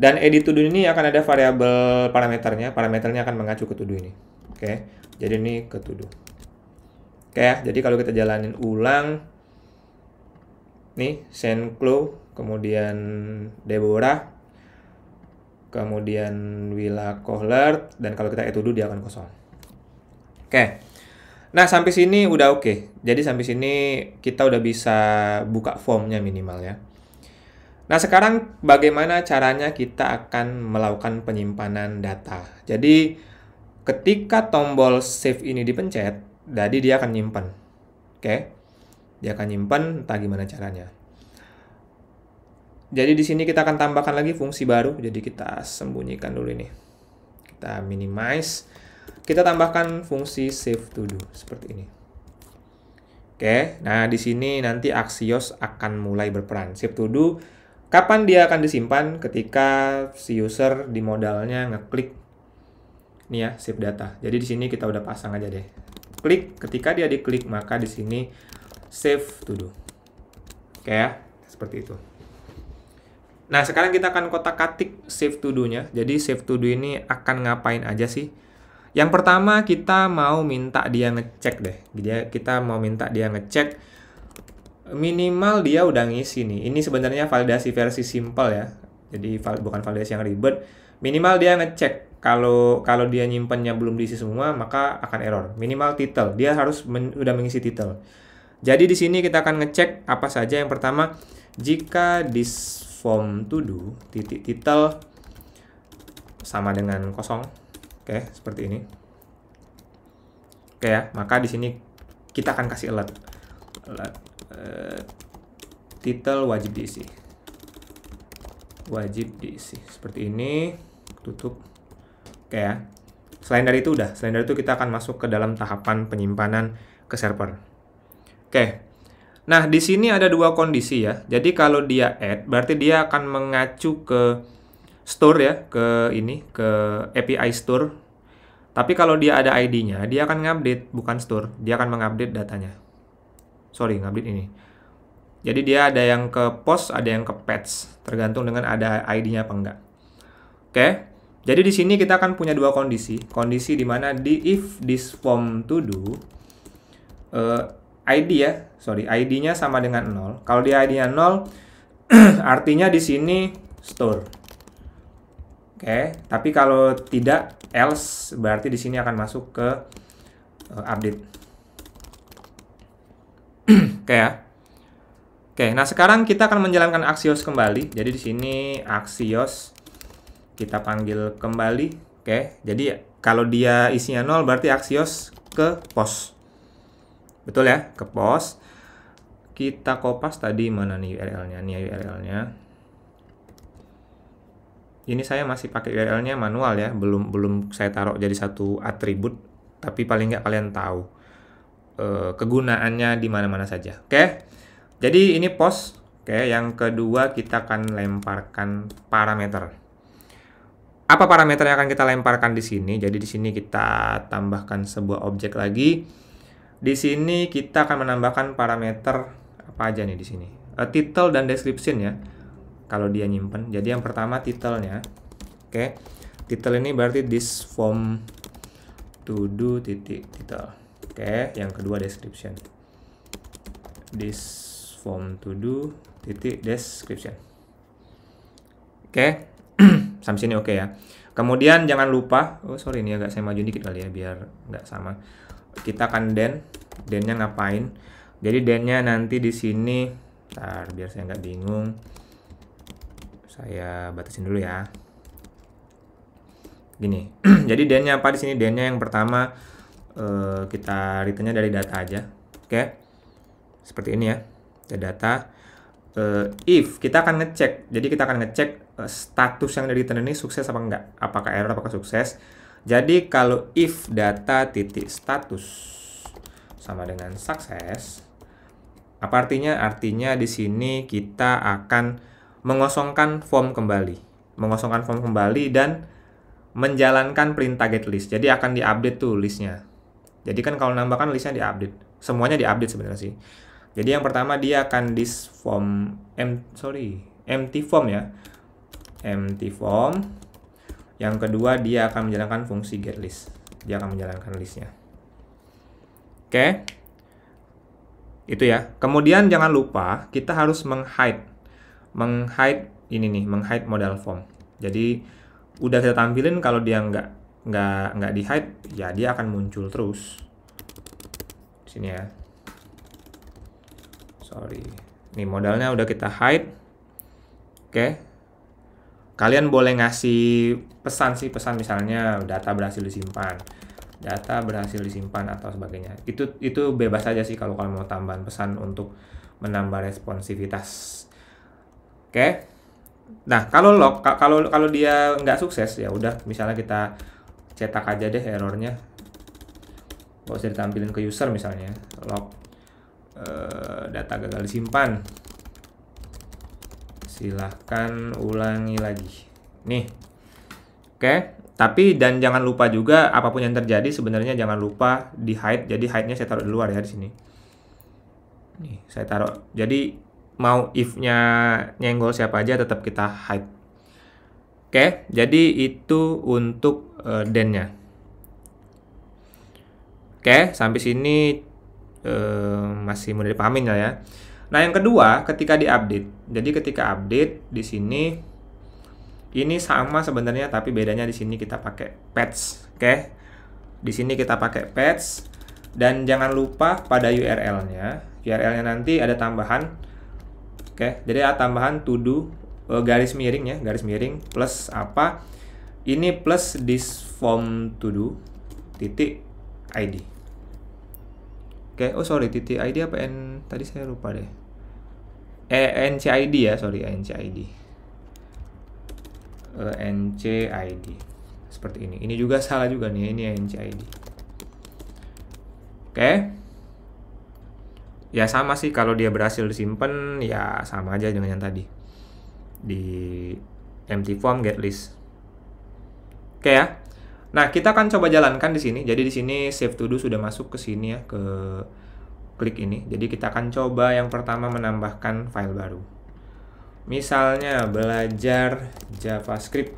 Dan edit tuduh ini akan ada variabel parameternya. Parameternya akan mengacu ke tuduh ini. Oke, jadi ini ketuduh. Oke okay. Ya, jadi kalau kita jalanin ulang, nih Saint Senklo, kemudian Deborah, kemudian Willa Kohler, dan kalau kita ketuduh dia akan kosong. Oke, nah sampai sini udah oke. Okay. Jadi sampai sini kita udah bisa buka formnya minimal ya. Nah, sekarang bagaimana caranya kita akan melakukan penyimpanan data? Jadi, ketika tombol save ini dipencet, jadi dia akan nyimpan. Oke. Dia akan nyimpan entah gimana caranya. Jadi di sini kita akan tambahkan lagi fungsi baru. Jadi kita sembunyikan dulu ini. Kita minimize. Kita tambahkan fungsi save to do seperti ini. Oke, nah di sini nanti Axios akan mulai berperan. Save to do kapan dia akan disimpan ketika si user di modalnya ngeklik Nih ya, save data. Jadi di sini kita udah pasang aja deh. Klik, ketika dia diklik maka di sini save to do. Oke ya, seperti itu. Nah, sekarang kita akan kotak-katik save to do-nya. Jadi save to do ini akan ngapain aja sih? Yang pertama kita mau minta dia ngecek deh. Dia kita mau minta dia ngecek minimal dia udah ngisi nih. Ini sebenarnya validasi versi simple ya. Jadi bukan validasi yang ribet. Minimal dia ngecek kalau kalau dia nyimpannya belum diisi semua maka akan error minimal title dia harus men, udah mengisi title jadi di sini kita akan ngecek apa saja yang pertama jika this form to do titik title sama dengan kosong oke seperti ini oke ya maka di sini kita akan kasih alert, alert uh, eh, title wajib diisi wajib diisi seperti ini tutup Oke ya. Selain dari itu udah, selain dari itu kita akan masuk ke dalam tahapan penyimpanan ke server. Oke. Nah, di sini ada dua kondisi ya. Jadi kalau dia add berarti dia akan mengacu ke store ya, ke ini, ke API store. Tapi kalau dia ada ID-nya, dia akan ngupdate bukan store, dia akan mengupdate datanya. Sorry, ngupdate ini. Jadi dia ada yang ke post, ada yang ke patch, tergantung dengan ada ID-nya apa enggak. Oke. Okay. Jadi di sini kita akan punya dua kondisi. Kondisi di mana di if this form to do uh, eh, ID ya, sorry, ID-nya sama dengan nol. Kalau dia ID-nya 0, artinya di sini store. Oke, okay. tapi kalau tidak else berarti di sini akan masuk ke uh, update. Oke ya. Oke, nah sekarang kita akan menjalankan Axios kembali. Jadi di sini Axios kita panggil kembali oke jadi kalau dia isinya nol berarti Axios ke pos betul ya ke pos kita kopas tadi mana nih URL-nya nih ya, URL-nya ini saya masih pakai URL-nya manual ya belum belum saya taruh jadi satu atribut tapi paling nggak kalian tahu e, kegunaannya di mana-mana saja oke jadi ini pos oke yang kedua kita akan lemparkan parameter apa parameter yang akan kita lemparkan di sini? Jadi di sini kita tambahkan sebuah objek lagi. Di sini kita akan menambahkan parameter apa aja nih di sini? A eh, title dan description ya. Kalau dia nyimpen. Jadi yang pertama titlenya, Oke. Okay. Title ini berarti this form to do titik title. Oke, okay. yang kedua description. This form to do titik description. Oke. Okay sampai sini oke okay ya. Kemudian jangan lupa, oh sorry ini agak saya maju dikit kali ya biar nggak sama. Kita akan den, dennya ngapain? Jadi dennya nanti di sini, ntar biar saya nggak bingung. Saya batasin dulu ya. Gini, jadi dennya apa di sini? Dennya yang pertama eh, kita returnnya dari data aja, oke? Okay? Seperti ini ya, dari data. Uh, if kita akan ngecek, jadi kita akan ngecek Eh, status yang dari ini sukses apa enggak apakah error apakah sukses jadi kalau if data titik status sama dengan sukses apa artinya artinya di sini kita akan mengosongkan form kembali mengosongkan form kembali dan menjalankan print target list jadi akan diupdate tuh listnya jadi kan kalau nambahkan listnya diupdate semuanya diupdate sebenarnya sih jadi yang pertama dia akan this form m sorry empty form ya empty form yang kedua dia akan menjalankan fungsi get list dia akan menjalankan listnya oke okay. itu ya kemudian jangan lupa kita harus menghide menghide ini nih menghide modal form jadi udah kita tampilin kalau dia nggak nggak nggak di hide ya dia akan muncul terus sini ya sorry Ini modalnya udah kita hide oke okay Kalian boleh ngasih pesan sih, pesan misalnya data berhasil disimpan, data berhasil disimpan atau sebagainya. Itu itu bebas aja sih kalau kalian mau tambahan pesan untuk menambah responsivitas. Oke. Okay? Nah, kalau lock kalau kalau dia nggak sukses ya udah misalnya kita cetak aja deh errornya. nggak usah ditampilin ke user misalnya. lock uh, eh, data gagal disimpan silahkan ulangi lagi nih oke tapi dan jangan lupa juga apapun yang terjadi sebenarnya jangan lupa di hide jadi hide nya saya taruh di luar ya di sini nih saya taruh jadi mau if nya nyenggol siapa aja tetap kita hide oke jadi itu untuk uh, eh, den nya oke sampai sini uh, masih mudah dipahamin ya, ya Nah, yang kedua ketika diupdate. Jadi ketika update di sini ini sama sebenarnya tapi bedanya di sini kita pakai patch, oke? Okay? Di sini kita pakai patch dan jangan lupa pada URL-nya. URL-nya nanti ada tambahan oke, okay? jadi ada tambahan to do e, garis miring ya, garis miring plus apa? Ini plus this form to do titik ID. Oke, oh sorry, titik ID apa N? Tadi saya lupa deh. Eh, NCID ya, sorry, NCID. Uh, eh, NCID. Seperti ini. Ini juga salah juga nih, ini NCID. Oke. Okay. Ya sama sih, kalau dia berhasil disimpan, ya sama aja dengan yang tadi. Di empty form get list. Oke okay, ya. Nah, kita akan coba jalankan di sini. Jadi di sini save to do sudah masuk ke sini ya, ke klik ini. Jadi kita akan coba yang pertama menambahkan file baru. Misalnya belajar JavaScript.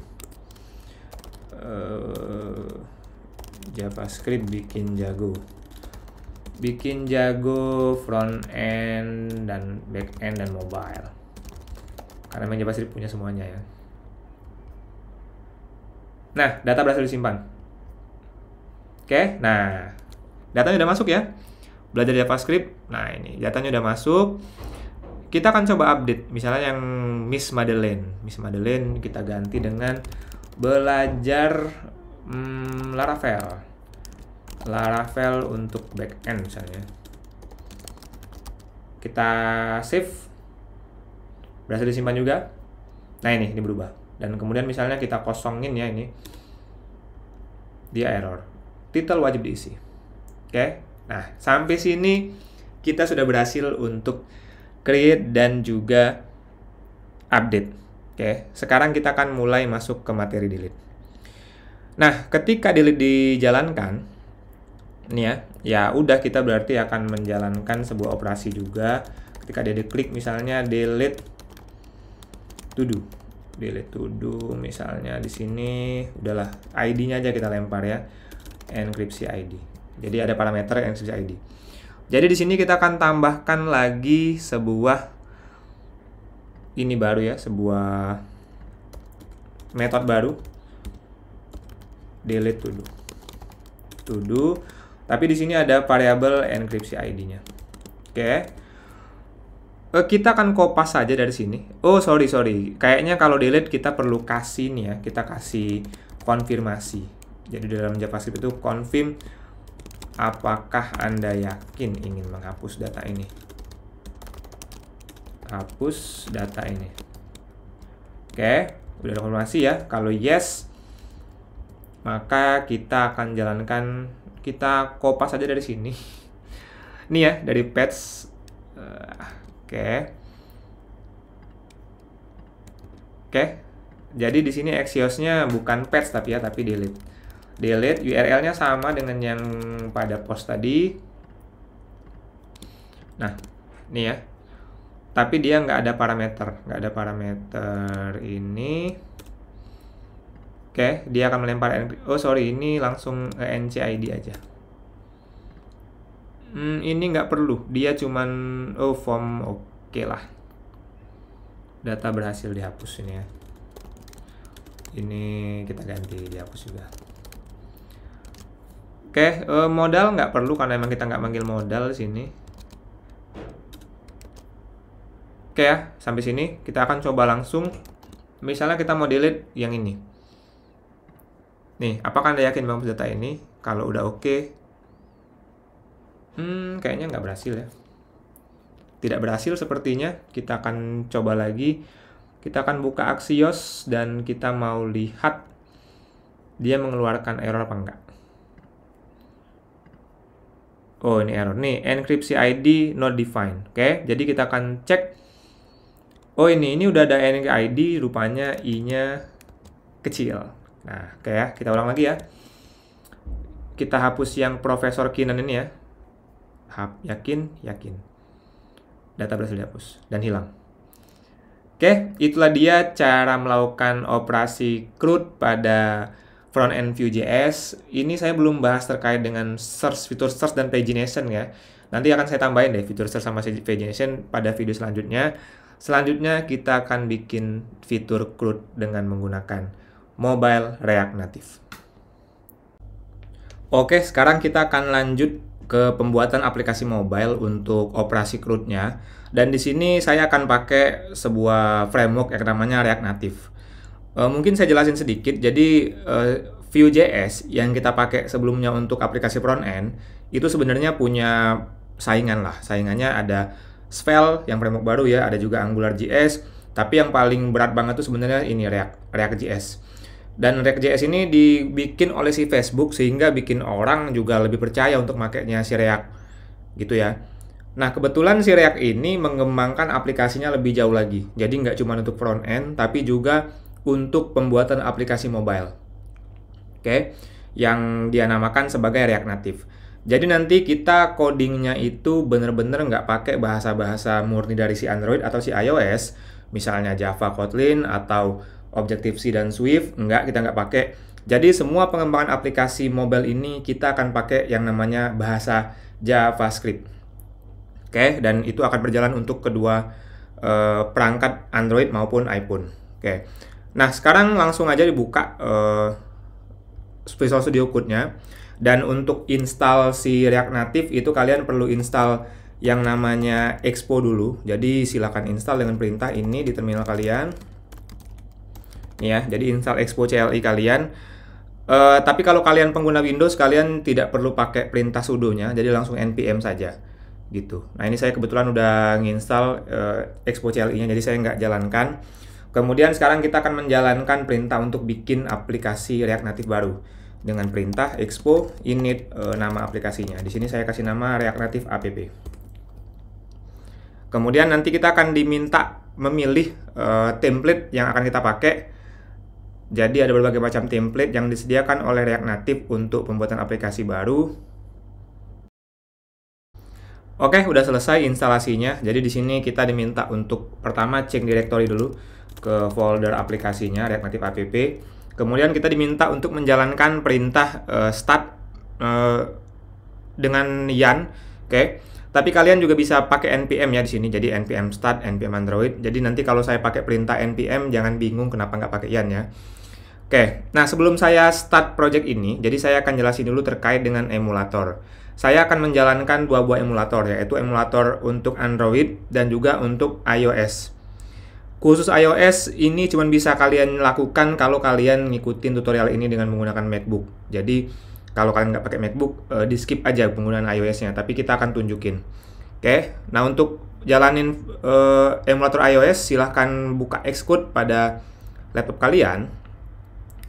Uh, JavaScript bikin jago. Bikin jago front end dan back end dan mobile. Karena JavaScript punya semuanya ya. Nah, data berhasil disimpan. Oke, nah datanya udah masuk ya. Belajar JavaScript, nah ini datanya udah masuk. Kita akan coba update, misalnya yang Miss Madeleine. Miss Madeleine kita ganti dengan belajar hmm, Laravel. Laravel untuk backend misalnya. Kita save. Berhasil disimpan juga. Nah ini, ini berubah dan kemudian misalnya kita kosongin ya ini dia error title wajib diisi oke okay? nah sampai sini kita sudah berhasil untuk create dan juga update oke okay? sekarang kita akan mulai masuk ke materi delete nah ketika delete dijalankan ini ya ya udah kita berarti akan menjalankan sebuah operasi juga ketika dia diklik misalnya delete to do delete to do misalnya di sini udahlah ID-nya aja kita lempar ya enkripsi ID. Jadi ada parameter enkripsi ID. Jadi di sini kita akan tambahkan lagi sebuah ini baru ya, sebuah metode baru delete to do. To do tapi di sini ada variable enkripsi ID-nya. Oke. Okay uh, kita akan kopas saja dari sini. Oh, sorry, sorry. Kayaknya kalau delete kita perlu kasih nih ya. Kita kasih konfirmasi. Jadi dalam JavaScript itu confirm apakah Anda yakin ingin menghapus data ini. Hapus data ini. Oke, udah ada konfirmasi ya. Kalau yes, maka kita akan jalankan kita kopas saja dari sini. Nih ya, dari patch uh, Oke. Oke. Jadi di sini Axios-nya bukan patch tapi ya, tapi delete. Delete URL-nya sama dengan yang pada post tadi. Nah, ini ya. Tapi dia nggak ada parameter, nggak ada parameter ini. Oke, dia akan melempar oh sorry ini langsung eh, NCID aja. Hmm, ini nggak perlu, dia cuman oh form oke okay lah. Data berhasil dihapus ini ya. Ini kita ganti dihapus juga. Oke, okay, uh, eh, modal nggak perlu karena emang kita nggak manggil modal sini. Oke okay ya, sampai sini kita akan coba langsung. Misalnya kita mau delete yang ini. Nih, apakah Anda yakin memang data ini? Kalau udah oke, okay, Hmm, kayaknya nggak berhasil ya. Tidak berhasil sepertinya. Kita akan coba lagi. Kita akan buka Axios dan kita mau lihat dia mengeluarkan error apa enggak. Oh, ini error. Nih, Enkripsi ID not defined. Oke, okay? jadi kita akan cek. Oh, ini ini udah ada enkripsi ID, rupanya i-nya kecil. Nah, oke okay ya. Kita ulang lagi ya. Kita hapus yang Profesor Kinan ini ya hap, yakin, yakin. Data berhasil dihapus dan hilang. Oke, itulah dia cara melakukan operasi CRUD pada front end Vue.js. Ini saya belum bahas terkait dengan search, fitur search dan pagination ya. Nanti akan saya tambahin deh fitur search sama pagination pada video selanjutnya. Selanjutnya kita akan bikin fitur CRUD dengan menggunakan mobile React Native. Oke, sekarang kita akan lanjut ke pembuatan aplikasi mobile untuk operasi CRUD-nya. Dan di sini saya akan pakai sebuah framework yang namanya React Native. E, mungkin saya jelasin sedikit. Jadi e, Vue.js yang kita pakai sebelumnya untuk aplikasi front end itu sebenarnya punya saingan lah. Saingannya ada Svelte yang framework baru ya, ada juga AngularJS, tapi yang paling berat banget tuh sebenarnya ini React React.js. Dan React.js ini dibikin oleh si Facebook sehingga bikin orang juga lebih percaya untuk makainya si React. Gitu ya. Nah, kebetulan si React ini mengembangkan aplikasinya lebih jauh lagi. Jadi nggak cuma untuk front end, tapi juga untuk pembuatan aplikasi mobile. Oke, yang dia namakan sebagai React Native. Jadi nanti kita codingnya itu bener-bener nggak pakai bahasa-bahasa murni dari si Android atau si iOS, misalnya Java, Kotlin, atau Objective-C dan Swift, enggak, kita nggak pakai. Jadi semua pengembangan aplikasi mobile ini kita akan pakai yang namanya bahasa JavaScript. Oke, okay, dan itu akan berjalan untuk kedua uh, perangkat Android maupun iPhone. Oke. Okay. Nah, sekarang langsung aja dibuka uh, Visual Studio Code-nya. Dan untuk install si React Native itu kalian perlu install yang namanya Expo dulu. Jadi silakan install dengan perintah ini di terminal kalian ya. Jadi install Expo CLI kalian. Uh, tapi kalau kalian pengguna Windows, kalian tidak perlu pakai perintah sudonya, jadi langsung npm saja gitu. Nah ini saya kebetulan udah nginstal uh, eh, Expo CLI-nya, jadi saya nggak jalankan. Kemudian sekarang kita akan menjalankan perintah untuk bikin aplikasi React Native baru dengan perintah expo init uh, eh, nama aplikasinya. Di sini saya kasih nama React Native app. Kemudian nanti kita akan diminta memilih uh, template yang akan kita pakai jadi ada berbagai macam template yang disediakan oleh React Native untuk pembuatan aplikasi baru. Oke, udah selesai instalasinya. Jadi di sini kita diminta untuk pertama cek directory dulu ke folder aplikasinya React Native app. Kemudian kita diminta untuk menjalankan perintah uh, start uh, dengan YAN, oke. Okay. Tapi kalian juga bisa pakai npm ya di sini. Jadi npm start, npm android. Jadi nanti kalau saya pakai perintah npm jangan bingung kenapa nggak pakai yan ya. Oke, nah sebelum saya start project ini, jadi saya akan jelasin dulu terkait dengan emulator. Saya akan menjalankan dua buah emulator, yaitu emulator untuk Android dan juga untuk iOS. Khusus iOS ini cuma bisa kalian lakukan kalau kalian ngikutin tutorial ini dengan menggunakan MacBook. Jadi kalau kalian nggak pakai MacBook, eh, di skip aja penggunaan iOS-nya, tapi kita akan tunjukin. Oke, nah untuk jalanin eh, emulator iOS, silahkan buka Xcode pada laptop kalian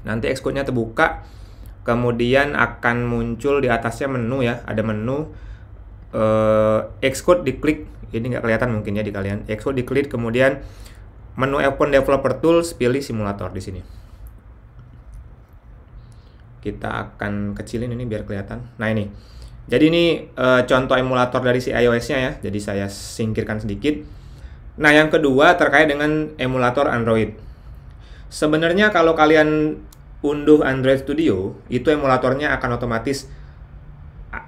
Nanti Xcode-nya terbuka, kemudian akan muncul di atasnya menu ya, ada menu eh, Xcode diklik, ini nggak kelihatan mungkin ya di kalian. Xcode diklik, kemudian menu Open Developer Tools, pilih simulator di sini. Kita akan kecilin ini biar kelihatan. Nah ini, jadi ini e, contoh emulator dari si iOS-nya ya. Jadi saya singkirkan sedikit. Nah, yang kedua terkait dengan emulator Android. Sebenarnya kalau kalian unduh Android Studio, itu emulatornya akan otomatis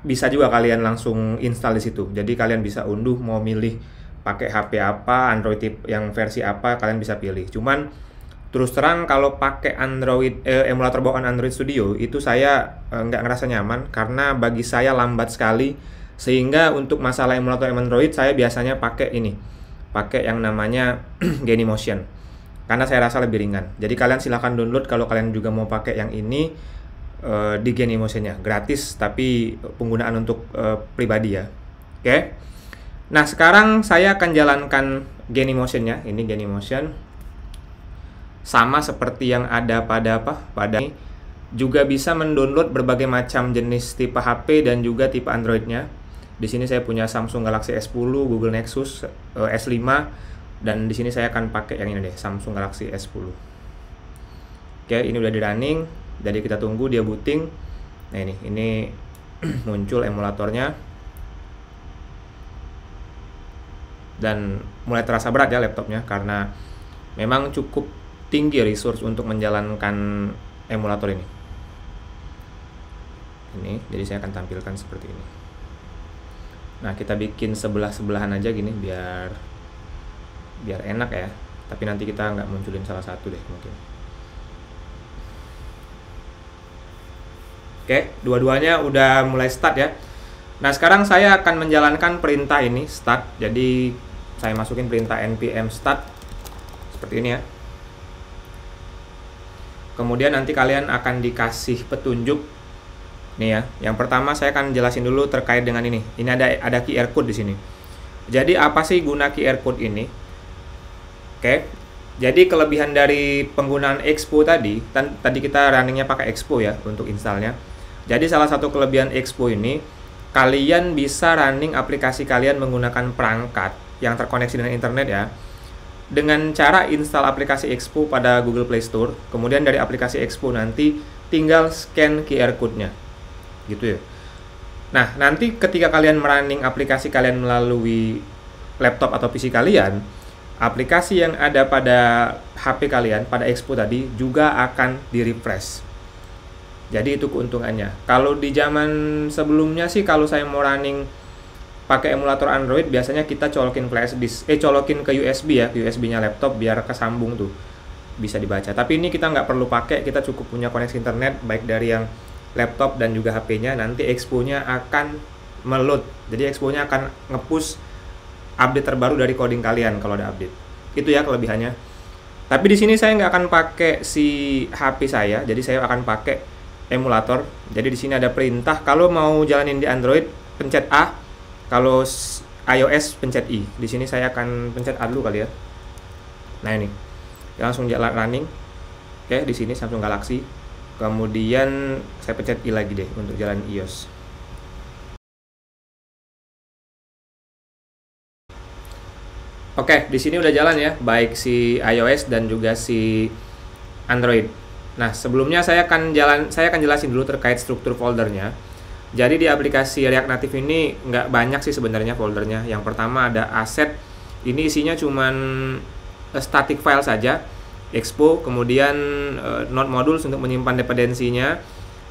bisa juga kalian langsung install di situ. Jadi kalian bisa unduh mau milih pakai HP apa, Android yang versi apa kalian bisa pilih. Cuman terus terang kalau pakai Android eh, emulator bawaan Android Studio itu saya eh, nggak ngerasa nyaman karena bagi saya lambat sekali sehingga untuk masalah emulator Android saya biasanya pakai ini, pakai yang namanya Genymotion karena saya rasa lebih ringan. Jadi kalian silahkan download kalau kalian juga mau pakai yang ini uh, di Gen Emotionnya, gratis tapi penggunaan untuk uh, pribadi ya. Oke. Okay? Nah sekarang saya akan jalankan Gen Emotionnya, ini Gen Emotion sama seperti yang ada pada apa pada ini juga bisa mendownload berbagai macam jenis tipe HP dan juga tipe Androidnya. Di sini saya punya Samsung Galaxy S10, Google Nexus, eh, S5 dan di sini saya akan pakai yang ini deh Samsung Galaxy S10 oke ini udah di running jadi kita tunggu dia booting nah ini ini muncul emulatornya dan mulai terasa berat ya laptopnya karena memang cukup tinggi resource untuk menjalankan emulator ini ini jadi saya akan tampilkan seperti ini nah kita bikin sebelah-sebelahan aja gini biar biar enak ya tapi nanti kita nggak munculin salah satu deh mungkin oke dua-duanya udah mulai start ya nah sekarang saya akan menjalankan perintah ini start jadi saya masukin perintah npm start seperti ini ya kemudian nanti kalian akan dikasih petunjuk nih ya yang pertama saya akan jelasin dulu terkait dengan ini ini ada ada QR code di sini jadi apa sih guna QR code ini Oke, Jadi kelebihan dari penggunaan Expo tadi, tan- tadi kita runningnya pakai Expo ya untuk installnya. Jadi salah satu kelebihan Expo ini, kalian bisa running aplikasi kalian menggunakan perangkat yang terkoneksi dengan internet ya. Dengan cara install aplikasi Expo pada Google Play Store, kemudian dari aplikasi Expo nanti tinggal scan QR code-nya. Gitu ya. Nah, nanti ketika kalian merunning aplikasi kalian melalui laptop atau PC kalian, aplikasi yang ada pada HP kalian pada Expo tadi juga akan di refresh jadi itu keuntungannya kalau di zaman sebelumnya sih kalau saya mau running pakai emulator Android biasanya kita colokin flash disk eh colokin ke USB ya ke USB nya laptop biar kesambung tuh bisa dibaca tapi ini kita nggak perlu pakai kita cukup punya koneksi internet baik dari yang laptop dan juga HP nya nanti Expo nya akan meload jadi Expo nya akan ngepush update terbaru dari coding kalian kalau ada update. Itu ya kelebihannya. Tapi di sini saya nggak akan pakai si HP saya, jadi saya akan pakai emulator. Jadi di sini ada perintah kalau mau jalanin di Android pencet A, kalau iOS pencet I. Di sini saya akan pencet A dulu kali ya. Nah ini. Langsung jalan running. Oke, di sini Samsung Galaxy. Kemudian saya pencet I lagi deh untuk jalan iOS. Oke, di sini udah jalan ya, baik si iOS dan juga si Android. Nah, sebelumnya saya akan jalan, saya akan jelasin dulu terkait struktur foldernya. Jadi di aplikasi React Native ini nggak banyak sih sebenarnya foldernya. Yang pertama ada aset, ini isinya cuman eh, static file saja, expo, kemudian uh, node modules untuk menyimpan dependensinya.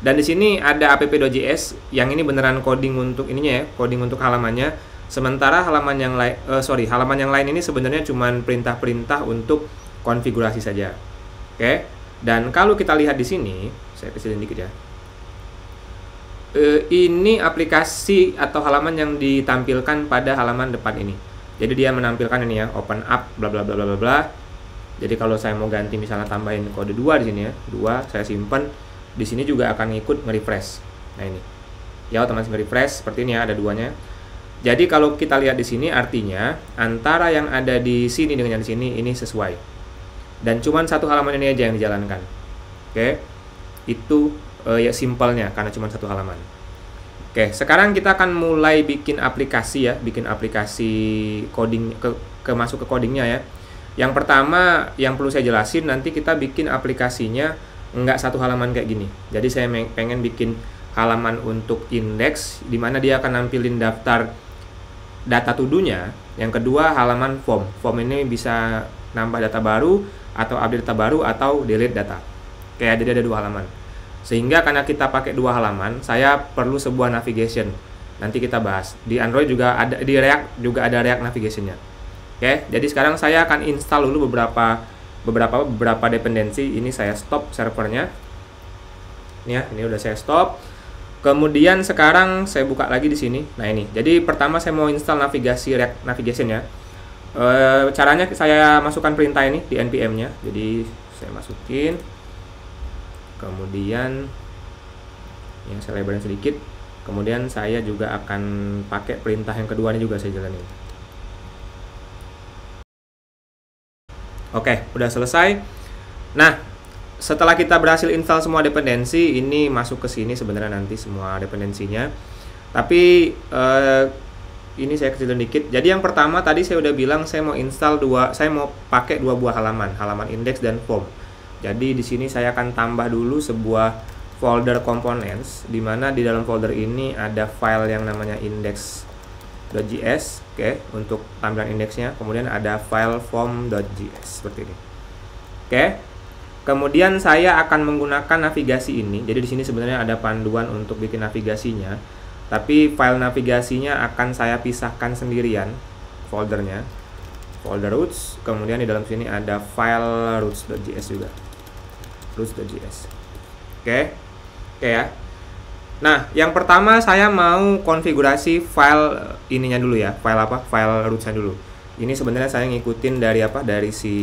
Dan di sini ada app.js yang ini beneran coding untuk ininya ya, coding untuk halamannya Sementara halaman yang lain uh, eh, sorry, halaman yang lain ini sebenarnya cuma perintah-perintah untuk konfigurasi saja. Oke. Okay? Dan kalau kita lihat di sini, saya kecilin dikit ya. Uh, ini aplikasi atau halaman yang ditampilkan pada halaman depan ini. Jadi dia menampilkan ini ya, open up bla bla bla bla bla. bla. Jadi kalau saya mau ganti misalnya tambahin kode 2 di sini ya, 2 saya simpan di sini juga akan ikut nge-refresh. Nah ini. Ya otomatis nge-refresh seperti ini ya ada duanya. Jadi kalau kita lihat di sini artinya antara yang ada di sini dengan yang di sini ini sesuai. Dan cuman satu halaman ini aja yang dijalankan. Oke. Okay? Itu uh, ya simpelnya karena cuman satu halaman. Oke, okay, sekarang kita akan mulai bikin aplikasi ya, bikin aplikasi coding ke, ke masuk ke codingnya ya. Yang pertama yang perlu saya jelasin nanti kita bikin aplikasinya nggak satu halaman kayak gini. Jadi saya pengen bikin halaman untuk indeks di mana dia akan nampilin daftar data tuduhnya yang kedua halaman form form ini bisa nambah data baru atau update data baru atau delete data kayak jadi ada dua halaman sehingga karena kita pakai dua halaman saya perlu sebuah navigation nanti kita bahas di Android juga ada di React juga ada React navigationnya oke jadi sekarang saya akan install dulu beberapa beberapa beberapa dependensi ini saya stop servernya ini ya ini udah saya stop Kemudian sekarang saya buka lagi di sini. Nah ini. Jadi pertama saya mau install navigasi React Navigation ya. E, caranya saya masukkan perintah ini di npm-nya. Jadi saya masukin. Kemudian ya saya lebarin sedikit. Kemudian saya juga akan pakai perintah yang kedua ini juga saya jalani. Oke, udah selesai. Nah, setelah kita berhasil install semua dependensi ini masuk ke sini sebenarnya nanti semua dependensinya tapi uh, ini saya kecilin dikit jadi yang pertama tadi saya udah bilang saya mau install dua saya mau pakai dua buah halaman halaman index dan form jadi di sini saya akan tambah dulu sebuah folder components dimana di dalam folder ini ada file yang namanya index.js oke okay, untuk tampilan indexnya kemudian ada file form.js seperti ini oke okay Kemudian saya akan menggunakan navigasi ini. Jadi di sini sebenarnya ada panduan untuk bikin navigasinya. Tapi file navigasinya akan saya pisahkan sendirian foldernya. Folder roots, kemudian di dalam sini ada file roots.js juga. roots.js. Oke. Oke ya. Nah, yang pertama saya mau konfigurasi file ininya dulu ya. File apa? File rootsnya dulu. Ini sebenarnya saya ngikutin dari apa? Dari si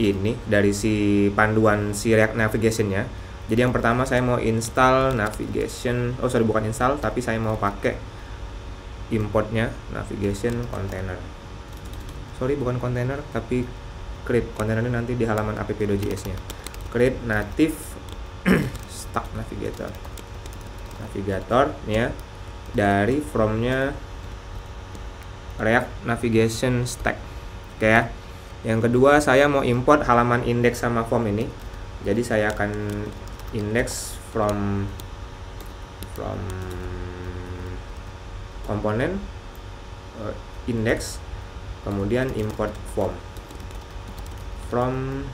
ini dari si panduan si React Navigationnya. Jadi yang pertama saya mau install navigation, oh sorry bukan install, tapi saya mau pakai importnya navigation container. Sorry bukan container, tapi create container ini nanti di halaman app.js-nya. Create native stack navigator, navigator, ya dari from-nya React Navigation Stack. Oke okay, ya yang kedua saya mau import halaman index sama form ini jadi saya akan index from from komponen uh, eh, index kemudian import form from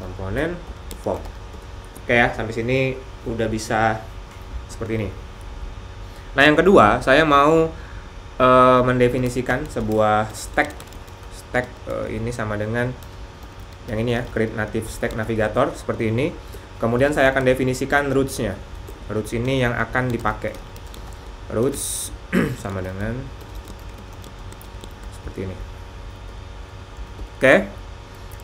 komponen form oke ya sampai sini udah bisa seperti ini nah yang kedua saya mau uh, mendefinisikan sebuah stack stack uh, ini sama dengan yang ini ya create native stack navigator seperti ini kemudian saya akan definisikan rootsnya roots ini yang akan dipakai roots sama dengan seperti ini oke okay.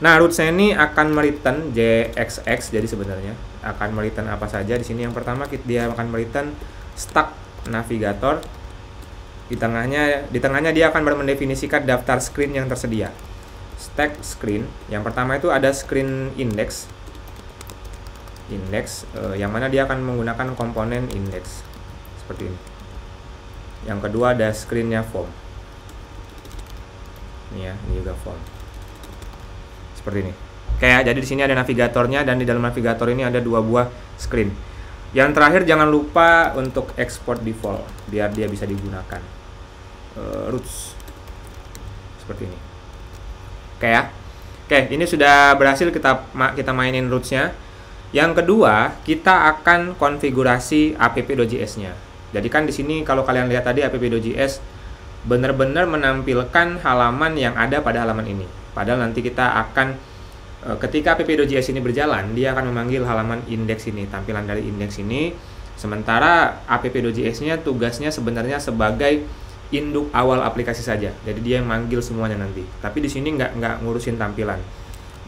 nah rootsnya ini akan meriten jxx jadi sebenarnya akan meriten apa saja di sini yang pertama dia akan meriten stack navigator di tengahnya di tengahnya dia akan mendefinisikan daftar screen yang tersedia. Stack screen. Yang pertama itu ada screen index. Index eh, yang mana dia akan menggunakan komponen index seperti ini. Yang kedua ada screennya form. Ini ya, ini juga form. Seperti ini. Kayak jadi di sini ada navigatornya dan di dalam navigator ini ada dua buah screen. Yang terakhir jangan lupa untuk export default biar dia bisa digunakan. Uh, roots seperti ini. Oke ya. Oke, ini sudah berhasil kita kita mainin rootsnya. Yang kedua, kita akan konfigurasi app.js-nya. Jadi kan di sini kalau kalian lihat tadi app.js benar-benar menampilkan halaman yang ada pada halaman ini. Padahal nanti kita akan Eh, ketika PP2JS ini berjalan, dia akan memanggil halaman indeks ini, tampilan dari indeks ini. Sementara app.js-nya tugasnya sebenarnya sebagai induk awal aplikasi saja. Jadi dia yang manggil semuanya nanti. Tapi di sini nggak nggak ngurusin tampilan.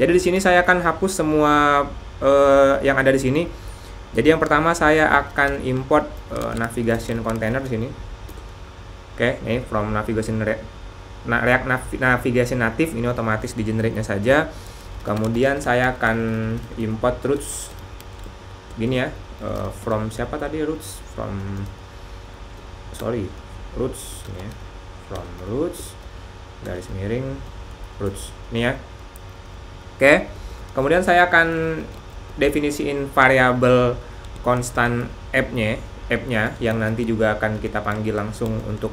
Jadi di sini saya akan hapus semua uh, yang ada di sini. Jadi yang pertama saya akan import uh, navigation container di sini. Oke, okay, ini from navigation React, React Navigation native ini otomatis di generate-nya saja kemudian saya akan import roots gini ya uh, from siapa tadi roots from sorry roots ya from roots garis miring roots nih ya oke okay. kemudian saya akan definisiin variabel konstan app nya app nya yang nanti juga akan kita panggil langsung untuk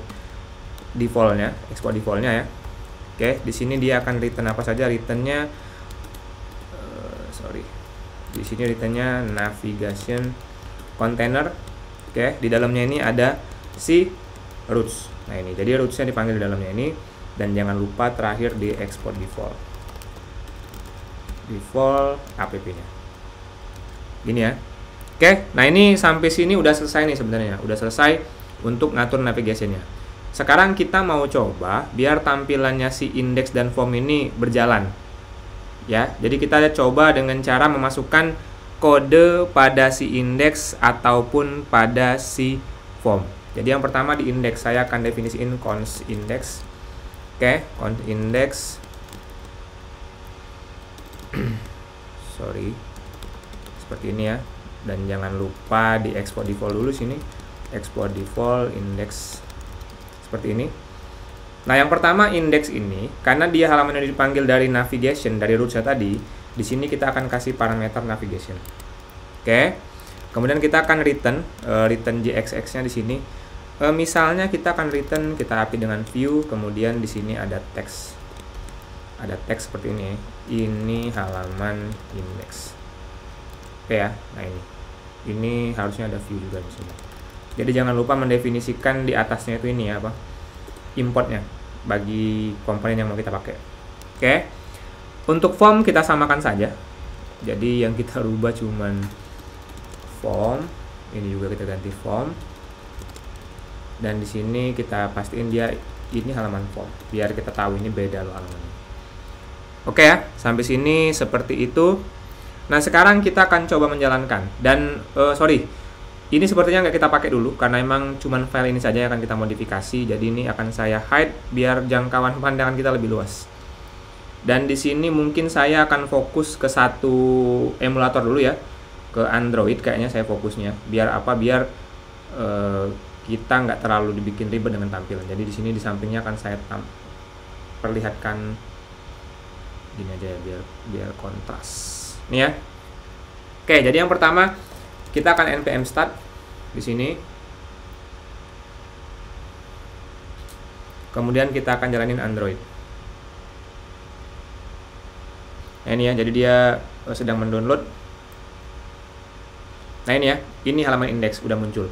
defaultnya export defaultnya ya oke okay. di sini dia akan return apa saja returnnya di sini ditanya navigation container oke di dalamnya ini ada si roots nah ini jadi rootsnya dipanggil di dalamnya ini dan jangan lupa terakhir di export default default app nya gini ya oke nah ini sampai sini udah selesai nih sebenarnya udah selesai untuk ngatur navigationnya sekarang kita mau coba biar tampilannya si index dan form ini berjalan ya. Jadi kita coba dengan cara memasukkan kode pada si indeks ataupun pada si form. Jadi yang pertama di indeks saya akan definisiin cons index. Oke, okay, cons index. Sorry. Seperti ini ya. Dan jangan lupa di export default dulu sini. Export default index seperti ini. Nah, yang pertama indeks ini, karena dia halaman yang dipanggil dari navigation, dari root tadi, di sini kita akan kasih parameter navigation. Oke. Kemudian kita akan return uh, return jxx-nya di sini. Uh, misalnya kita akan return kita api dengan view, kemudian di sini ada teks. Ada teks seperti ini. Ini halaman indeks. Oke ya. Nah, ini. Ini harusnya ada view juga di sini. Jadi jangan lupa mendefinisikan di atasnya itu ini ya, apa? importnya bagi komponen yang mau kita pakai. Oke. Okay. Untuk form kita samakan saja. Jadi yang kita rubah cuman form, ini juga kita ganti form. Dan di sini kita pastiin dia ini halaman form biar kita tahu ini beda loh Oke okay ya, sampai sini seperti itu. Nah, sekarang kita akan coba menjalankan dan uh, sorry ini sepertinya nggak kita pakai dulu karena emang cuman file ini saja yang akan kita modifikasi. Jadi ini akan saya hide biar jangkauan pandangan kita lebih luas. Dan di sini mungkin saya akan fokus ke satu emulator dulu ya, ke Android kayaknya saya fokusnya. Biar apa? Biar uh, kita nggak terlalu dibikin ribet dengan tampilan. Jadi di sini di sampingnya akan saya perlihatkan gini aja ya biar biar kontras. Nih ya. Oke, jadi yang pertama kita akan npm start di sini. Kemudian kita akan jalanin Android. Nah, ini ya, jadi dia eh, sedang mendownload. Nah ini ya, ini halaman index udah muncul.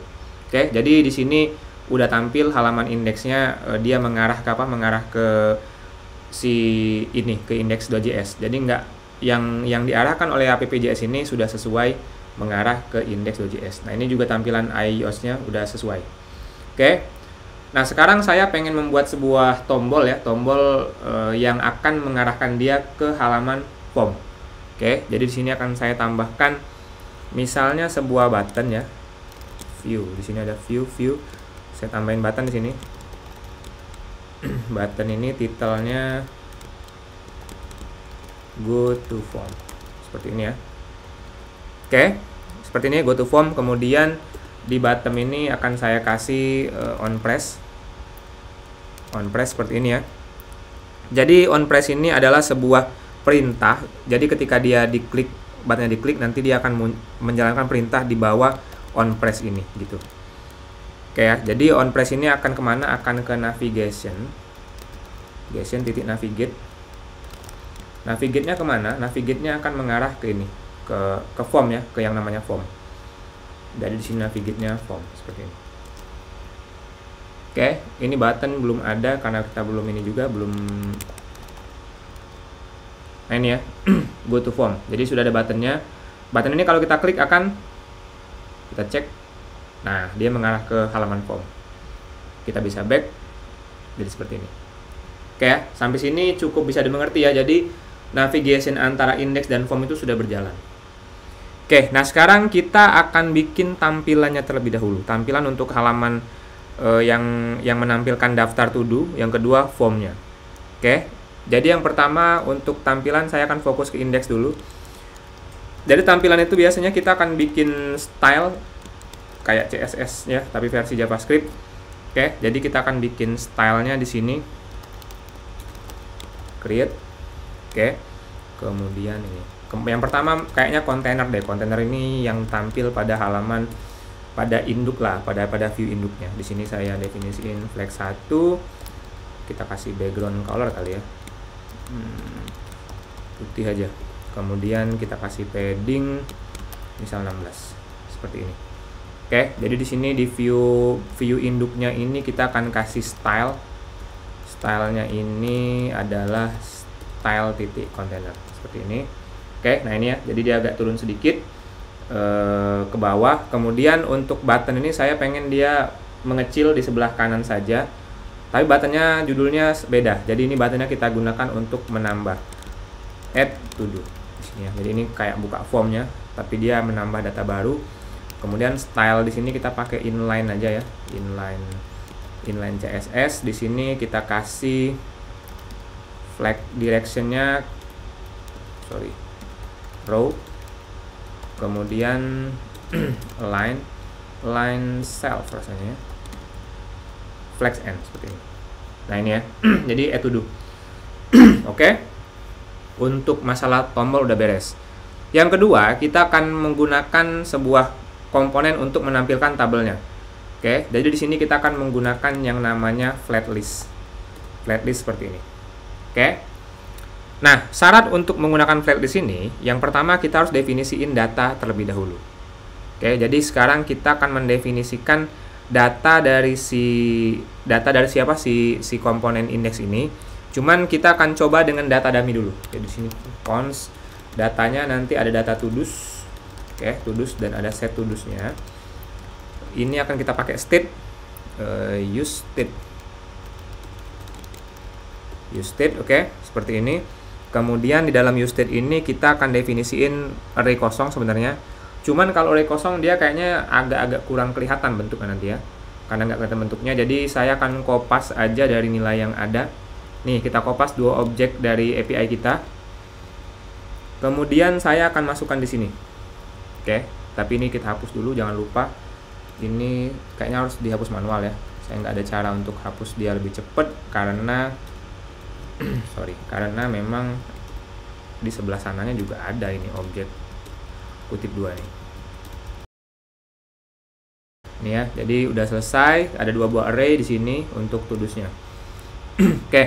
Oke, jadi di sini udah tampil halaman indeksnya eh, dia mengarah ke apa? Mengarah ke si ini ke indeks.js. Jadi nggak yang yang diarahkan oleh app.js ini sudah sesuai mengarah ke indeks Doji.js. Nah, ini juga tampilan iOS-nya e udah sesuai. Oke. Nah, sekarang saya pengen membuat sebuah tombol ya, tombol uh, yang akan mengarahkan dia ke halaman form. Oke, jadi di sini akan saya tambahkan misalnya sebuah button ya. View, di sini ada view, view. Saya tambahin button di sini. button ini titelnya go to form. Seperti ini ya okay. seperti ini go to form kemudian di bottom ini akan saya kasih uh, on press on press seperti ini ya jadi on press ini adalah sebuah perintah jadi ketika dia diklik buttonnya diklik nanti dia akan menjalankan perintah di bawah on press ini gitu oke ya jadi on press ini akan kemana akan ke navigation navigation titik navigate navigate nya kemana navigate nya akan mengarah ke ini ke ke form ya ke yang namanya form dari di sini navigate-nya form seperti ini oke ini button belum ada karena kita belum ini juga belum nah ini ya go to form jadi sudah ada buttonnya button ini kalau kita klik akan kita cek nah dia mengarah ke halaman form kita bisa back jadi seperti ini oke ya sampai sini cukup bisa dimengerti ya jadi navigation antara indeks dan form itu sudah berjalan Oke, nah sekarang kita akan bikin tampilannya terlebih dahulu. Tampilan untuk halaman uh, yang yang menampilkan daftar tuduh. yang kedua formnya. Oke, jadi yang pertama untuk tampilan saya akan fokus ke indeks dulu. Jadi tampilan itu biasanya kita akan bikin style kayak CSS ya, tapi versi JavaScript. Oke, jadi kita akan bikin stylenya di sini. Create. Oke, kemudian ini yang pertama kayaknya kontainer deh kontainer ini yang tampil pada halaman pada induk lah pada pada view induknya di sini saya definisiin flex 1 kita kasih background color kali ya hmm, putih aja kemudian kita kasih padding misal 16 seperti ini oke jadi di sini di view view induknya ini kita akan kasih style stylenya ini adalah style titik kontainer seperti ini Oke, nah ini ya, jadi dia agak turun sedikit uh, ke bawah. Kemudian untuk button ini saya pengen dia mengecil di sebelah kanan saja. Tapi buttonnya judulnya beda. Jadi ini buttonnya kita gunakan untuk menambah add to do. Ya, jadi ini kayak buka formnya, tapi dia menambah data baru. Kemudian style di sini kita pakai inline aja ya, inline inline CSS. Di sini kita kasih flag directionnya sorry row kemudian line line self rasanya ya. flex n seperti ini nah ini ya jadi etude. oke okay? untuk masalah tombol udah beres yang kedua kita akan menggunakan sebuah komponen untuk menampilkan tabelnya oke okay? jadi di sini kita akan menggunakan yang namanya flat list, flat list seperti ini oke okay? Nah, syarat untuk menggunakan flat di sini, yang pertama kita harus definisiin data terlebih dahulu. Oke, jadi sekarang kita akan mendefinisikan data dari si data dari siapa si si komponen indeks ini. Cuman kita akan coba dengan data dummy dulu. Oke, di sini cons datanya nanti ada data tudus. Oke, tudus dan ada set tudusnya. Ini akan kita pakai state uh, use state use state oke seperti ini Kemudian di dalam use state ini kita akan definisiin array kosong sebenarnya. Cuman kalau array kosong dia kayaknya agak-agak kurang kelihatan bentuknya nanti ya. Karena nggak kelihatan bentuknya, jadi saya akan kopas aja dari nilai yang ada. Nih, kita kopas dua objek dari API kita. Kemudian saya akan masukkan di sini. Oke, tapi ini kita hapus dulu, jangan lupa. Ini kayaknya harus dihapus manual ya. Saya nggak ada cara untuk hapus dia lebih cepat karena sorry karena memang di sebelah sananya juga ada ini objek kutip dua nih ini ya jadi udah selesai ada dua buah array di sini untuk tudusnya oke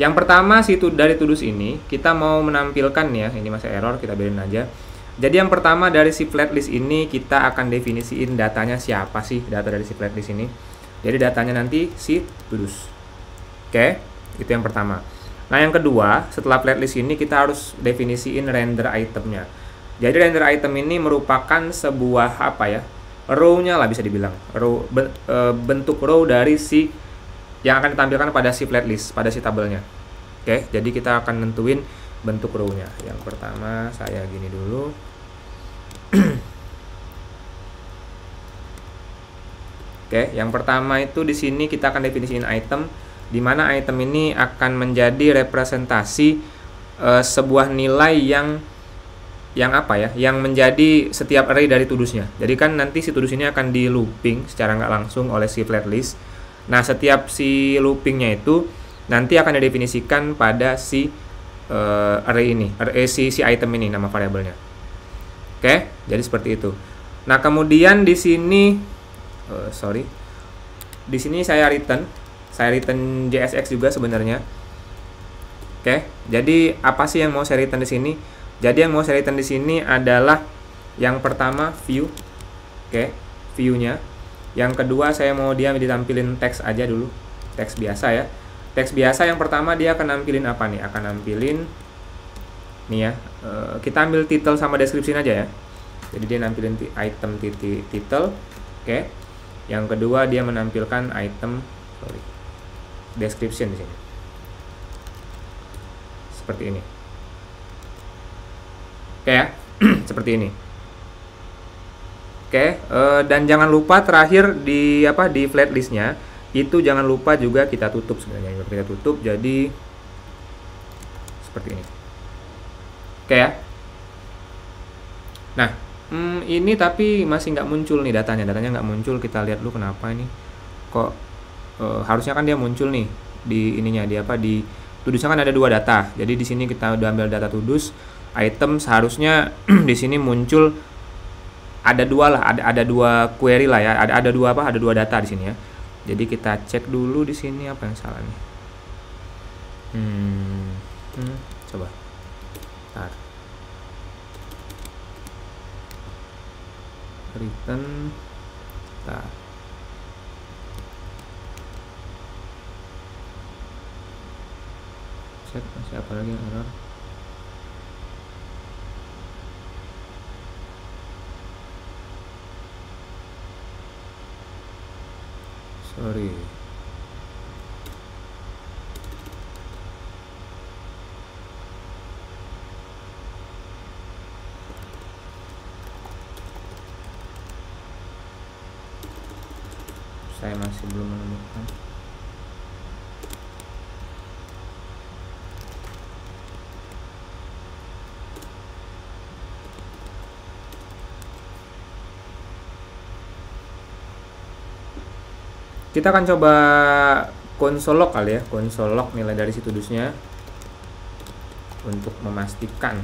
yang pertama si dari tudus ini kita mau menampilkan ya ini masih error kita biarin aja jadi yang pertama dari si flat list ini kita akan definisiin datanya siapa sih data dari si flat list ini jadi datanya nanti si tudus oke itu yang pertama Nah yang kedua, setelah playlist ini kita harus definisiin render itemnya. Jadi render item ini merupakan sebuah apa ya? Row-nya lah bisa dibilang. Row e, bentuk row dari si yang akan ditampilkan pada si playlist, pada si tabelnya. Oke, jadi kita akan nentuin bentuk row-nya. Yang pertama saya gini dulu. Oke, yang pertama itu di sini kita akan definisiin item di mana item ini akan menjadi representasi uh, sebuah nilai yang yang apa ya yang menjadi setiap array dari tudusnya jadi kan nanti si tudus ini akan di looping secara nggak langsung oleh si flat list nah setiap si loopingnya itu nanti akan didefinisikan pada si uh, array ini array si, si item ini nama variabelnya oke jadi seperti itu nah kemudian di sini uh, sorry di sini saya return saya return JSX juga sebenarnya. Oke, jadi apa sih yang mau saya return di sini? Jadi yang mau saya return di sini adalah yang pertama view. Oke, view-nya. Yang kedua saya mau dia ditampilin teks aja dulu. Teks biasa ya. Teks biasa yang pertama dia akan nampilin apa nih? Akan nampilin nih ya. Eh, kita ambil title sama description aja ya. Jadi dia nampilin item titik title, oke. Yang kedua dia menampilkan item sorry description di sini seperti ini oke ya seperti ini oke okay, eh, dan jangan lupa terakhir di apa di flat listnya itu jangan lupa juga kita tutup sebenarnya kita tutup jadi seperti ini oke ya nah hmm, ini tapi masih nggak muncul nih datanya datanya nggak muncul kita lihat dulu kenapa ini kok uh, harusnya kan dia muncul nih di ininya di apa di tudusnya kan ada dua data. Jadi di sini kita udah ambil data tudus item seharusnya di sini muncul ada dua lah ada ada dua query lah ya ada ada dua apa ada dua data di sini ya jadi kita cek dulu di sini apa yang salah nih hmm, hmm coba Bentar. return Bentar. cek masih apa lagi yang error sorry saya masih belum menemukan kita akan coba konsol lock kali ya konsol lock nilai dari situsnya untuk memastikan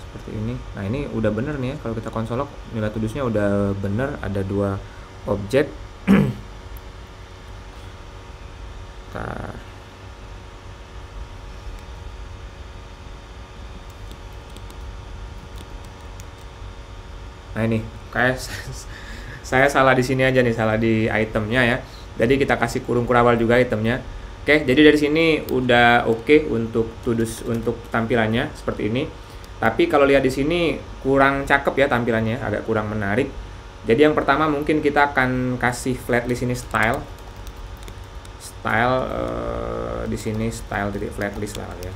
seperti ini nah ini udah bener nih ya kalau kita konsol lock nilai tudusnya udah bener ada dua objek Nah ini, kayak saya salah di sini aja nih salah di itemnya ya jadi kita kasih kurung kurawal juga itemnya oke jadi dari sini udah oke okay untuk tudus untuk tampilannya seperti ini tapi kalau lihat di sini kurang cakep ya tampilannya agak kurang menarik jadi yang pertama mungkin kita akan kasih flat di sini style style uh, di sini style titik flat list lah ya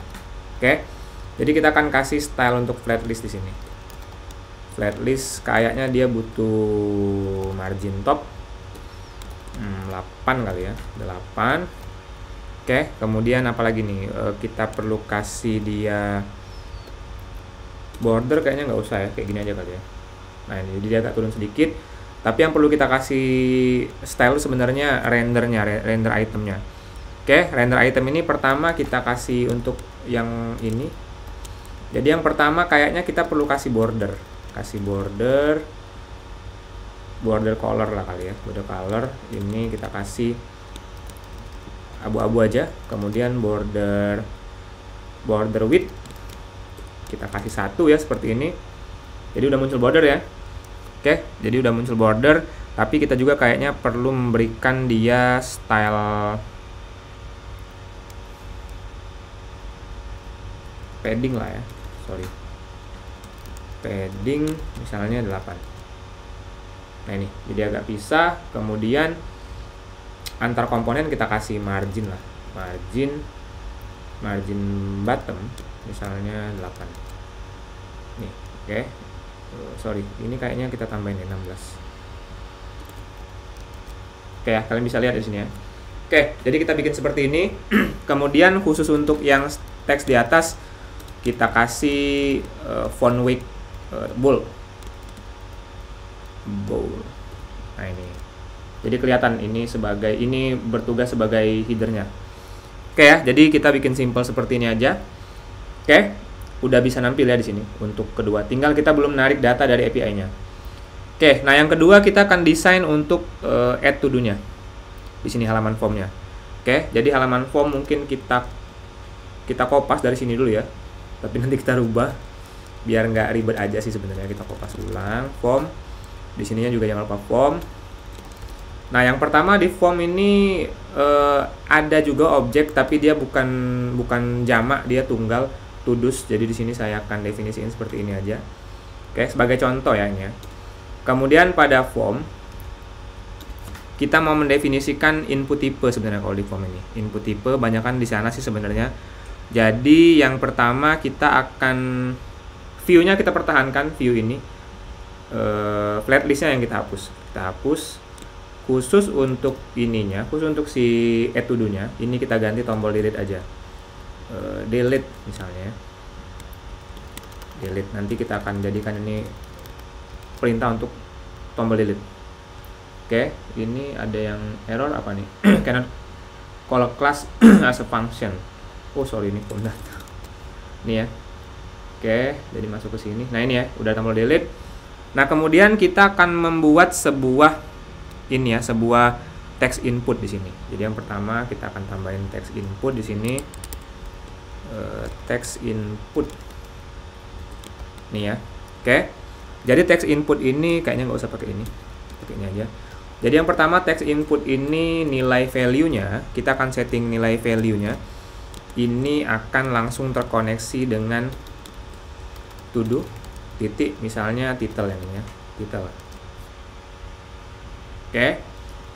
oke jadi kita akan kasih style untuk flat list di sini flatlist kayaknya dia butuh margin top hmm, 8 kali ya 8 oke kemudian apalagi nih eh, kita perlu kasih dia border kayaknya nggak usah ya kayak gini aja kali ya nah ini jadi dia agak turun sedikit tapi yang perlu kita kasih style sebenarnya rendernya render itemnya oke render item ini pertama kita kasih untuk yang ini jadi yang pertama kayaknya kita perlu kasih border kasih border border color lah kali ya border color ini kita kasih abu-abu aja kemudian border border width kita kasih satu ya seperti ini jadi udah muncul border ya oke jadi udah muncul border tapi kita juga kayaknya perlu memberikan dia style padding lah ya sorry padding misalnya 8 nah ini jadi agak pisah kemudian antar komponen kita kasih margin lah margin margin bottom misalnya 8 nih oke okay. Eh, sorry ini kayaknya kita tambahin ya 16 oke okay, ya, kalian bisa lihat di sini ya oke okay, jadi kita bikin seperti ini kemudian khusus untuk yang teks di atas kita kasih uh, font weight Bull, eh, bowl bowl nah ini jadi kelihatan ini sebagai ini bertugas sebagai headernya oke ya jadi kita bikin simple seperti ini aja oke udah bisa nampil ya di sini untuk kedua tinggal kita belum narik data dari API nya oke nah yang kedua kita akan desain untuk uh, add to do nya di sini halaman formnya oke jadi halaman form mungkin kita kita kopas dari sini dulu ya tapi nanti kita rubah biar nggak ribet aja sih sebenarnya kita kopas ulang form di sininya juga jangan lupa form nah yang pertama di form ini eh, ada juga objek tapi dia bukan bukan jamak dia tunggal tudus jadi di sini saya akan definisiin seperti ini aja oke sebagai contoh ya ini ya. kemudian pada form kita mau mendefinisikan input tipe sebenarnya kalau di form ini input tipe banyak kan di sana sih sebenarnya jadi yang pertama kita akan view-nya kita pertahankan view ini uh, flat listnya yang kita hapus kita hapus khusus untuk ininya khusus untuk si etudunya ini kita ganti tombol delete aja uh, delete misalnya delete nanti kita akan jadikan ini perintah untuk tombol delete oke okay, ini ada yang error apa nih Karena call class as a function oh sorry ini pun nih ya Oke, jadi masuk ke sini. Nah, ini ya, udah tombol delete. Nah, kemudian kita akan membuat sebuah ini ya, sebuah text input di sini. Jadi yang pertama kita akan tambahin text input di sini. E, eh, text input. Nih ya. Oke. Jadi text input ini kayaknya nggak usah pakai ini. Pakai ini aja. Jadi yang pertama text input ini nilai value-nya, kita akan setting nilai value-nya. Ini akan langsung terkoneksi dengan tuduh titik misalnya titel yang ini ya titel oke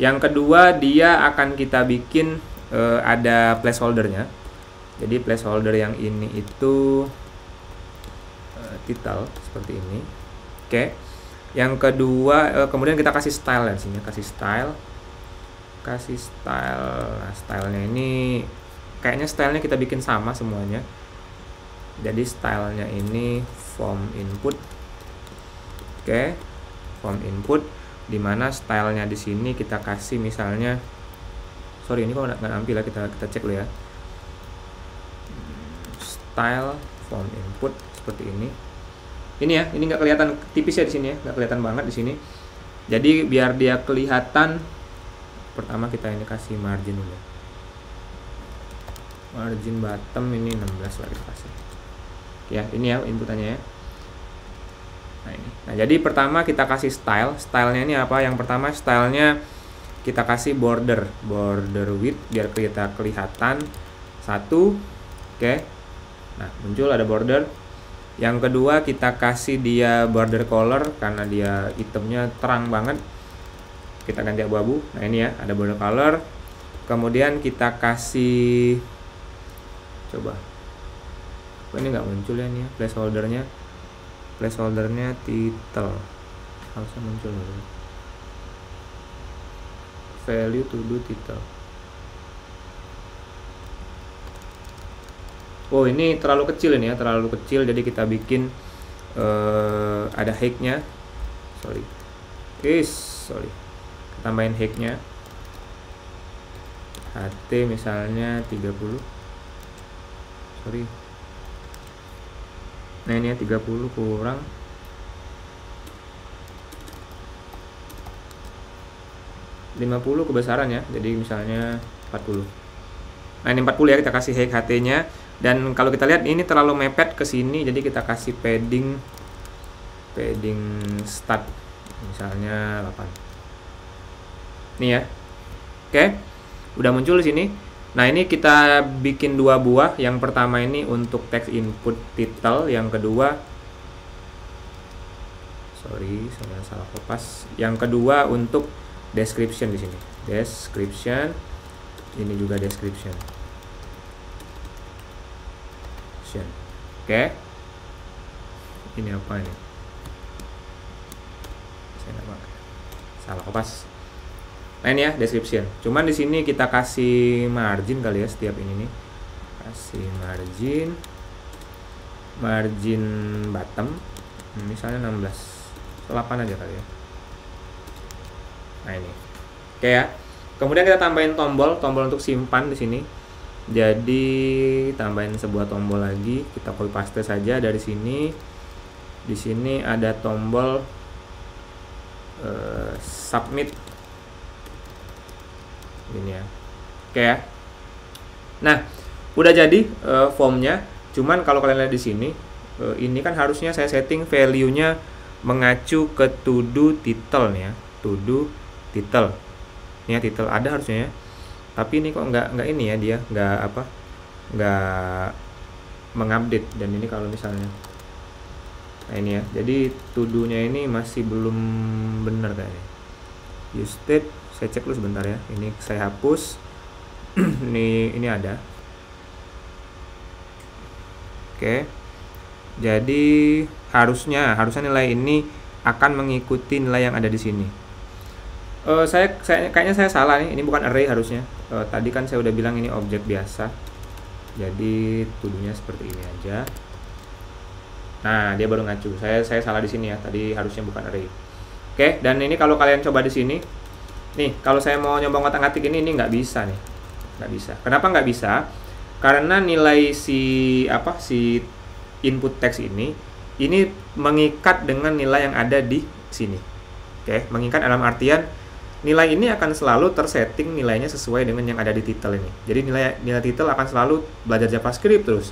yang kedua dia akan kita bikin e, ada placeholdernya jadi placeholder yang ini itu e, titel seperti ini oke yang kedua e, kemudian kita kasih style ya sini kasih style kasih style nah stylenya ini kayaknya stylenya kita bikin sama semuanya jadi stylenya ini form input oke okay. form input dimana stylenya di sini kita kasih misalnya sorry ini kok nggak nampil lah ya, kita kita cek dulu ya style form input seperti ini ini ya ini nggak kelihatan tipis ya di sini ya nggak kelihatan banget di sini jadi biar dia kelihatan pertama kita ini kasih margin dulu margin bottom ini 16 lah kita kasih ya ini ya inputannya ya nah ini nah jadi pertama kita kasih style stylenya ini apa yang pertama stylenya kita kasih border border width biar kita kelihatan satu oke okay. nah muncul ada border yang kedua kita kasih dia border color karena dia itemnya terang banget kita ganti abu-abu nah ini ya ada border color kemudian kita kasih coba kok ini nggak muncul ya nih ya placeholdernya placeholdernya title harusnya muncul dulu value to do title oh ini terlalu kecil ini ya terlalu kecil jadi kita bikin uh, ada nya sorry is sorry tambahin nya HT misalnya 30 sorry nah ini ya 30 kurang lima puluh kebesaran ya jadi misalnya 40 nah ini 40 ya kita kasih high HT nya dan kalau kita lihat ini terlalu mepet ke sini jadi kita kasih padding padding start misalnya 8 ini ya oke udah muncul di sini Nah ini kita bikin dua buah. Yang pertama ini untuk text input title, yang kedua sorry saya salah kopas. Yang kedua untuk description di sini. Description ini juga description. Oke. Okay. Ini apa ini? Saya nggak pakai. Salah kopas lain ya description cuman di sini kita kasih margin kali ya setiap ini nih kasih margin margin bottom misalnya 16 8 aja kali ya nah ini oke ya kemudian kita tambahin tombol tombol untuk simpan di sini jadi tambahin sebuah tombol lagi kita copy paste saja dari sini di sini ada tombol uh, submit ini ya oke ya nah udah jadi uh, formnya cuman kalau kalian lihat di sini uh, ini kan harusnya saya setting value nya mengacu ke todo title title ya todo title ini ya title ada harusnya ya tapi ini kok nggak nggak ini ya dia nggak apa nggak mengupdate dan ini kalau misalnya nah ini ya jadi tuduhnya ini masih belum benar kayaknya use state saya cek dulu sebentar ya ini saya hapus ini ini ada oke jadi harusnya harusnya nilai ini akan mengikuti nilai yang ada di sini uh, saya, saya kayaknya saya salah nih ini bukan array harusnya uh, tadi kan saya udah bilang ini objek biasa jadi tuduhnya seperti ini aja nah dia baru ngacu saya saya salah di sini ya tadi harusnya bukan array oke dan ini kalau kalian coba di sini nih kalau saya mau nyombong kotak ngatik ini ini nggak bisa nih nggak bisa kenapa nggak bisa karena nilai si apa si input teks ini ini mengikat dengan nilai yang ada di sini oke okay? mengikat dalam artian nilai ini akan selalu tersetting nilainya sesuai dengan yang ada di title ini jadi nilai nilai title akan selalu belajar javascript terus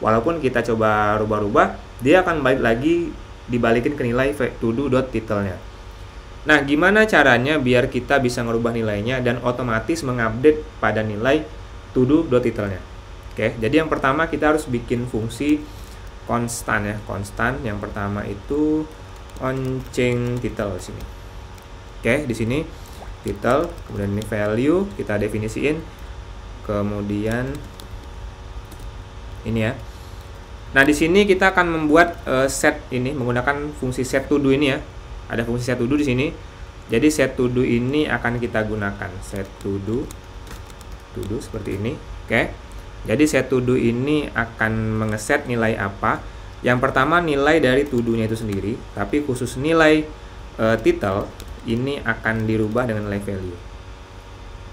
walaupun kita coba rubah-rubah dia akan balik lagi dibalikin ke nilai to do.title-nya Nah, gimana caranya biar kita bisa merubah nilainya dan otomatis mengupdate pada nilai todo.title-nya? Oke, jadi yang pertama kita harus bikin fungsi konstan ya, konstan. Yang pertama itu onchange title di sini. Oke, di sini title, kemudian ini value, kita definisiin. Kemudian ini ya. Nah, di sini kita akan membuat uh, set ini menggunakan fungsi set todo ini ya ada fungsi set to do di sini. Jadi set to do ini akan kita gunakan set to do to do seperti ini. Oke. Okay. Jadi set to do ini akan mengeset nilai apa? Yang pertama nilai dari to do-nya itu sendiri, tapi khusus nilai e, eh, title ini akan dirubah dengan nilai value.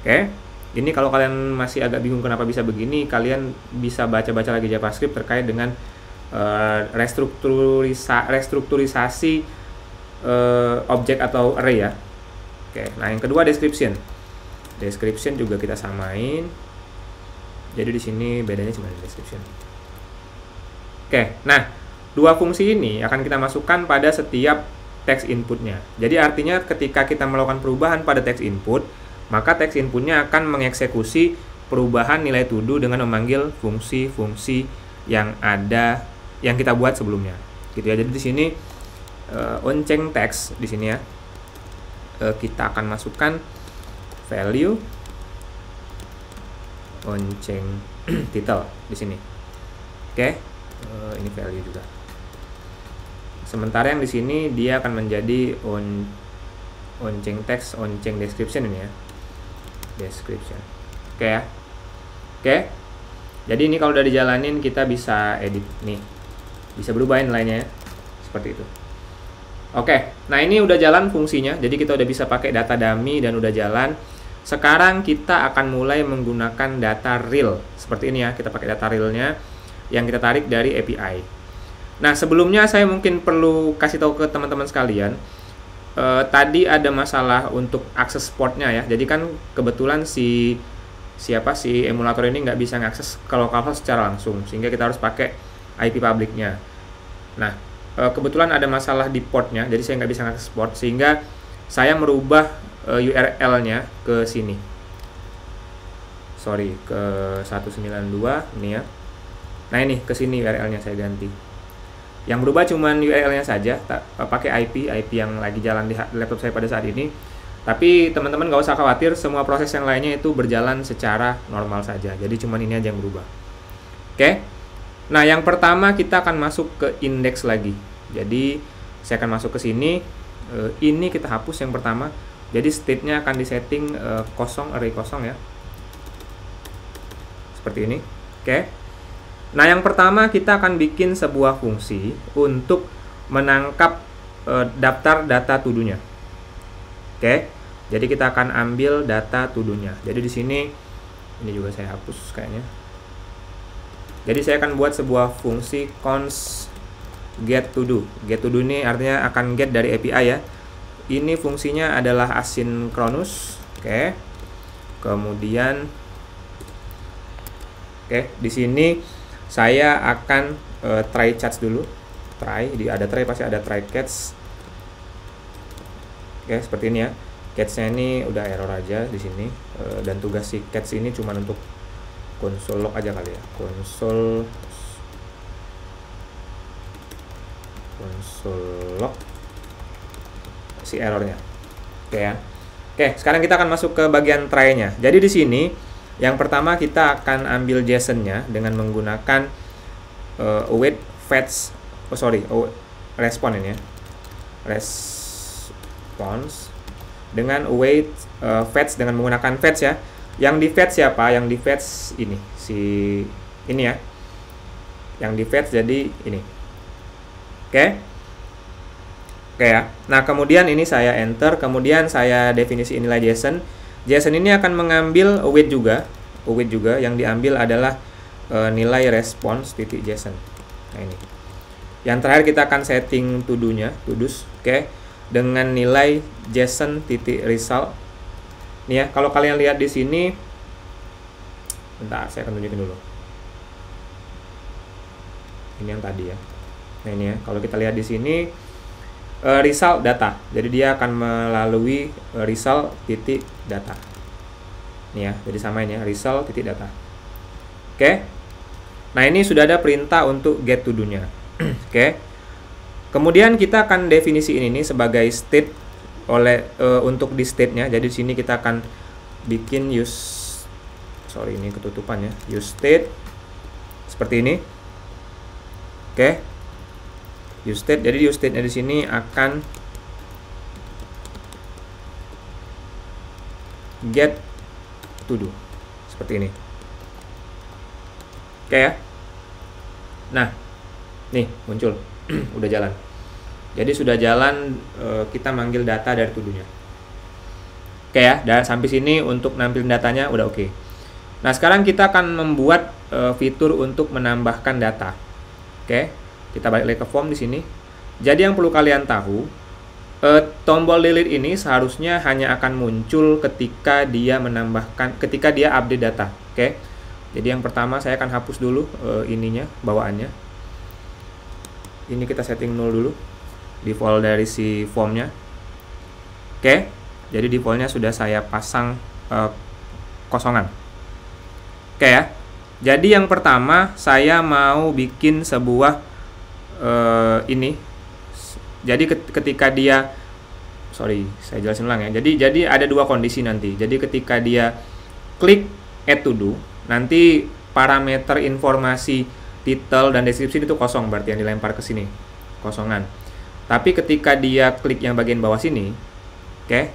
Oke. Okay. Ini kalau kalian masih agak bingung kenapa bisa begini, kalian bisa baca-baca lagi JavaScript terkait dengan eh, restrukturisasi uh, objek atau array ya. Oke, nah yang kedua description. Description juga kita samain. Jadi di sini bedanya cuma description. Oke, nah dua fungsi ini akan kita masukkan pada setiap text inputnya. Jadi artinya ketika kita melakukan perubahan pada text input, maka text inputnya akan mengeksekusi perubahan nilai tudu dengan memanggil fungsi-fungsi yang ada yang kita buat sebelumnya. Gitu ya. Jadi di sini uh, onceng text di sini ya uh, kita akan masukkan value onceng title di sini oke okay. uh, eh, ini value juga sementara yang di sini dia akan menjadi on onceng text onceng description ini ya description oke okay ya oke okay. jadi ini kalau udah dijalanin kita bisa edit nih bisa berubahin lainnya ya. seperti itu Oke, nah ini udah jalan fungsinya, jadi kita udah bisa pakai data dummy dan udah jalan. Sekarang kita akan mulai menggunakan data real, seperti ini ya, kita pakai data realnya yang kita tarik dari API. Nah sebelumnya saya mungkin perlu kasih tahu ke teman-teman sekalian, eh, tadi ada masalah untuk akses portnya ya, jadi kan kebetulan si siapa si emulator ini nggak bisa mengakses ke lokal secara langsung, sehingga kita harus pakai IP publiknya. Nah, Eh, kebetulan ada masalah di portnya jadi saya nggak bisa ngakses port sehingga saya merubah eh, URL-nya ke sini sorry ke 192 ini ya nah ini ke sini URL-nya saya ganti yang berubah cuman URL-nya saja tak eh, pakai IP IP yang lagi jalan di laptop saya pada saat ini tapi teman-teman nggak usah khawatir, semua proses yang lainnya itu berjalan secara normal saja. Jadi cuman ini aja yang berubah. Oke. Nah, yang pertama kita akan masuk ke indeks lagi. Jadi saya akan masuk ke sini. uh, ini kita hapus yang pertama. Jadi state-nya akan disetting uh, kosong array kosong ya. Seperti ini. Oke. Okay. Nah, yang pertama kita akan bikin sebuah fungsi untuk menangkap uh, daftar data tudunya. Oke. Okay. Jadi kita akan ambil data tudunya. Jadi di sini ini juga saya hapus kayaknya. Jadi saya akan buat sebuah fungsi cons get to do. Get to do ini artinya akan get dari API ya. Ini fungsinya adalah asinkronus. Oke. Okay. Kemudian oke, okay, di sini saya akan uh, try chat dulu. Try, di ada try pasti ada try catch. Oke, okay, seperti ini ya. Catch-nya ini udah error aja di sini uh, dan tugas si catch ini cuma untuk console log aja kali ya. console. console si errornya oke ya oke sekarang kita akan masuk ke bagian try-nya jadi di sini yang pertama kita akan ambil JSON-nya dengan menggunakan uh, await fetch oh sorry oh, respon ini ya response dengan await uh, fetch dengan menggunakan fetch ya yang di fetch siapa yang di fetch ini si ini ya yang di fetch jadi ini Oke. Oke ya. Nah, kemudian ini saya enter, kemudian saya definisi nilai JSON. JSON ini akan mengambil await juga, await juga yang diambil adalah e, nilai response titik JSON. Nah, ini. Yang terakhir kita akan setting tudunya, tudus, oke, dengan nilai JSON titik result. Nih ya, kalau kalian lihat di sini bentar saya akan tunjukin dulu. Ini yang tadi ya. Nah ini ya, kalau kita lihat di sini uh, result data. Jadi dia akan melalui uh, result titik data. Ini ya, jadi samain ya, result titik data. Oke. Okay. Nah, ini sudah ada perintah untuk get to do-nya. Oke. Okay. Kemudian kita akan definisi ini nih sebagai state oleh uh, untuk di state-nya. Jadi di sini kita akan bikin use sorry ini ketutupan ya. Use state seperti ini. Oke useState jadi use state nya di sini akan get to do seperti ini oke ya nah nih muncul udah jalan jadi sudah jalan eh, kita manggil data dari tudunya oke ya dan sampai sini untuk nampilin datanya udah oke nah sekarang kita akan membuat eh, fitur untuk menambahkan data oke kita balik lagi ke form di sini. Jadi yang perlu kalian tahu, e, tombol delete ini seharusnya hanya akan muncul ketika dia menambahkan ketika dia update data, oke? Okay? Jadi yang pertama saya akan hapus dulu e, ininya, bawaannya. Ini kita setting nol dulu default dari si formnya. Oke, okay? jadi defaultnya sudah saya pasang e, kosongan. Oke okay, ya. Jadi yang pertama saya mau bikin sebuah uh, ini jadi ketika dia sorry saya jelasin ulang ya jadi jadi ada dua kondisi nanti jadi ketika dia klik add to do nanti parameter informasi title dan deskripsi itu kosong berarti yang dilempar ke sini kosongan tapi ketika dia klik yang bagian bawah sini oke okay,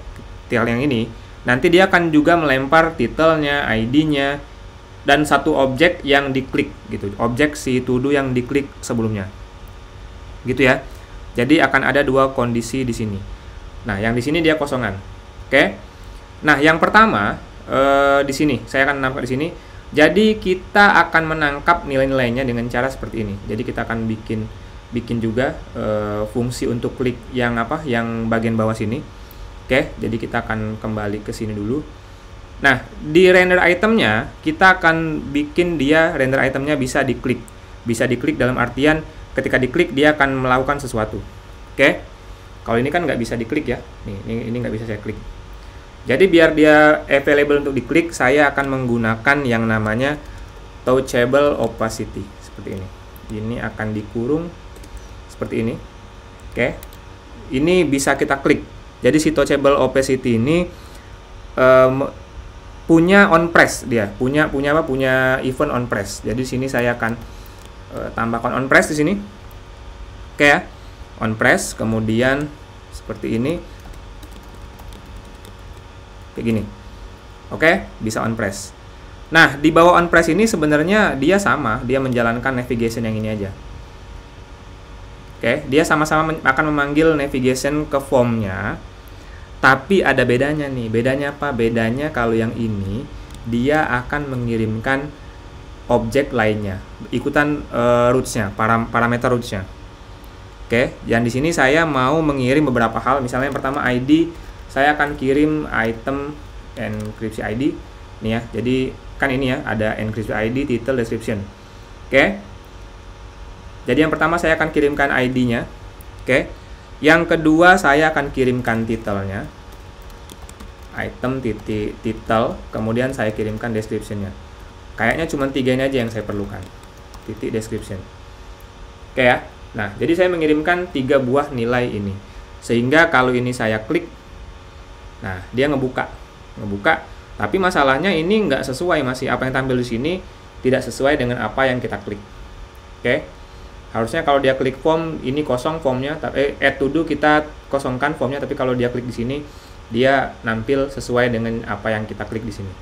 title yang ini nanti dia akan juga melempar titelnya ID-nya dan satu objek yang diklik gitu objek si to yang diklik sebelumnya gitu ya. Jadi akan ada dua kondisi di sini. Nah, yang di sini dia kosongan. Oke. Nah, yang pertama eh, di sini saya akan nampak di sini. Jadi kita akan menangkap nilai-nilainya dengan cara seperti ini. Jadi kita akan bikin bikin juga eh, fungsi untuk klik yang apa? Yang bagian bawah sini. Oke, jadi kita akan kembali ke sini dulu. Nah, di render itemnya, kita akan bikin dia render itemnya bisa diklik. Bisa diklik dalam artian ketika diklik dia akan melakukan sesuatu oke okay? kalau ini kan nggak bisa diklik ya nih ini ini nggak bisa saya klik jadi biar dia available untuk diklik saya akan menggunakan yang namanya touchable opacity seperti ini ini akan dikurung seperti ini oke okay? ini bisa kita klik jadi si touchable opacity ini um, punya on press dia punya punya apa punya event on press jadi sini saya akan Eh, tambahkan on press di sini oke ya on press kemudian seperti ini kayak gini oke bisa on press nah di bawah on press ini sebenarnya dia sama dia menjalankan navigation yang ini aja oke dia sama-sama akan memanggil navigation ke formnya tapi ada bedanya nih bedanya apa bedanya kalau yang ini dia akan mengirimkan objek lainnya ikutan uh, rootsnya param parameter rootsnya oke okay. dan di sini saya mau mengirim beberapa hal misalnya yang pertama ID saya akan kirim item enkripsi ID nih ya jadi kan ini ya ada enkripsi ID title description oke okay. jadi yang pertama saya akan kirimkan ID-nya oke okay. yang kedua saya akan kirimkan titelnya item titik title kemudian saya kirimkan descriptionnya Kayaknya cuma tiga ini aja yang saya perlukan. Titik description. Oke ya. Nah, jadi saya mengirimkan tiga buah nilai ini. Sehingga kalau ini saya klik, nah dia ngebuka, ngebuka. Tapi masalahnya ini nggak sesuai masih apa yang tampil di sini tidak sesuai dengan apa yang kita klik. Oke. Harusnya kalau dia klik form ini kosong formnya, tapi eh, add to do kita kosongkan formnya. Tapi kalau dia klik di sini, dia nampil sesuai dengan apa yang kita klik di sini.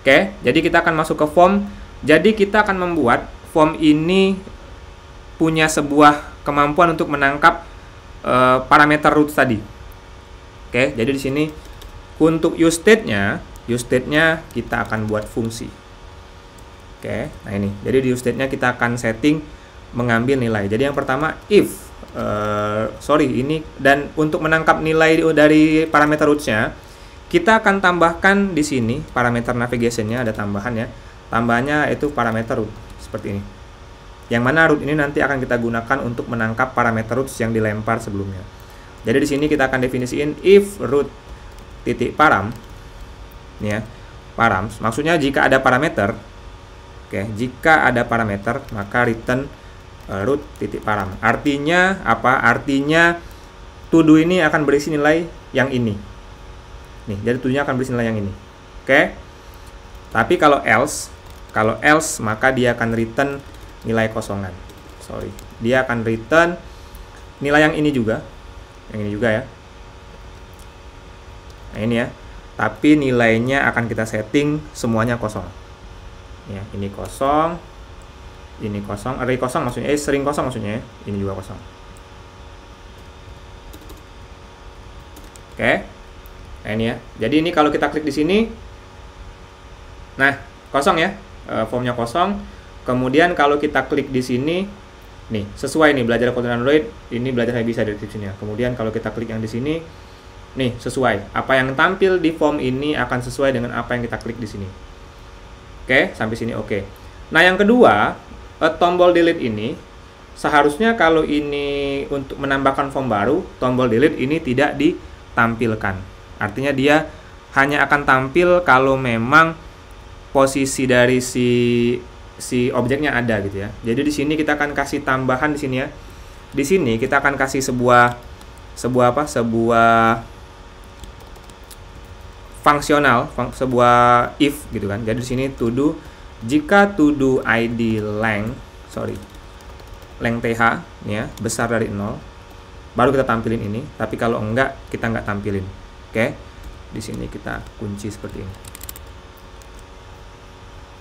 Oke, jadi kita akan masuk ke form. Jadi kita akan membuat form ini punya sebuah kemampuan untuk menangkap e, parameter root tadi. Oke, jadi di sini untuk use state-nya, use state-nya kita akan buat fungsi. Oke, nah ini. Jadi di use state-nya kita akan setting mengambil nilai. Jadi yang pertama if e, sorry ini dan untuk menangkap nilai dari parameter root nya kita akan tambahkan di sini parameter navigationnya ada tambahan ya. Tambahannya itu parameter root seperti ini. Yang mana root ini nanti akan kita gunakan untuk menangkap parameter root yang dilempar sebelumnya. Jadi di sini kita akan definisiin if root titik param ya params maksudnya jika ada parameter oke okay, jika ada parameter maka return e, root titik param artinya apa artinya to do ini akan berisi nilai yang ini Nih, jadi tujuhnya akan berisi nilai yang ini. Oke. Okay? Tapi kalau else, kalau else maka dia akan return nilai kosongan. Sorry. Dia akan return nilai yang ini juga. Yang ini juga ya. Nah, ini ya. Tapi nilainya akan kita setting semuanya kosong. Ya, ini kosong. Ini kosong, array kosong maksudnya, eh sering kosong maksudnya ya. Ini juga kosong. Oke. Okay. Nah ini ya. Jadi ini kalau kita klik di sini, nah kosong ya, e, formnya kosong. Kemudian kalau kita klik di sini, nih sesuai nih belajar kode Android, ini belajar saya bisa dari ya Kemudian kalau kita klik yang di sini, nih sesuai. Apa yang tampil di form ini akan sesuai dengan apa yang kita klik di sini. Oke, sampai sini oke. Nah yang kedua, e, tombol delete ini seharusnya kalau ini untuk menambahkan form baru, tombol delete ini tidak ditampilkan. Artinya dia hanya akan tampil kalau memang posisi dari si si objeknya ada gitu ya. Jadi di sini kita akan kasih tambahan di sini ya. Di sini kita akan kasih sebuah sebuah apa? sebuah fungsional, fung, sebuah if gitu kan. Jadi di sini to do jika to do id length, sorry. length th ya besar dari 0 baru kita tampilin ini, tapi kalau enggak kita enggak tampilin. Oke. Di sini kita kunci seperti ini.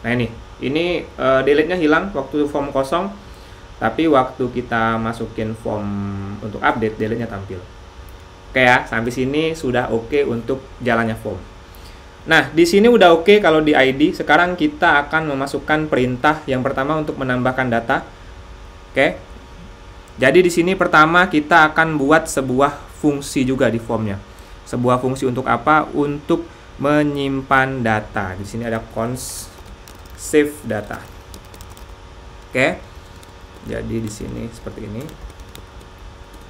Nah ini, ini uh, delete-nya hilang waktu form kosong, tapi waktu kita masukin form untuk update, delete-nya tampil. Oke ya, sampai sini sudah oke okay untuk jalannya form. Nah, di sini udah oke okay kalau di ID. Sekarang kita akan memasukkan perintah yang pertama untuk menambahkan data. Oke. Jadi di sini pertama kita akan buat sebuah fungsi juga di formnya sebuah fungsi untuk apa? Untuk menyimpan data. Di sini ada cons save data. Oke. Jadi di sini seperti ini.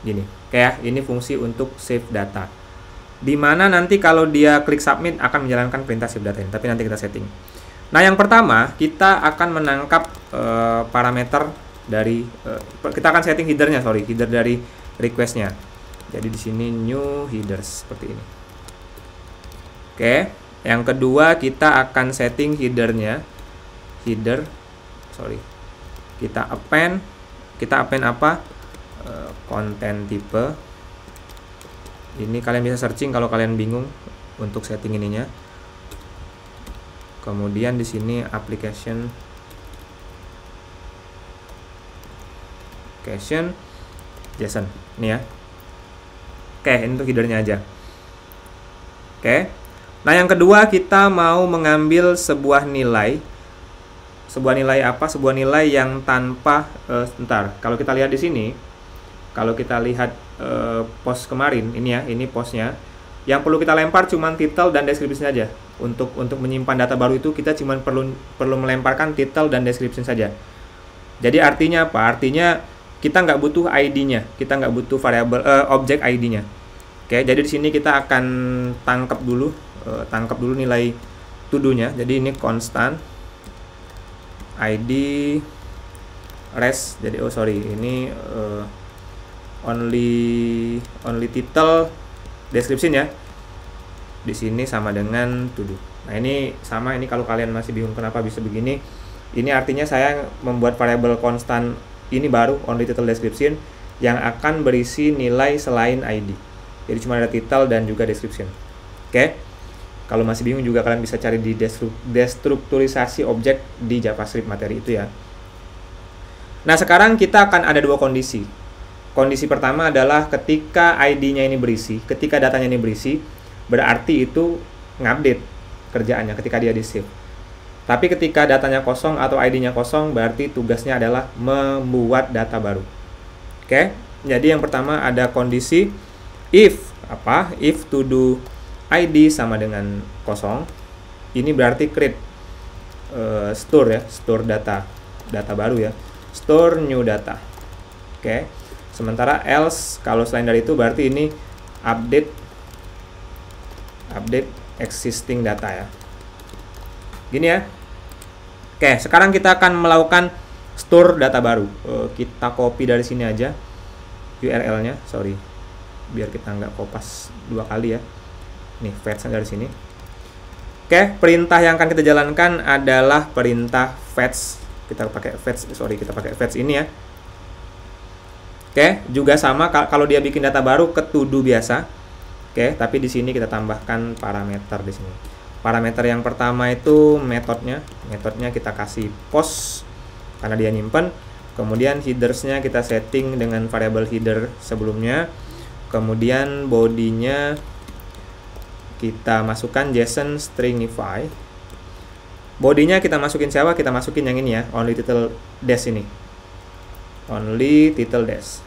Gini. Oke ya, ini fungsi untuk save data. Dimana nanti kalau dia klik submit akan menjalankan perintah save data ini, tapi nanti kita setting. Nah, yang pertama, kita akan menangkap uh, parameter dari uh, kita akan setting headernya, sorry, header dari requestnya jadi di sini new headers seperti ini oke yang kedua kita akan setting headernya header sorry kita append kita append apa konten eh, tipe ini kalian bisa searching kalau kalian bingung untuk setting ininya kemudian di sini application application Jason. ini ya Oke, ini untuk headernya aja. Oke. Nah, yang kedua kita mau mengambil sebuah nilai sebuah nilai apa? Sebuah nilai yang tanpa uh, sebentar. Kalau kita lihat di sini, kalau kita lihat uh, eh, post kemarin, ini ya, ini postnya. Yang perlu kita lempar cuma title dan deskripsinya aja. Untuk untuk menyimpan data baru itu kita cuma perlu perlu melemparkan title dan description saja. Jadi artinya apa? Artinya kita nggak butuh ID-nya, kita nggak butuh variable, uh, objek ID-nya. Oke, jadi di sini kita akan tangkap dulu, uh, tangkap dulu nilai tuduhnya. Jadi ini constant ID rest, Jadi oh sorry, ini uh, only only title description ya. Di sini sama dengan tuduh. Nah ini sama ini kalau kalian masih bingung kenapa bisa begini, ini artinya saya membuat variable konstan ini baru only title description yang akan berisi nilai selain ID. Jadi cuma ada title dan juga description. Oke. Okay? Kalau masih bingung juga kalian bisa cari di destrukturisasi objek di JavaScript materi itu ya. Nah, sekarang kita akan ada dua kondisi. Kondisi pertama adalah ketika ID-nya ini berisi, ketika datanya ini berisi, berarti itu ngupdate kerjaannya ketika dia di save. Tapi ketika datanya kosong atau ID-nya kosong, berarti tugasnya adalah membuat data baru. Oke, okay? jadi yang pertama ada kondisi if apa if to do ID sama dengan kosong, ini berarti create uh, store ya, store data data baru ya, store new data. Oke, okay? sementara else kalau selain dari itu berarti ini update update existing data ya. Gini ya, Oke, sekarang kita akan melakukan store data baru. Uh, kita copy dari sini aja URL-nya, sorry. Biar kita nggak kopas dua kali ya. Nih, fetch dari sini. Oke, perintah yang akan kita jalankan adalah perintah fetch. Kita pakai fetch, sorry, kita pakai fetch ini ya. Oke, juga sama kalau dia bikin data baru ke to biasa. Oke, tapi di sini kita tambahkan parameter di sini parameter yang pertama itu metodenya metodenya kita kasih post karena dia nyimpen kemudian headersnya kita setting dengan variable header sebelumnya kemudian bodinya kita masukkan JSON stringify bodinya kita masukin siapa kita masukin yang ini ya only title dash ini only title dash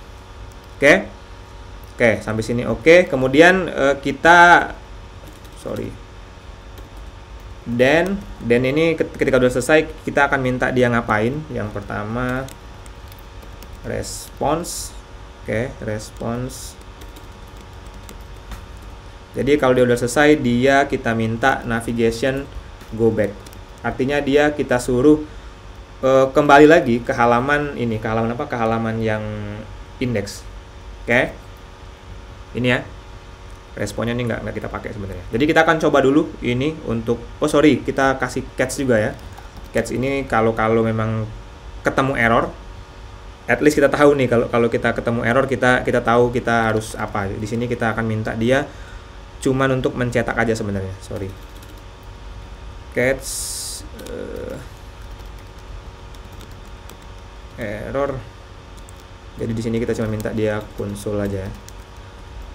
oke okay? oke okay, sampai sini oke okay. kemudian uh, kita sorry dan dan ini ketika sudah selesai kita akan minta dia ngapain yang pertama response oke okay, response jadi kalau dia sudah selesai dia kita minta navigation go back artinya dia kita suruh uh, kembali lagi ke halaman ini ke halaman apa ke halaman yang index oke okay. ini ya responnya ini nggak nggak kita pakai sebenarnya jadi kita akan coba dulu ini untuk oh sorry kita kasih catch juga ya catch ini kalau kalau memang ketemu error at least kita tahu nih kalau kalau kita ketemu error kita kita tahu kita harus apa di sini kita akan minta dia cuman untuk mencetak aja sebenarnya sorry catch uh, error jadi di sini kita cuma minta dia konsol aja ya.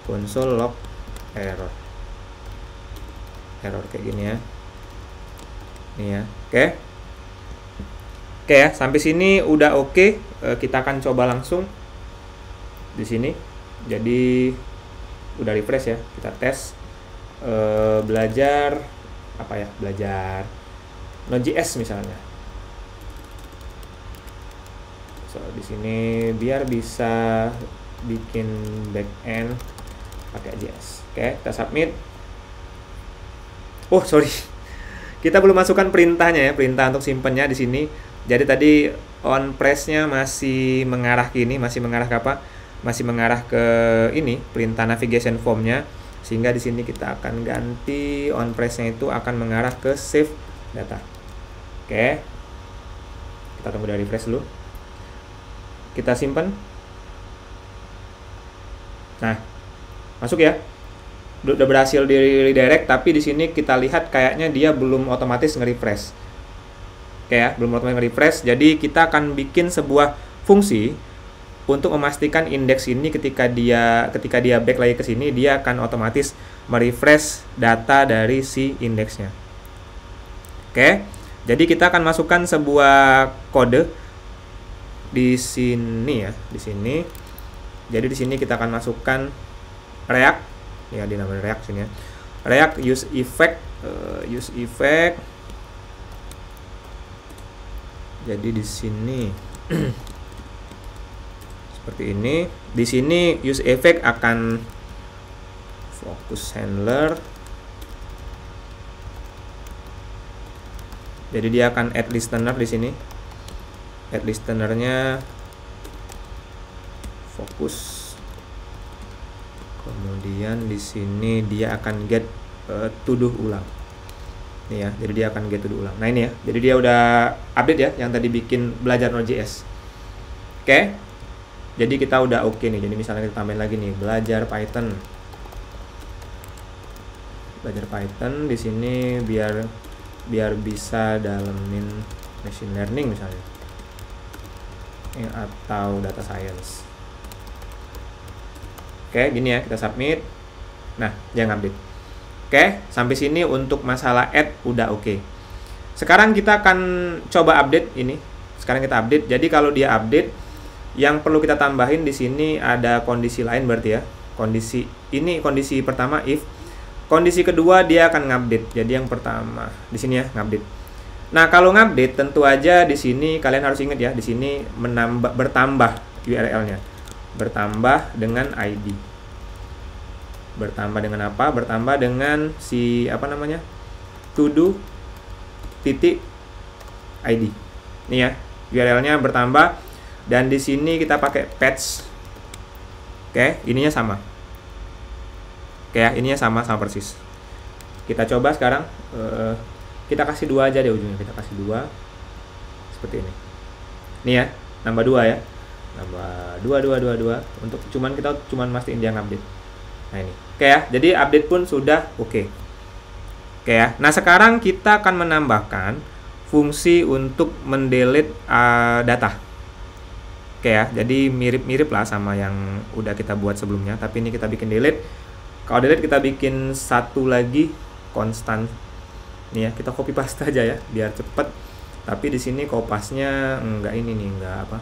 konsol log error error kayak gini ya ini ya oke oke ya sampai sini udah oke eh, kita akan coba langsung di sini jadi udah refresh ya kita tes e, belajar apa ya belajar Node.js misalnya so di sini biar bisa bikin backend pakai JS Oke, kita submit. Oh, sorry. Kita belum masukkan perintahnya ya, perintah untuk simpennya di sini. Jadi tadi on pressnya masih mengarah ke ini, masih mengarah ke apa? Masih mengarah ke ini, perintah navigation formnya, Sehingga di sini kita akan ganti on pressnya itu akan mengarah ke save data. Oke. Kita tunggu dari refresh dulu. Kita simpan. Nah, masuk ya udah berhasil di redirect tapi di sini kita lihat kayaknya dia belum otomatis nge-refresh. Oke ya, belum otomatis nge-refresh. Jadi kita akan bikin sebuah fungsi untuk memastikan indeks ini ketika dia ketika dia back lagi ke sini dia akan otomatis merefresh data dari si indeksnya. Oke. Jadi kita akan masukkan sebuah kode di sini ya, di sini. Jadi di sini kita akan masukkan React ya di namanya reaction ya react use effect uh, use effect jadi di sini seperti ini di sini use effect akan fokus handler jadi dia akan add listener di sini add listenernya fokus kemudian di sini dia akan get uh, tuduh ulang ini ya jadi dia akan get tuduh ulang nah ini ya jadi dia udah update ya yang tadi bikin belajar Node.js oke okay. jadi kita udah oke okay nih jadi misalnya kita tambahin lagi nih belajar Python belajar Python di sini biar biar bisa dalemin machine learning misalnya eh, atau data science Oke, gini ya, kita submit. Nah, jangan update. Oke, sampai sini untuk masalah add udah oke. Sekarang kita akan coba update ini. Sekarang kita update. Jadi kalau dia update, yang perlu kita tambahin di sini ada kondisi lain berarti ya. Kondisi ini kondisi pertama if Kondisi kedua dia akan ngupdate. Jadi yang pertama di sini ya ngupdate. Nah, kalau ngupdate tentu aja di sini kalian harus ingat ya, di sini menambah bertambah URL-nya bertambah dengan ID bertambah dengan apa bertambah dengan si apa namanya to titik ID ini ya URL-nya bertambah dan di sini kita pakai patch oke ininya sama oke ya ininya sama sama persis kita coba sekarang uh, kita kasih dua aja deh ujungnya kita kasih dua seperti ini ini ya nambah dua ya nambah dua dua dua dua untuk cuman kita cuman mastiin dia update. nah ini oke ya jadi update pun sudah oke okay. oke ya nah sekarang kita akan menambahkan fungsi untuk mendelete uh, data oke ya jadi mirip-mirip lah sama yang udah kita buat sebelumnya tapi ini kita bikin delete kalau delete kita bikin satu lagi konstan nih ya kita copy paste aja ya biar cepet tapi di sini kopasnya enggak ini nih enggak apa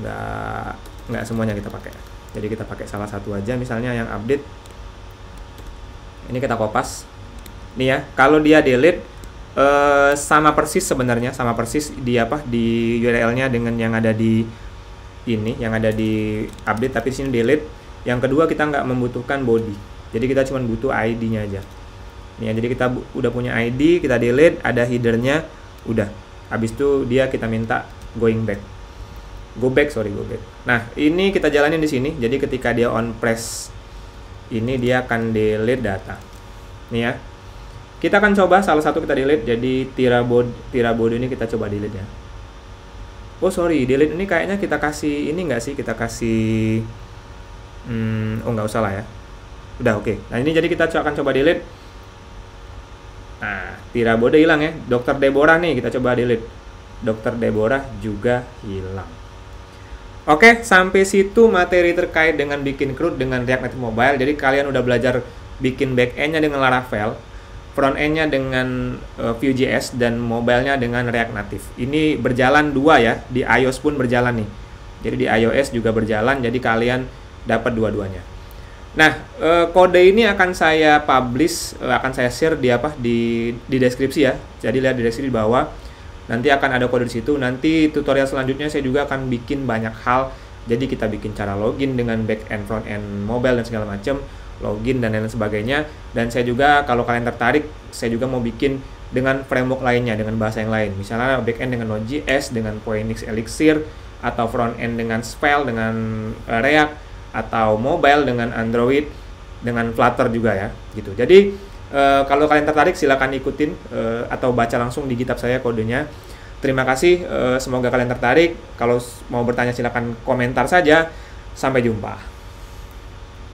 nggak nggak semuanya kita pakai jadi kita pakai salah satu aja misalnya yang update ini kita kopas nih ya kalau dia delete eh, sama persis sebenarnya sama persis di apa di URL-nya dengan yang ada di ini yang ada di update tapi sini delete yang kedua kita nggak membutuhkan body jadi kita cuma butuh ID-nya aja nih ya, jadi kita udah punya ID kita delete ada headernya udah habis itu dia kita minta going back go back sorry go back nah ini kita jalanin di sini jadi ketika dia on press ini dia akan delete data nih ya kita akan coba salah satu kita delete jadi tirabod tirabod ini kita coba delete ya oh sorry delete ini kayaknya kita kasih ini enggak sih kita kasih hmm, oh nggak usah lah ya udah oke okay. nah ini jadi kita akan coba delete nah tirabode hilang ya dokter Deborah nih kita coba delete dokter Deborah juga hilang Oke, sampai situ materi terkait dengan bikin CRUD dengan React Native Mobile. Jadi kalian udah belajar bikin back nya dengan Laravel, front end-nya dengan uh, Vue.js dan mobile-nya dengan React Native. Ini berjalan dua ya, di iOS pun berjalan nih. Jadi di iOS juga berjalan, jadi kalian dapat dua-duanya. Nah, uh, kode ini akan saya publish, uh, akan saya share di apa di di deskripsi ya. Jadi lihat di deskripsi di bawah nanti akan ada kode di situ nanti tutorial selanjutnya saya juga akan bikin banyak hal jadi kita bikin cara login dengan back end front end mobile dan segala macam login dan lain sebagainya dan saya juga kalau kalian tertarik saya juga mau bikin dengan framework lainnya dengan bahasa yang lain misalnya back end dengan Node.js dengan Phoenix Elixir atau front end dengan Spell dengan eh, React atau mobile dengan Android dengan Flutter juga ya gitu jadi Eh, kalau kalian tertarik silahkan ikutin uh, atau baca langsung di kitab saya kodenya. Terima kasih, uh, semoga kalian tertarik. Kalau mau bertanya silahkan komentar saja. Sampai jumpa.